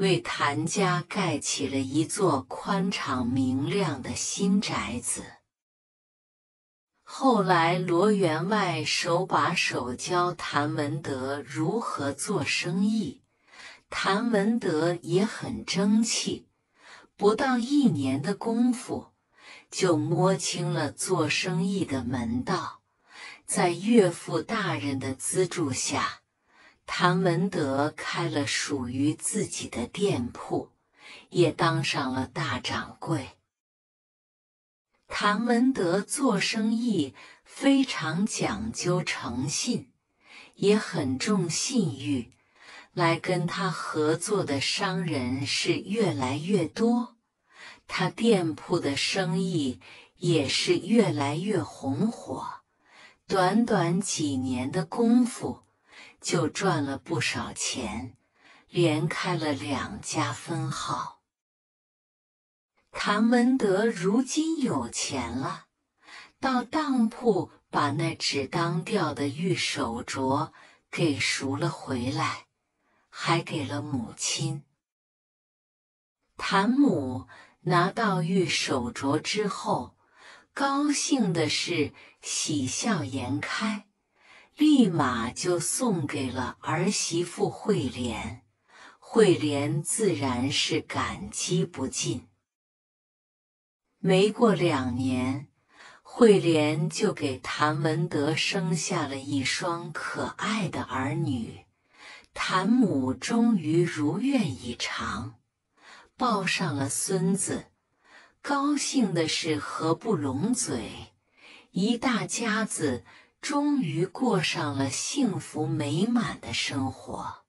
为谭家盖起了一座宽敞明亮的新宅子。后来，罗员外手把手教谭文德如何做生意，谭文德也很争气，不到一年的功夫，就摸清了做生意的门道，在岳父大人的资助下。谭文德开了属于自己的店铺，也当上了大掌柜。谭文德做生意非常讲究诚信，也很重信誉。来跟他合作的商人是越来越多，他店铺的生意也是越来越红火。短短几年的功夫。就赚了不少钱，连开了两家分号。谭文德如今有钱了，到当铺把那只当掉的玉手镯给赎了回来，还给了母亲。谭母拿到玉手镯之后，高兴的是喜笑颜开。立马就送给了儿媳妇慧莲，慧莲自然是感激不尽。没过两年，慧莲就给谭文德生下了一双可爱的儿女，谭母终于如愿以偿，抱上了孙子，高兴的是合不拢嘴，一大家子。终于过上了幸福美满的生活。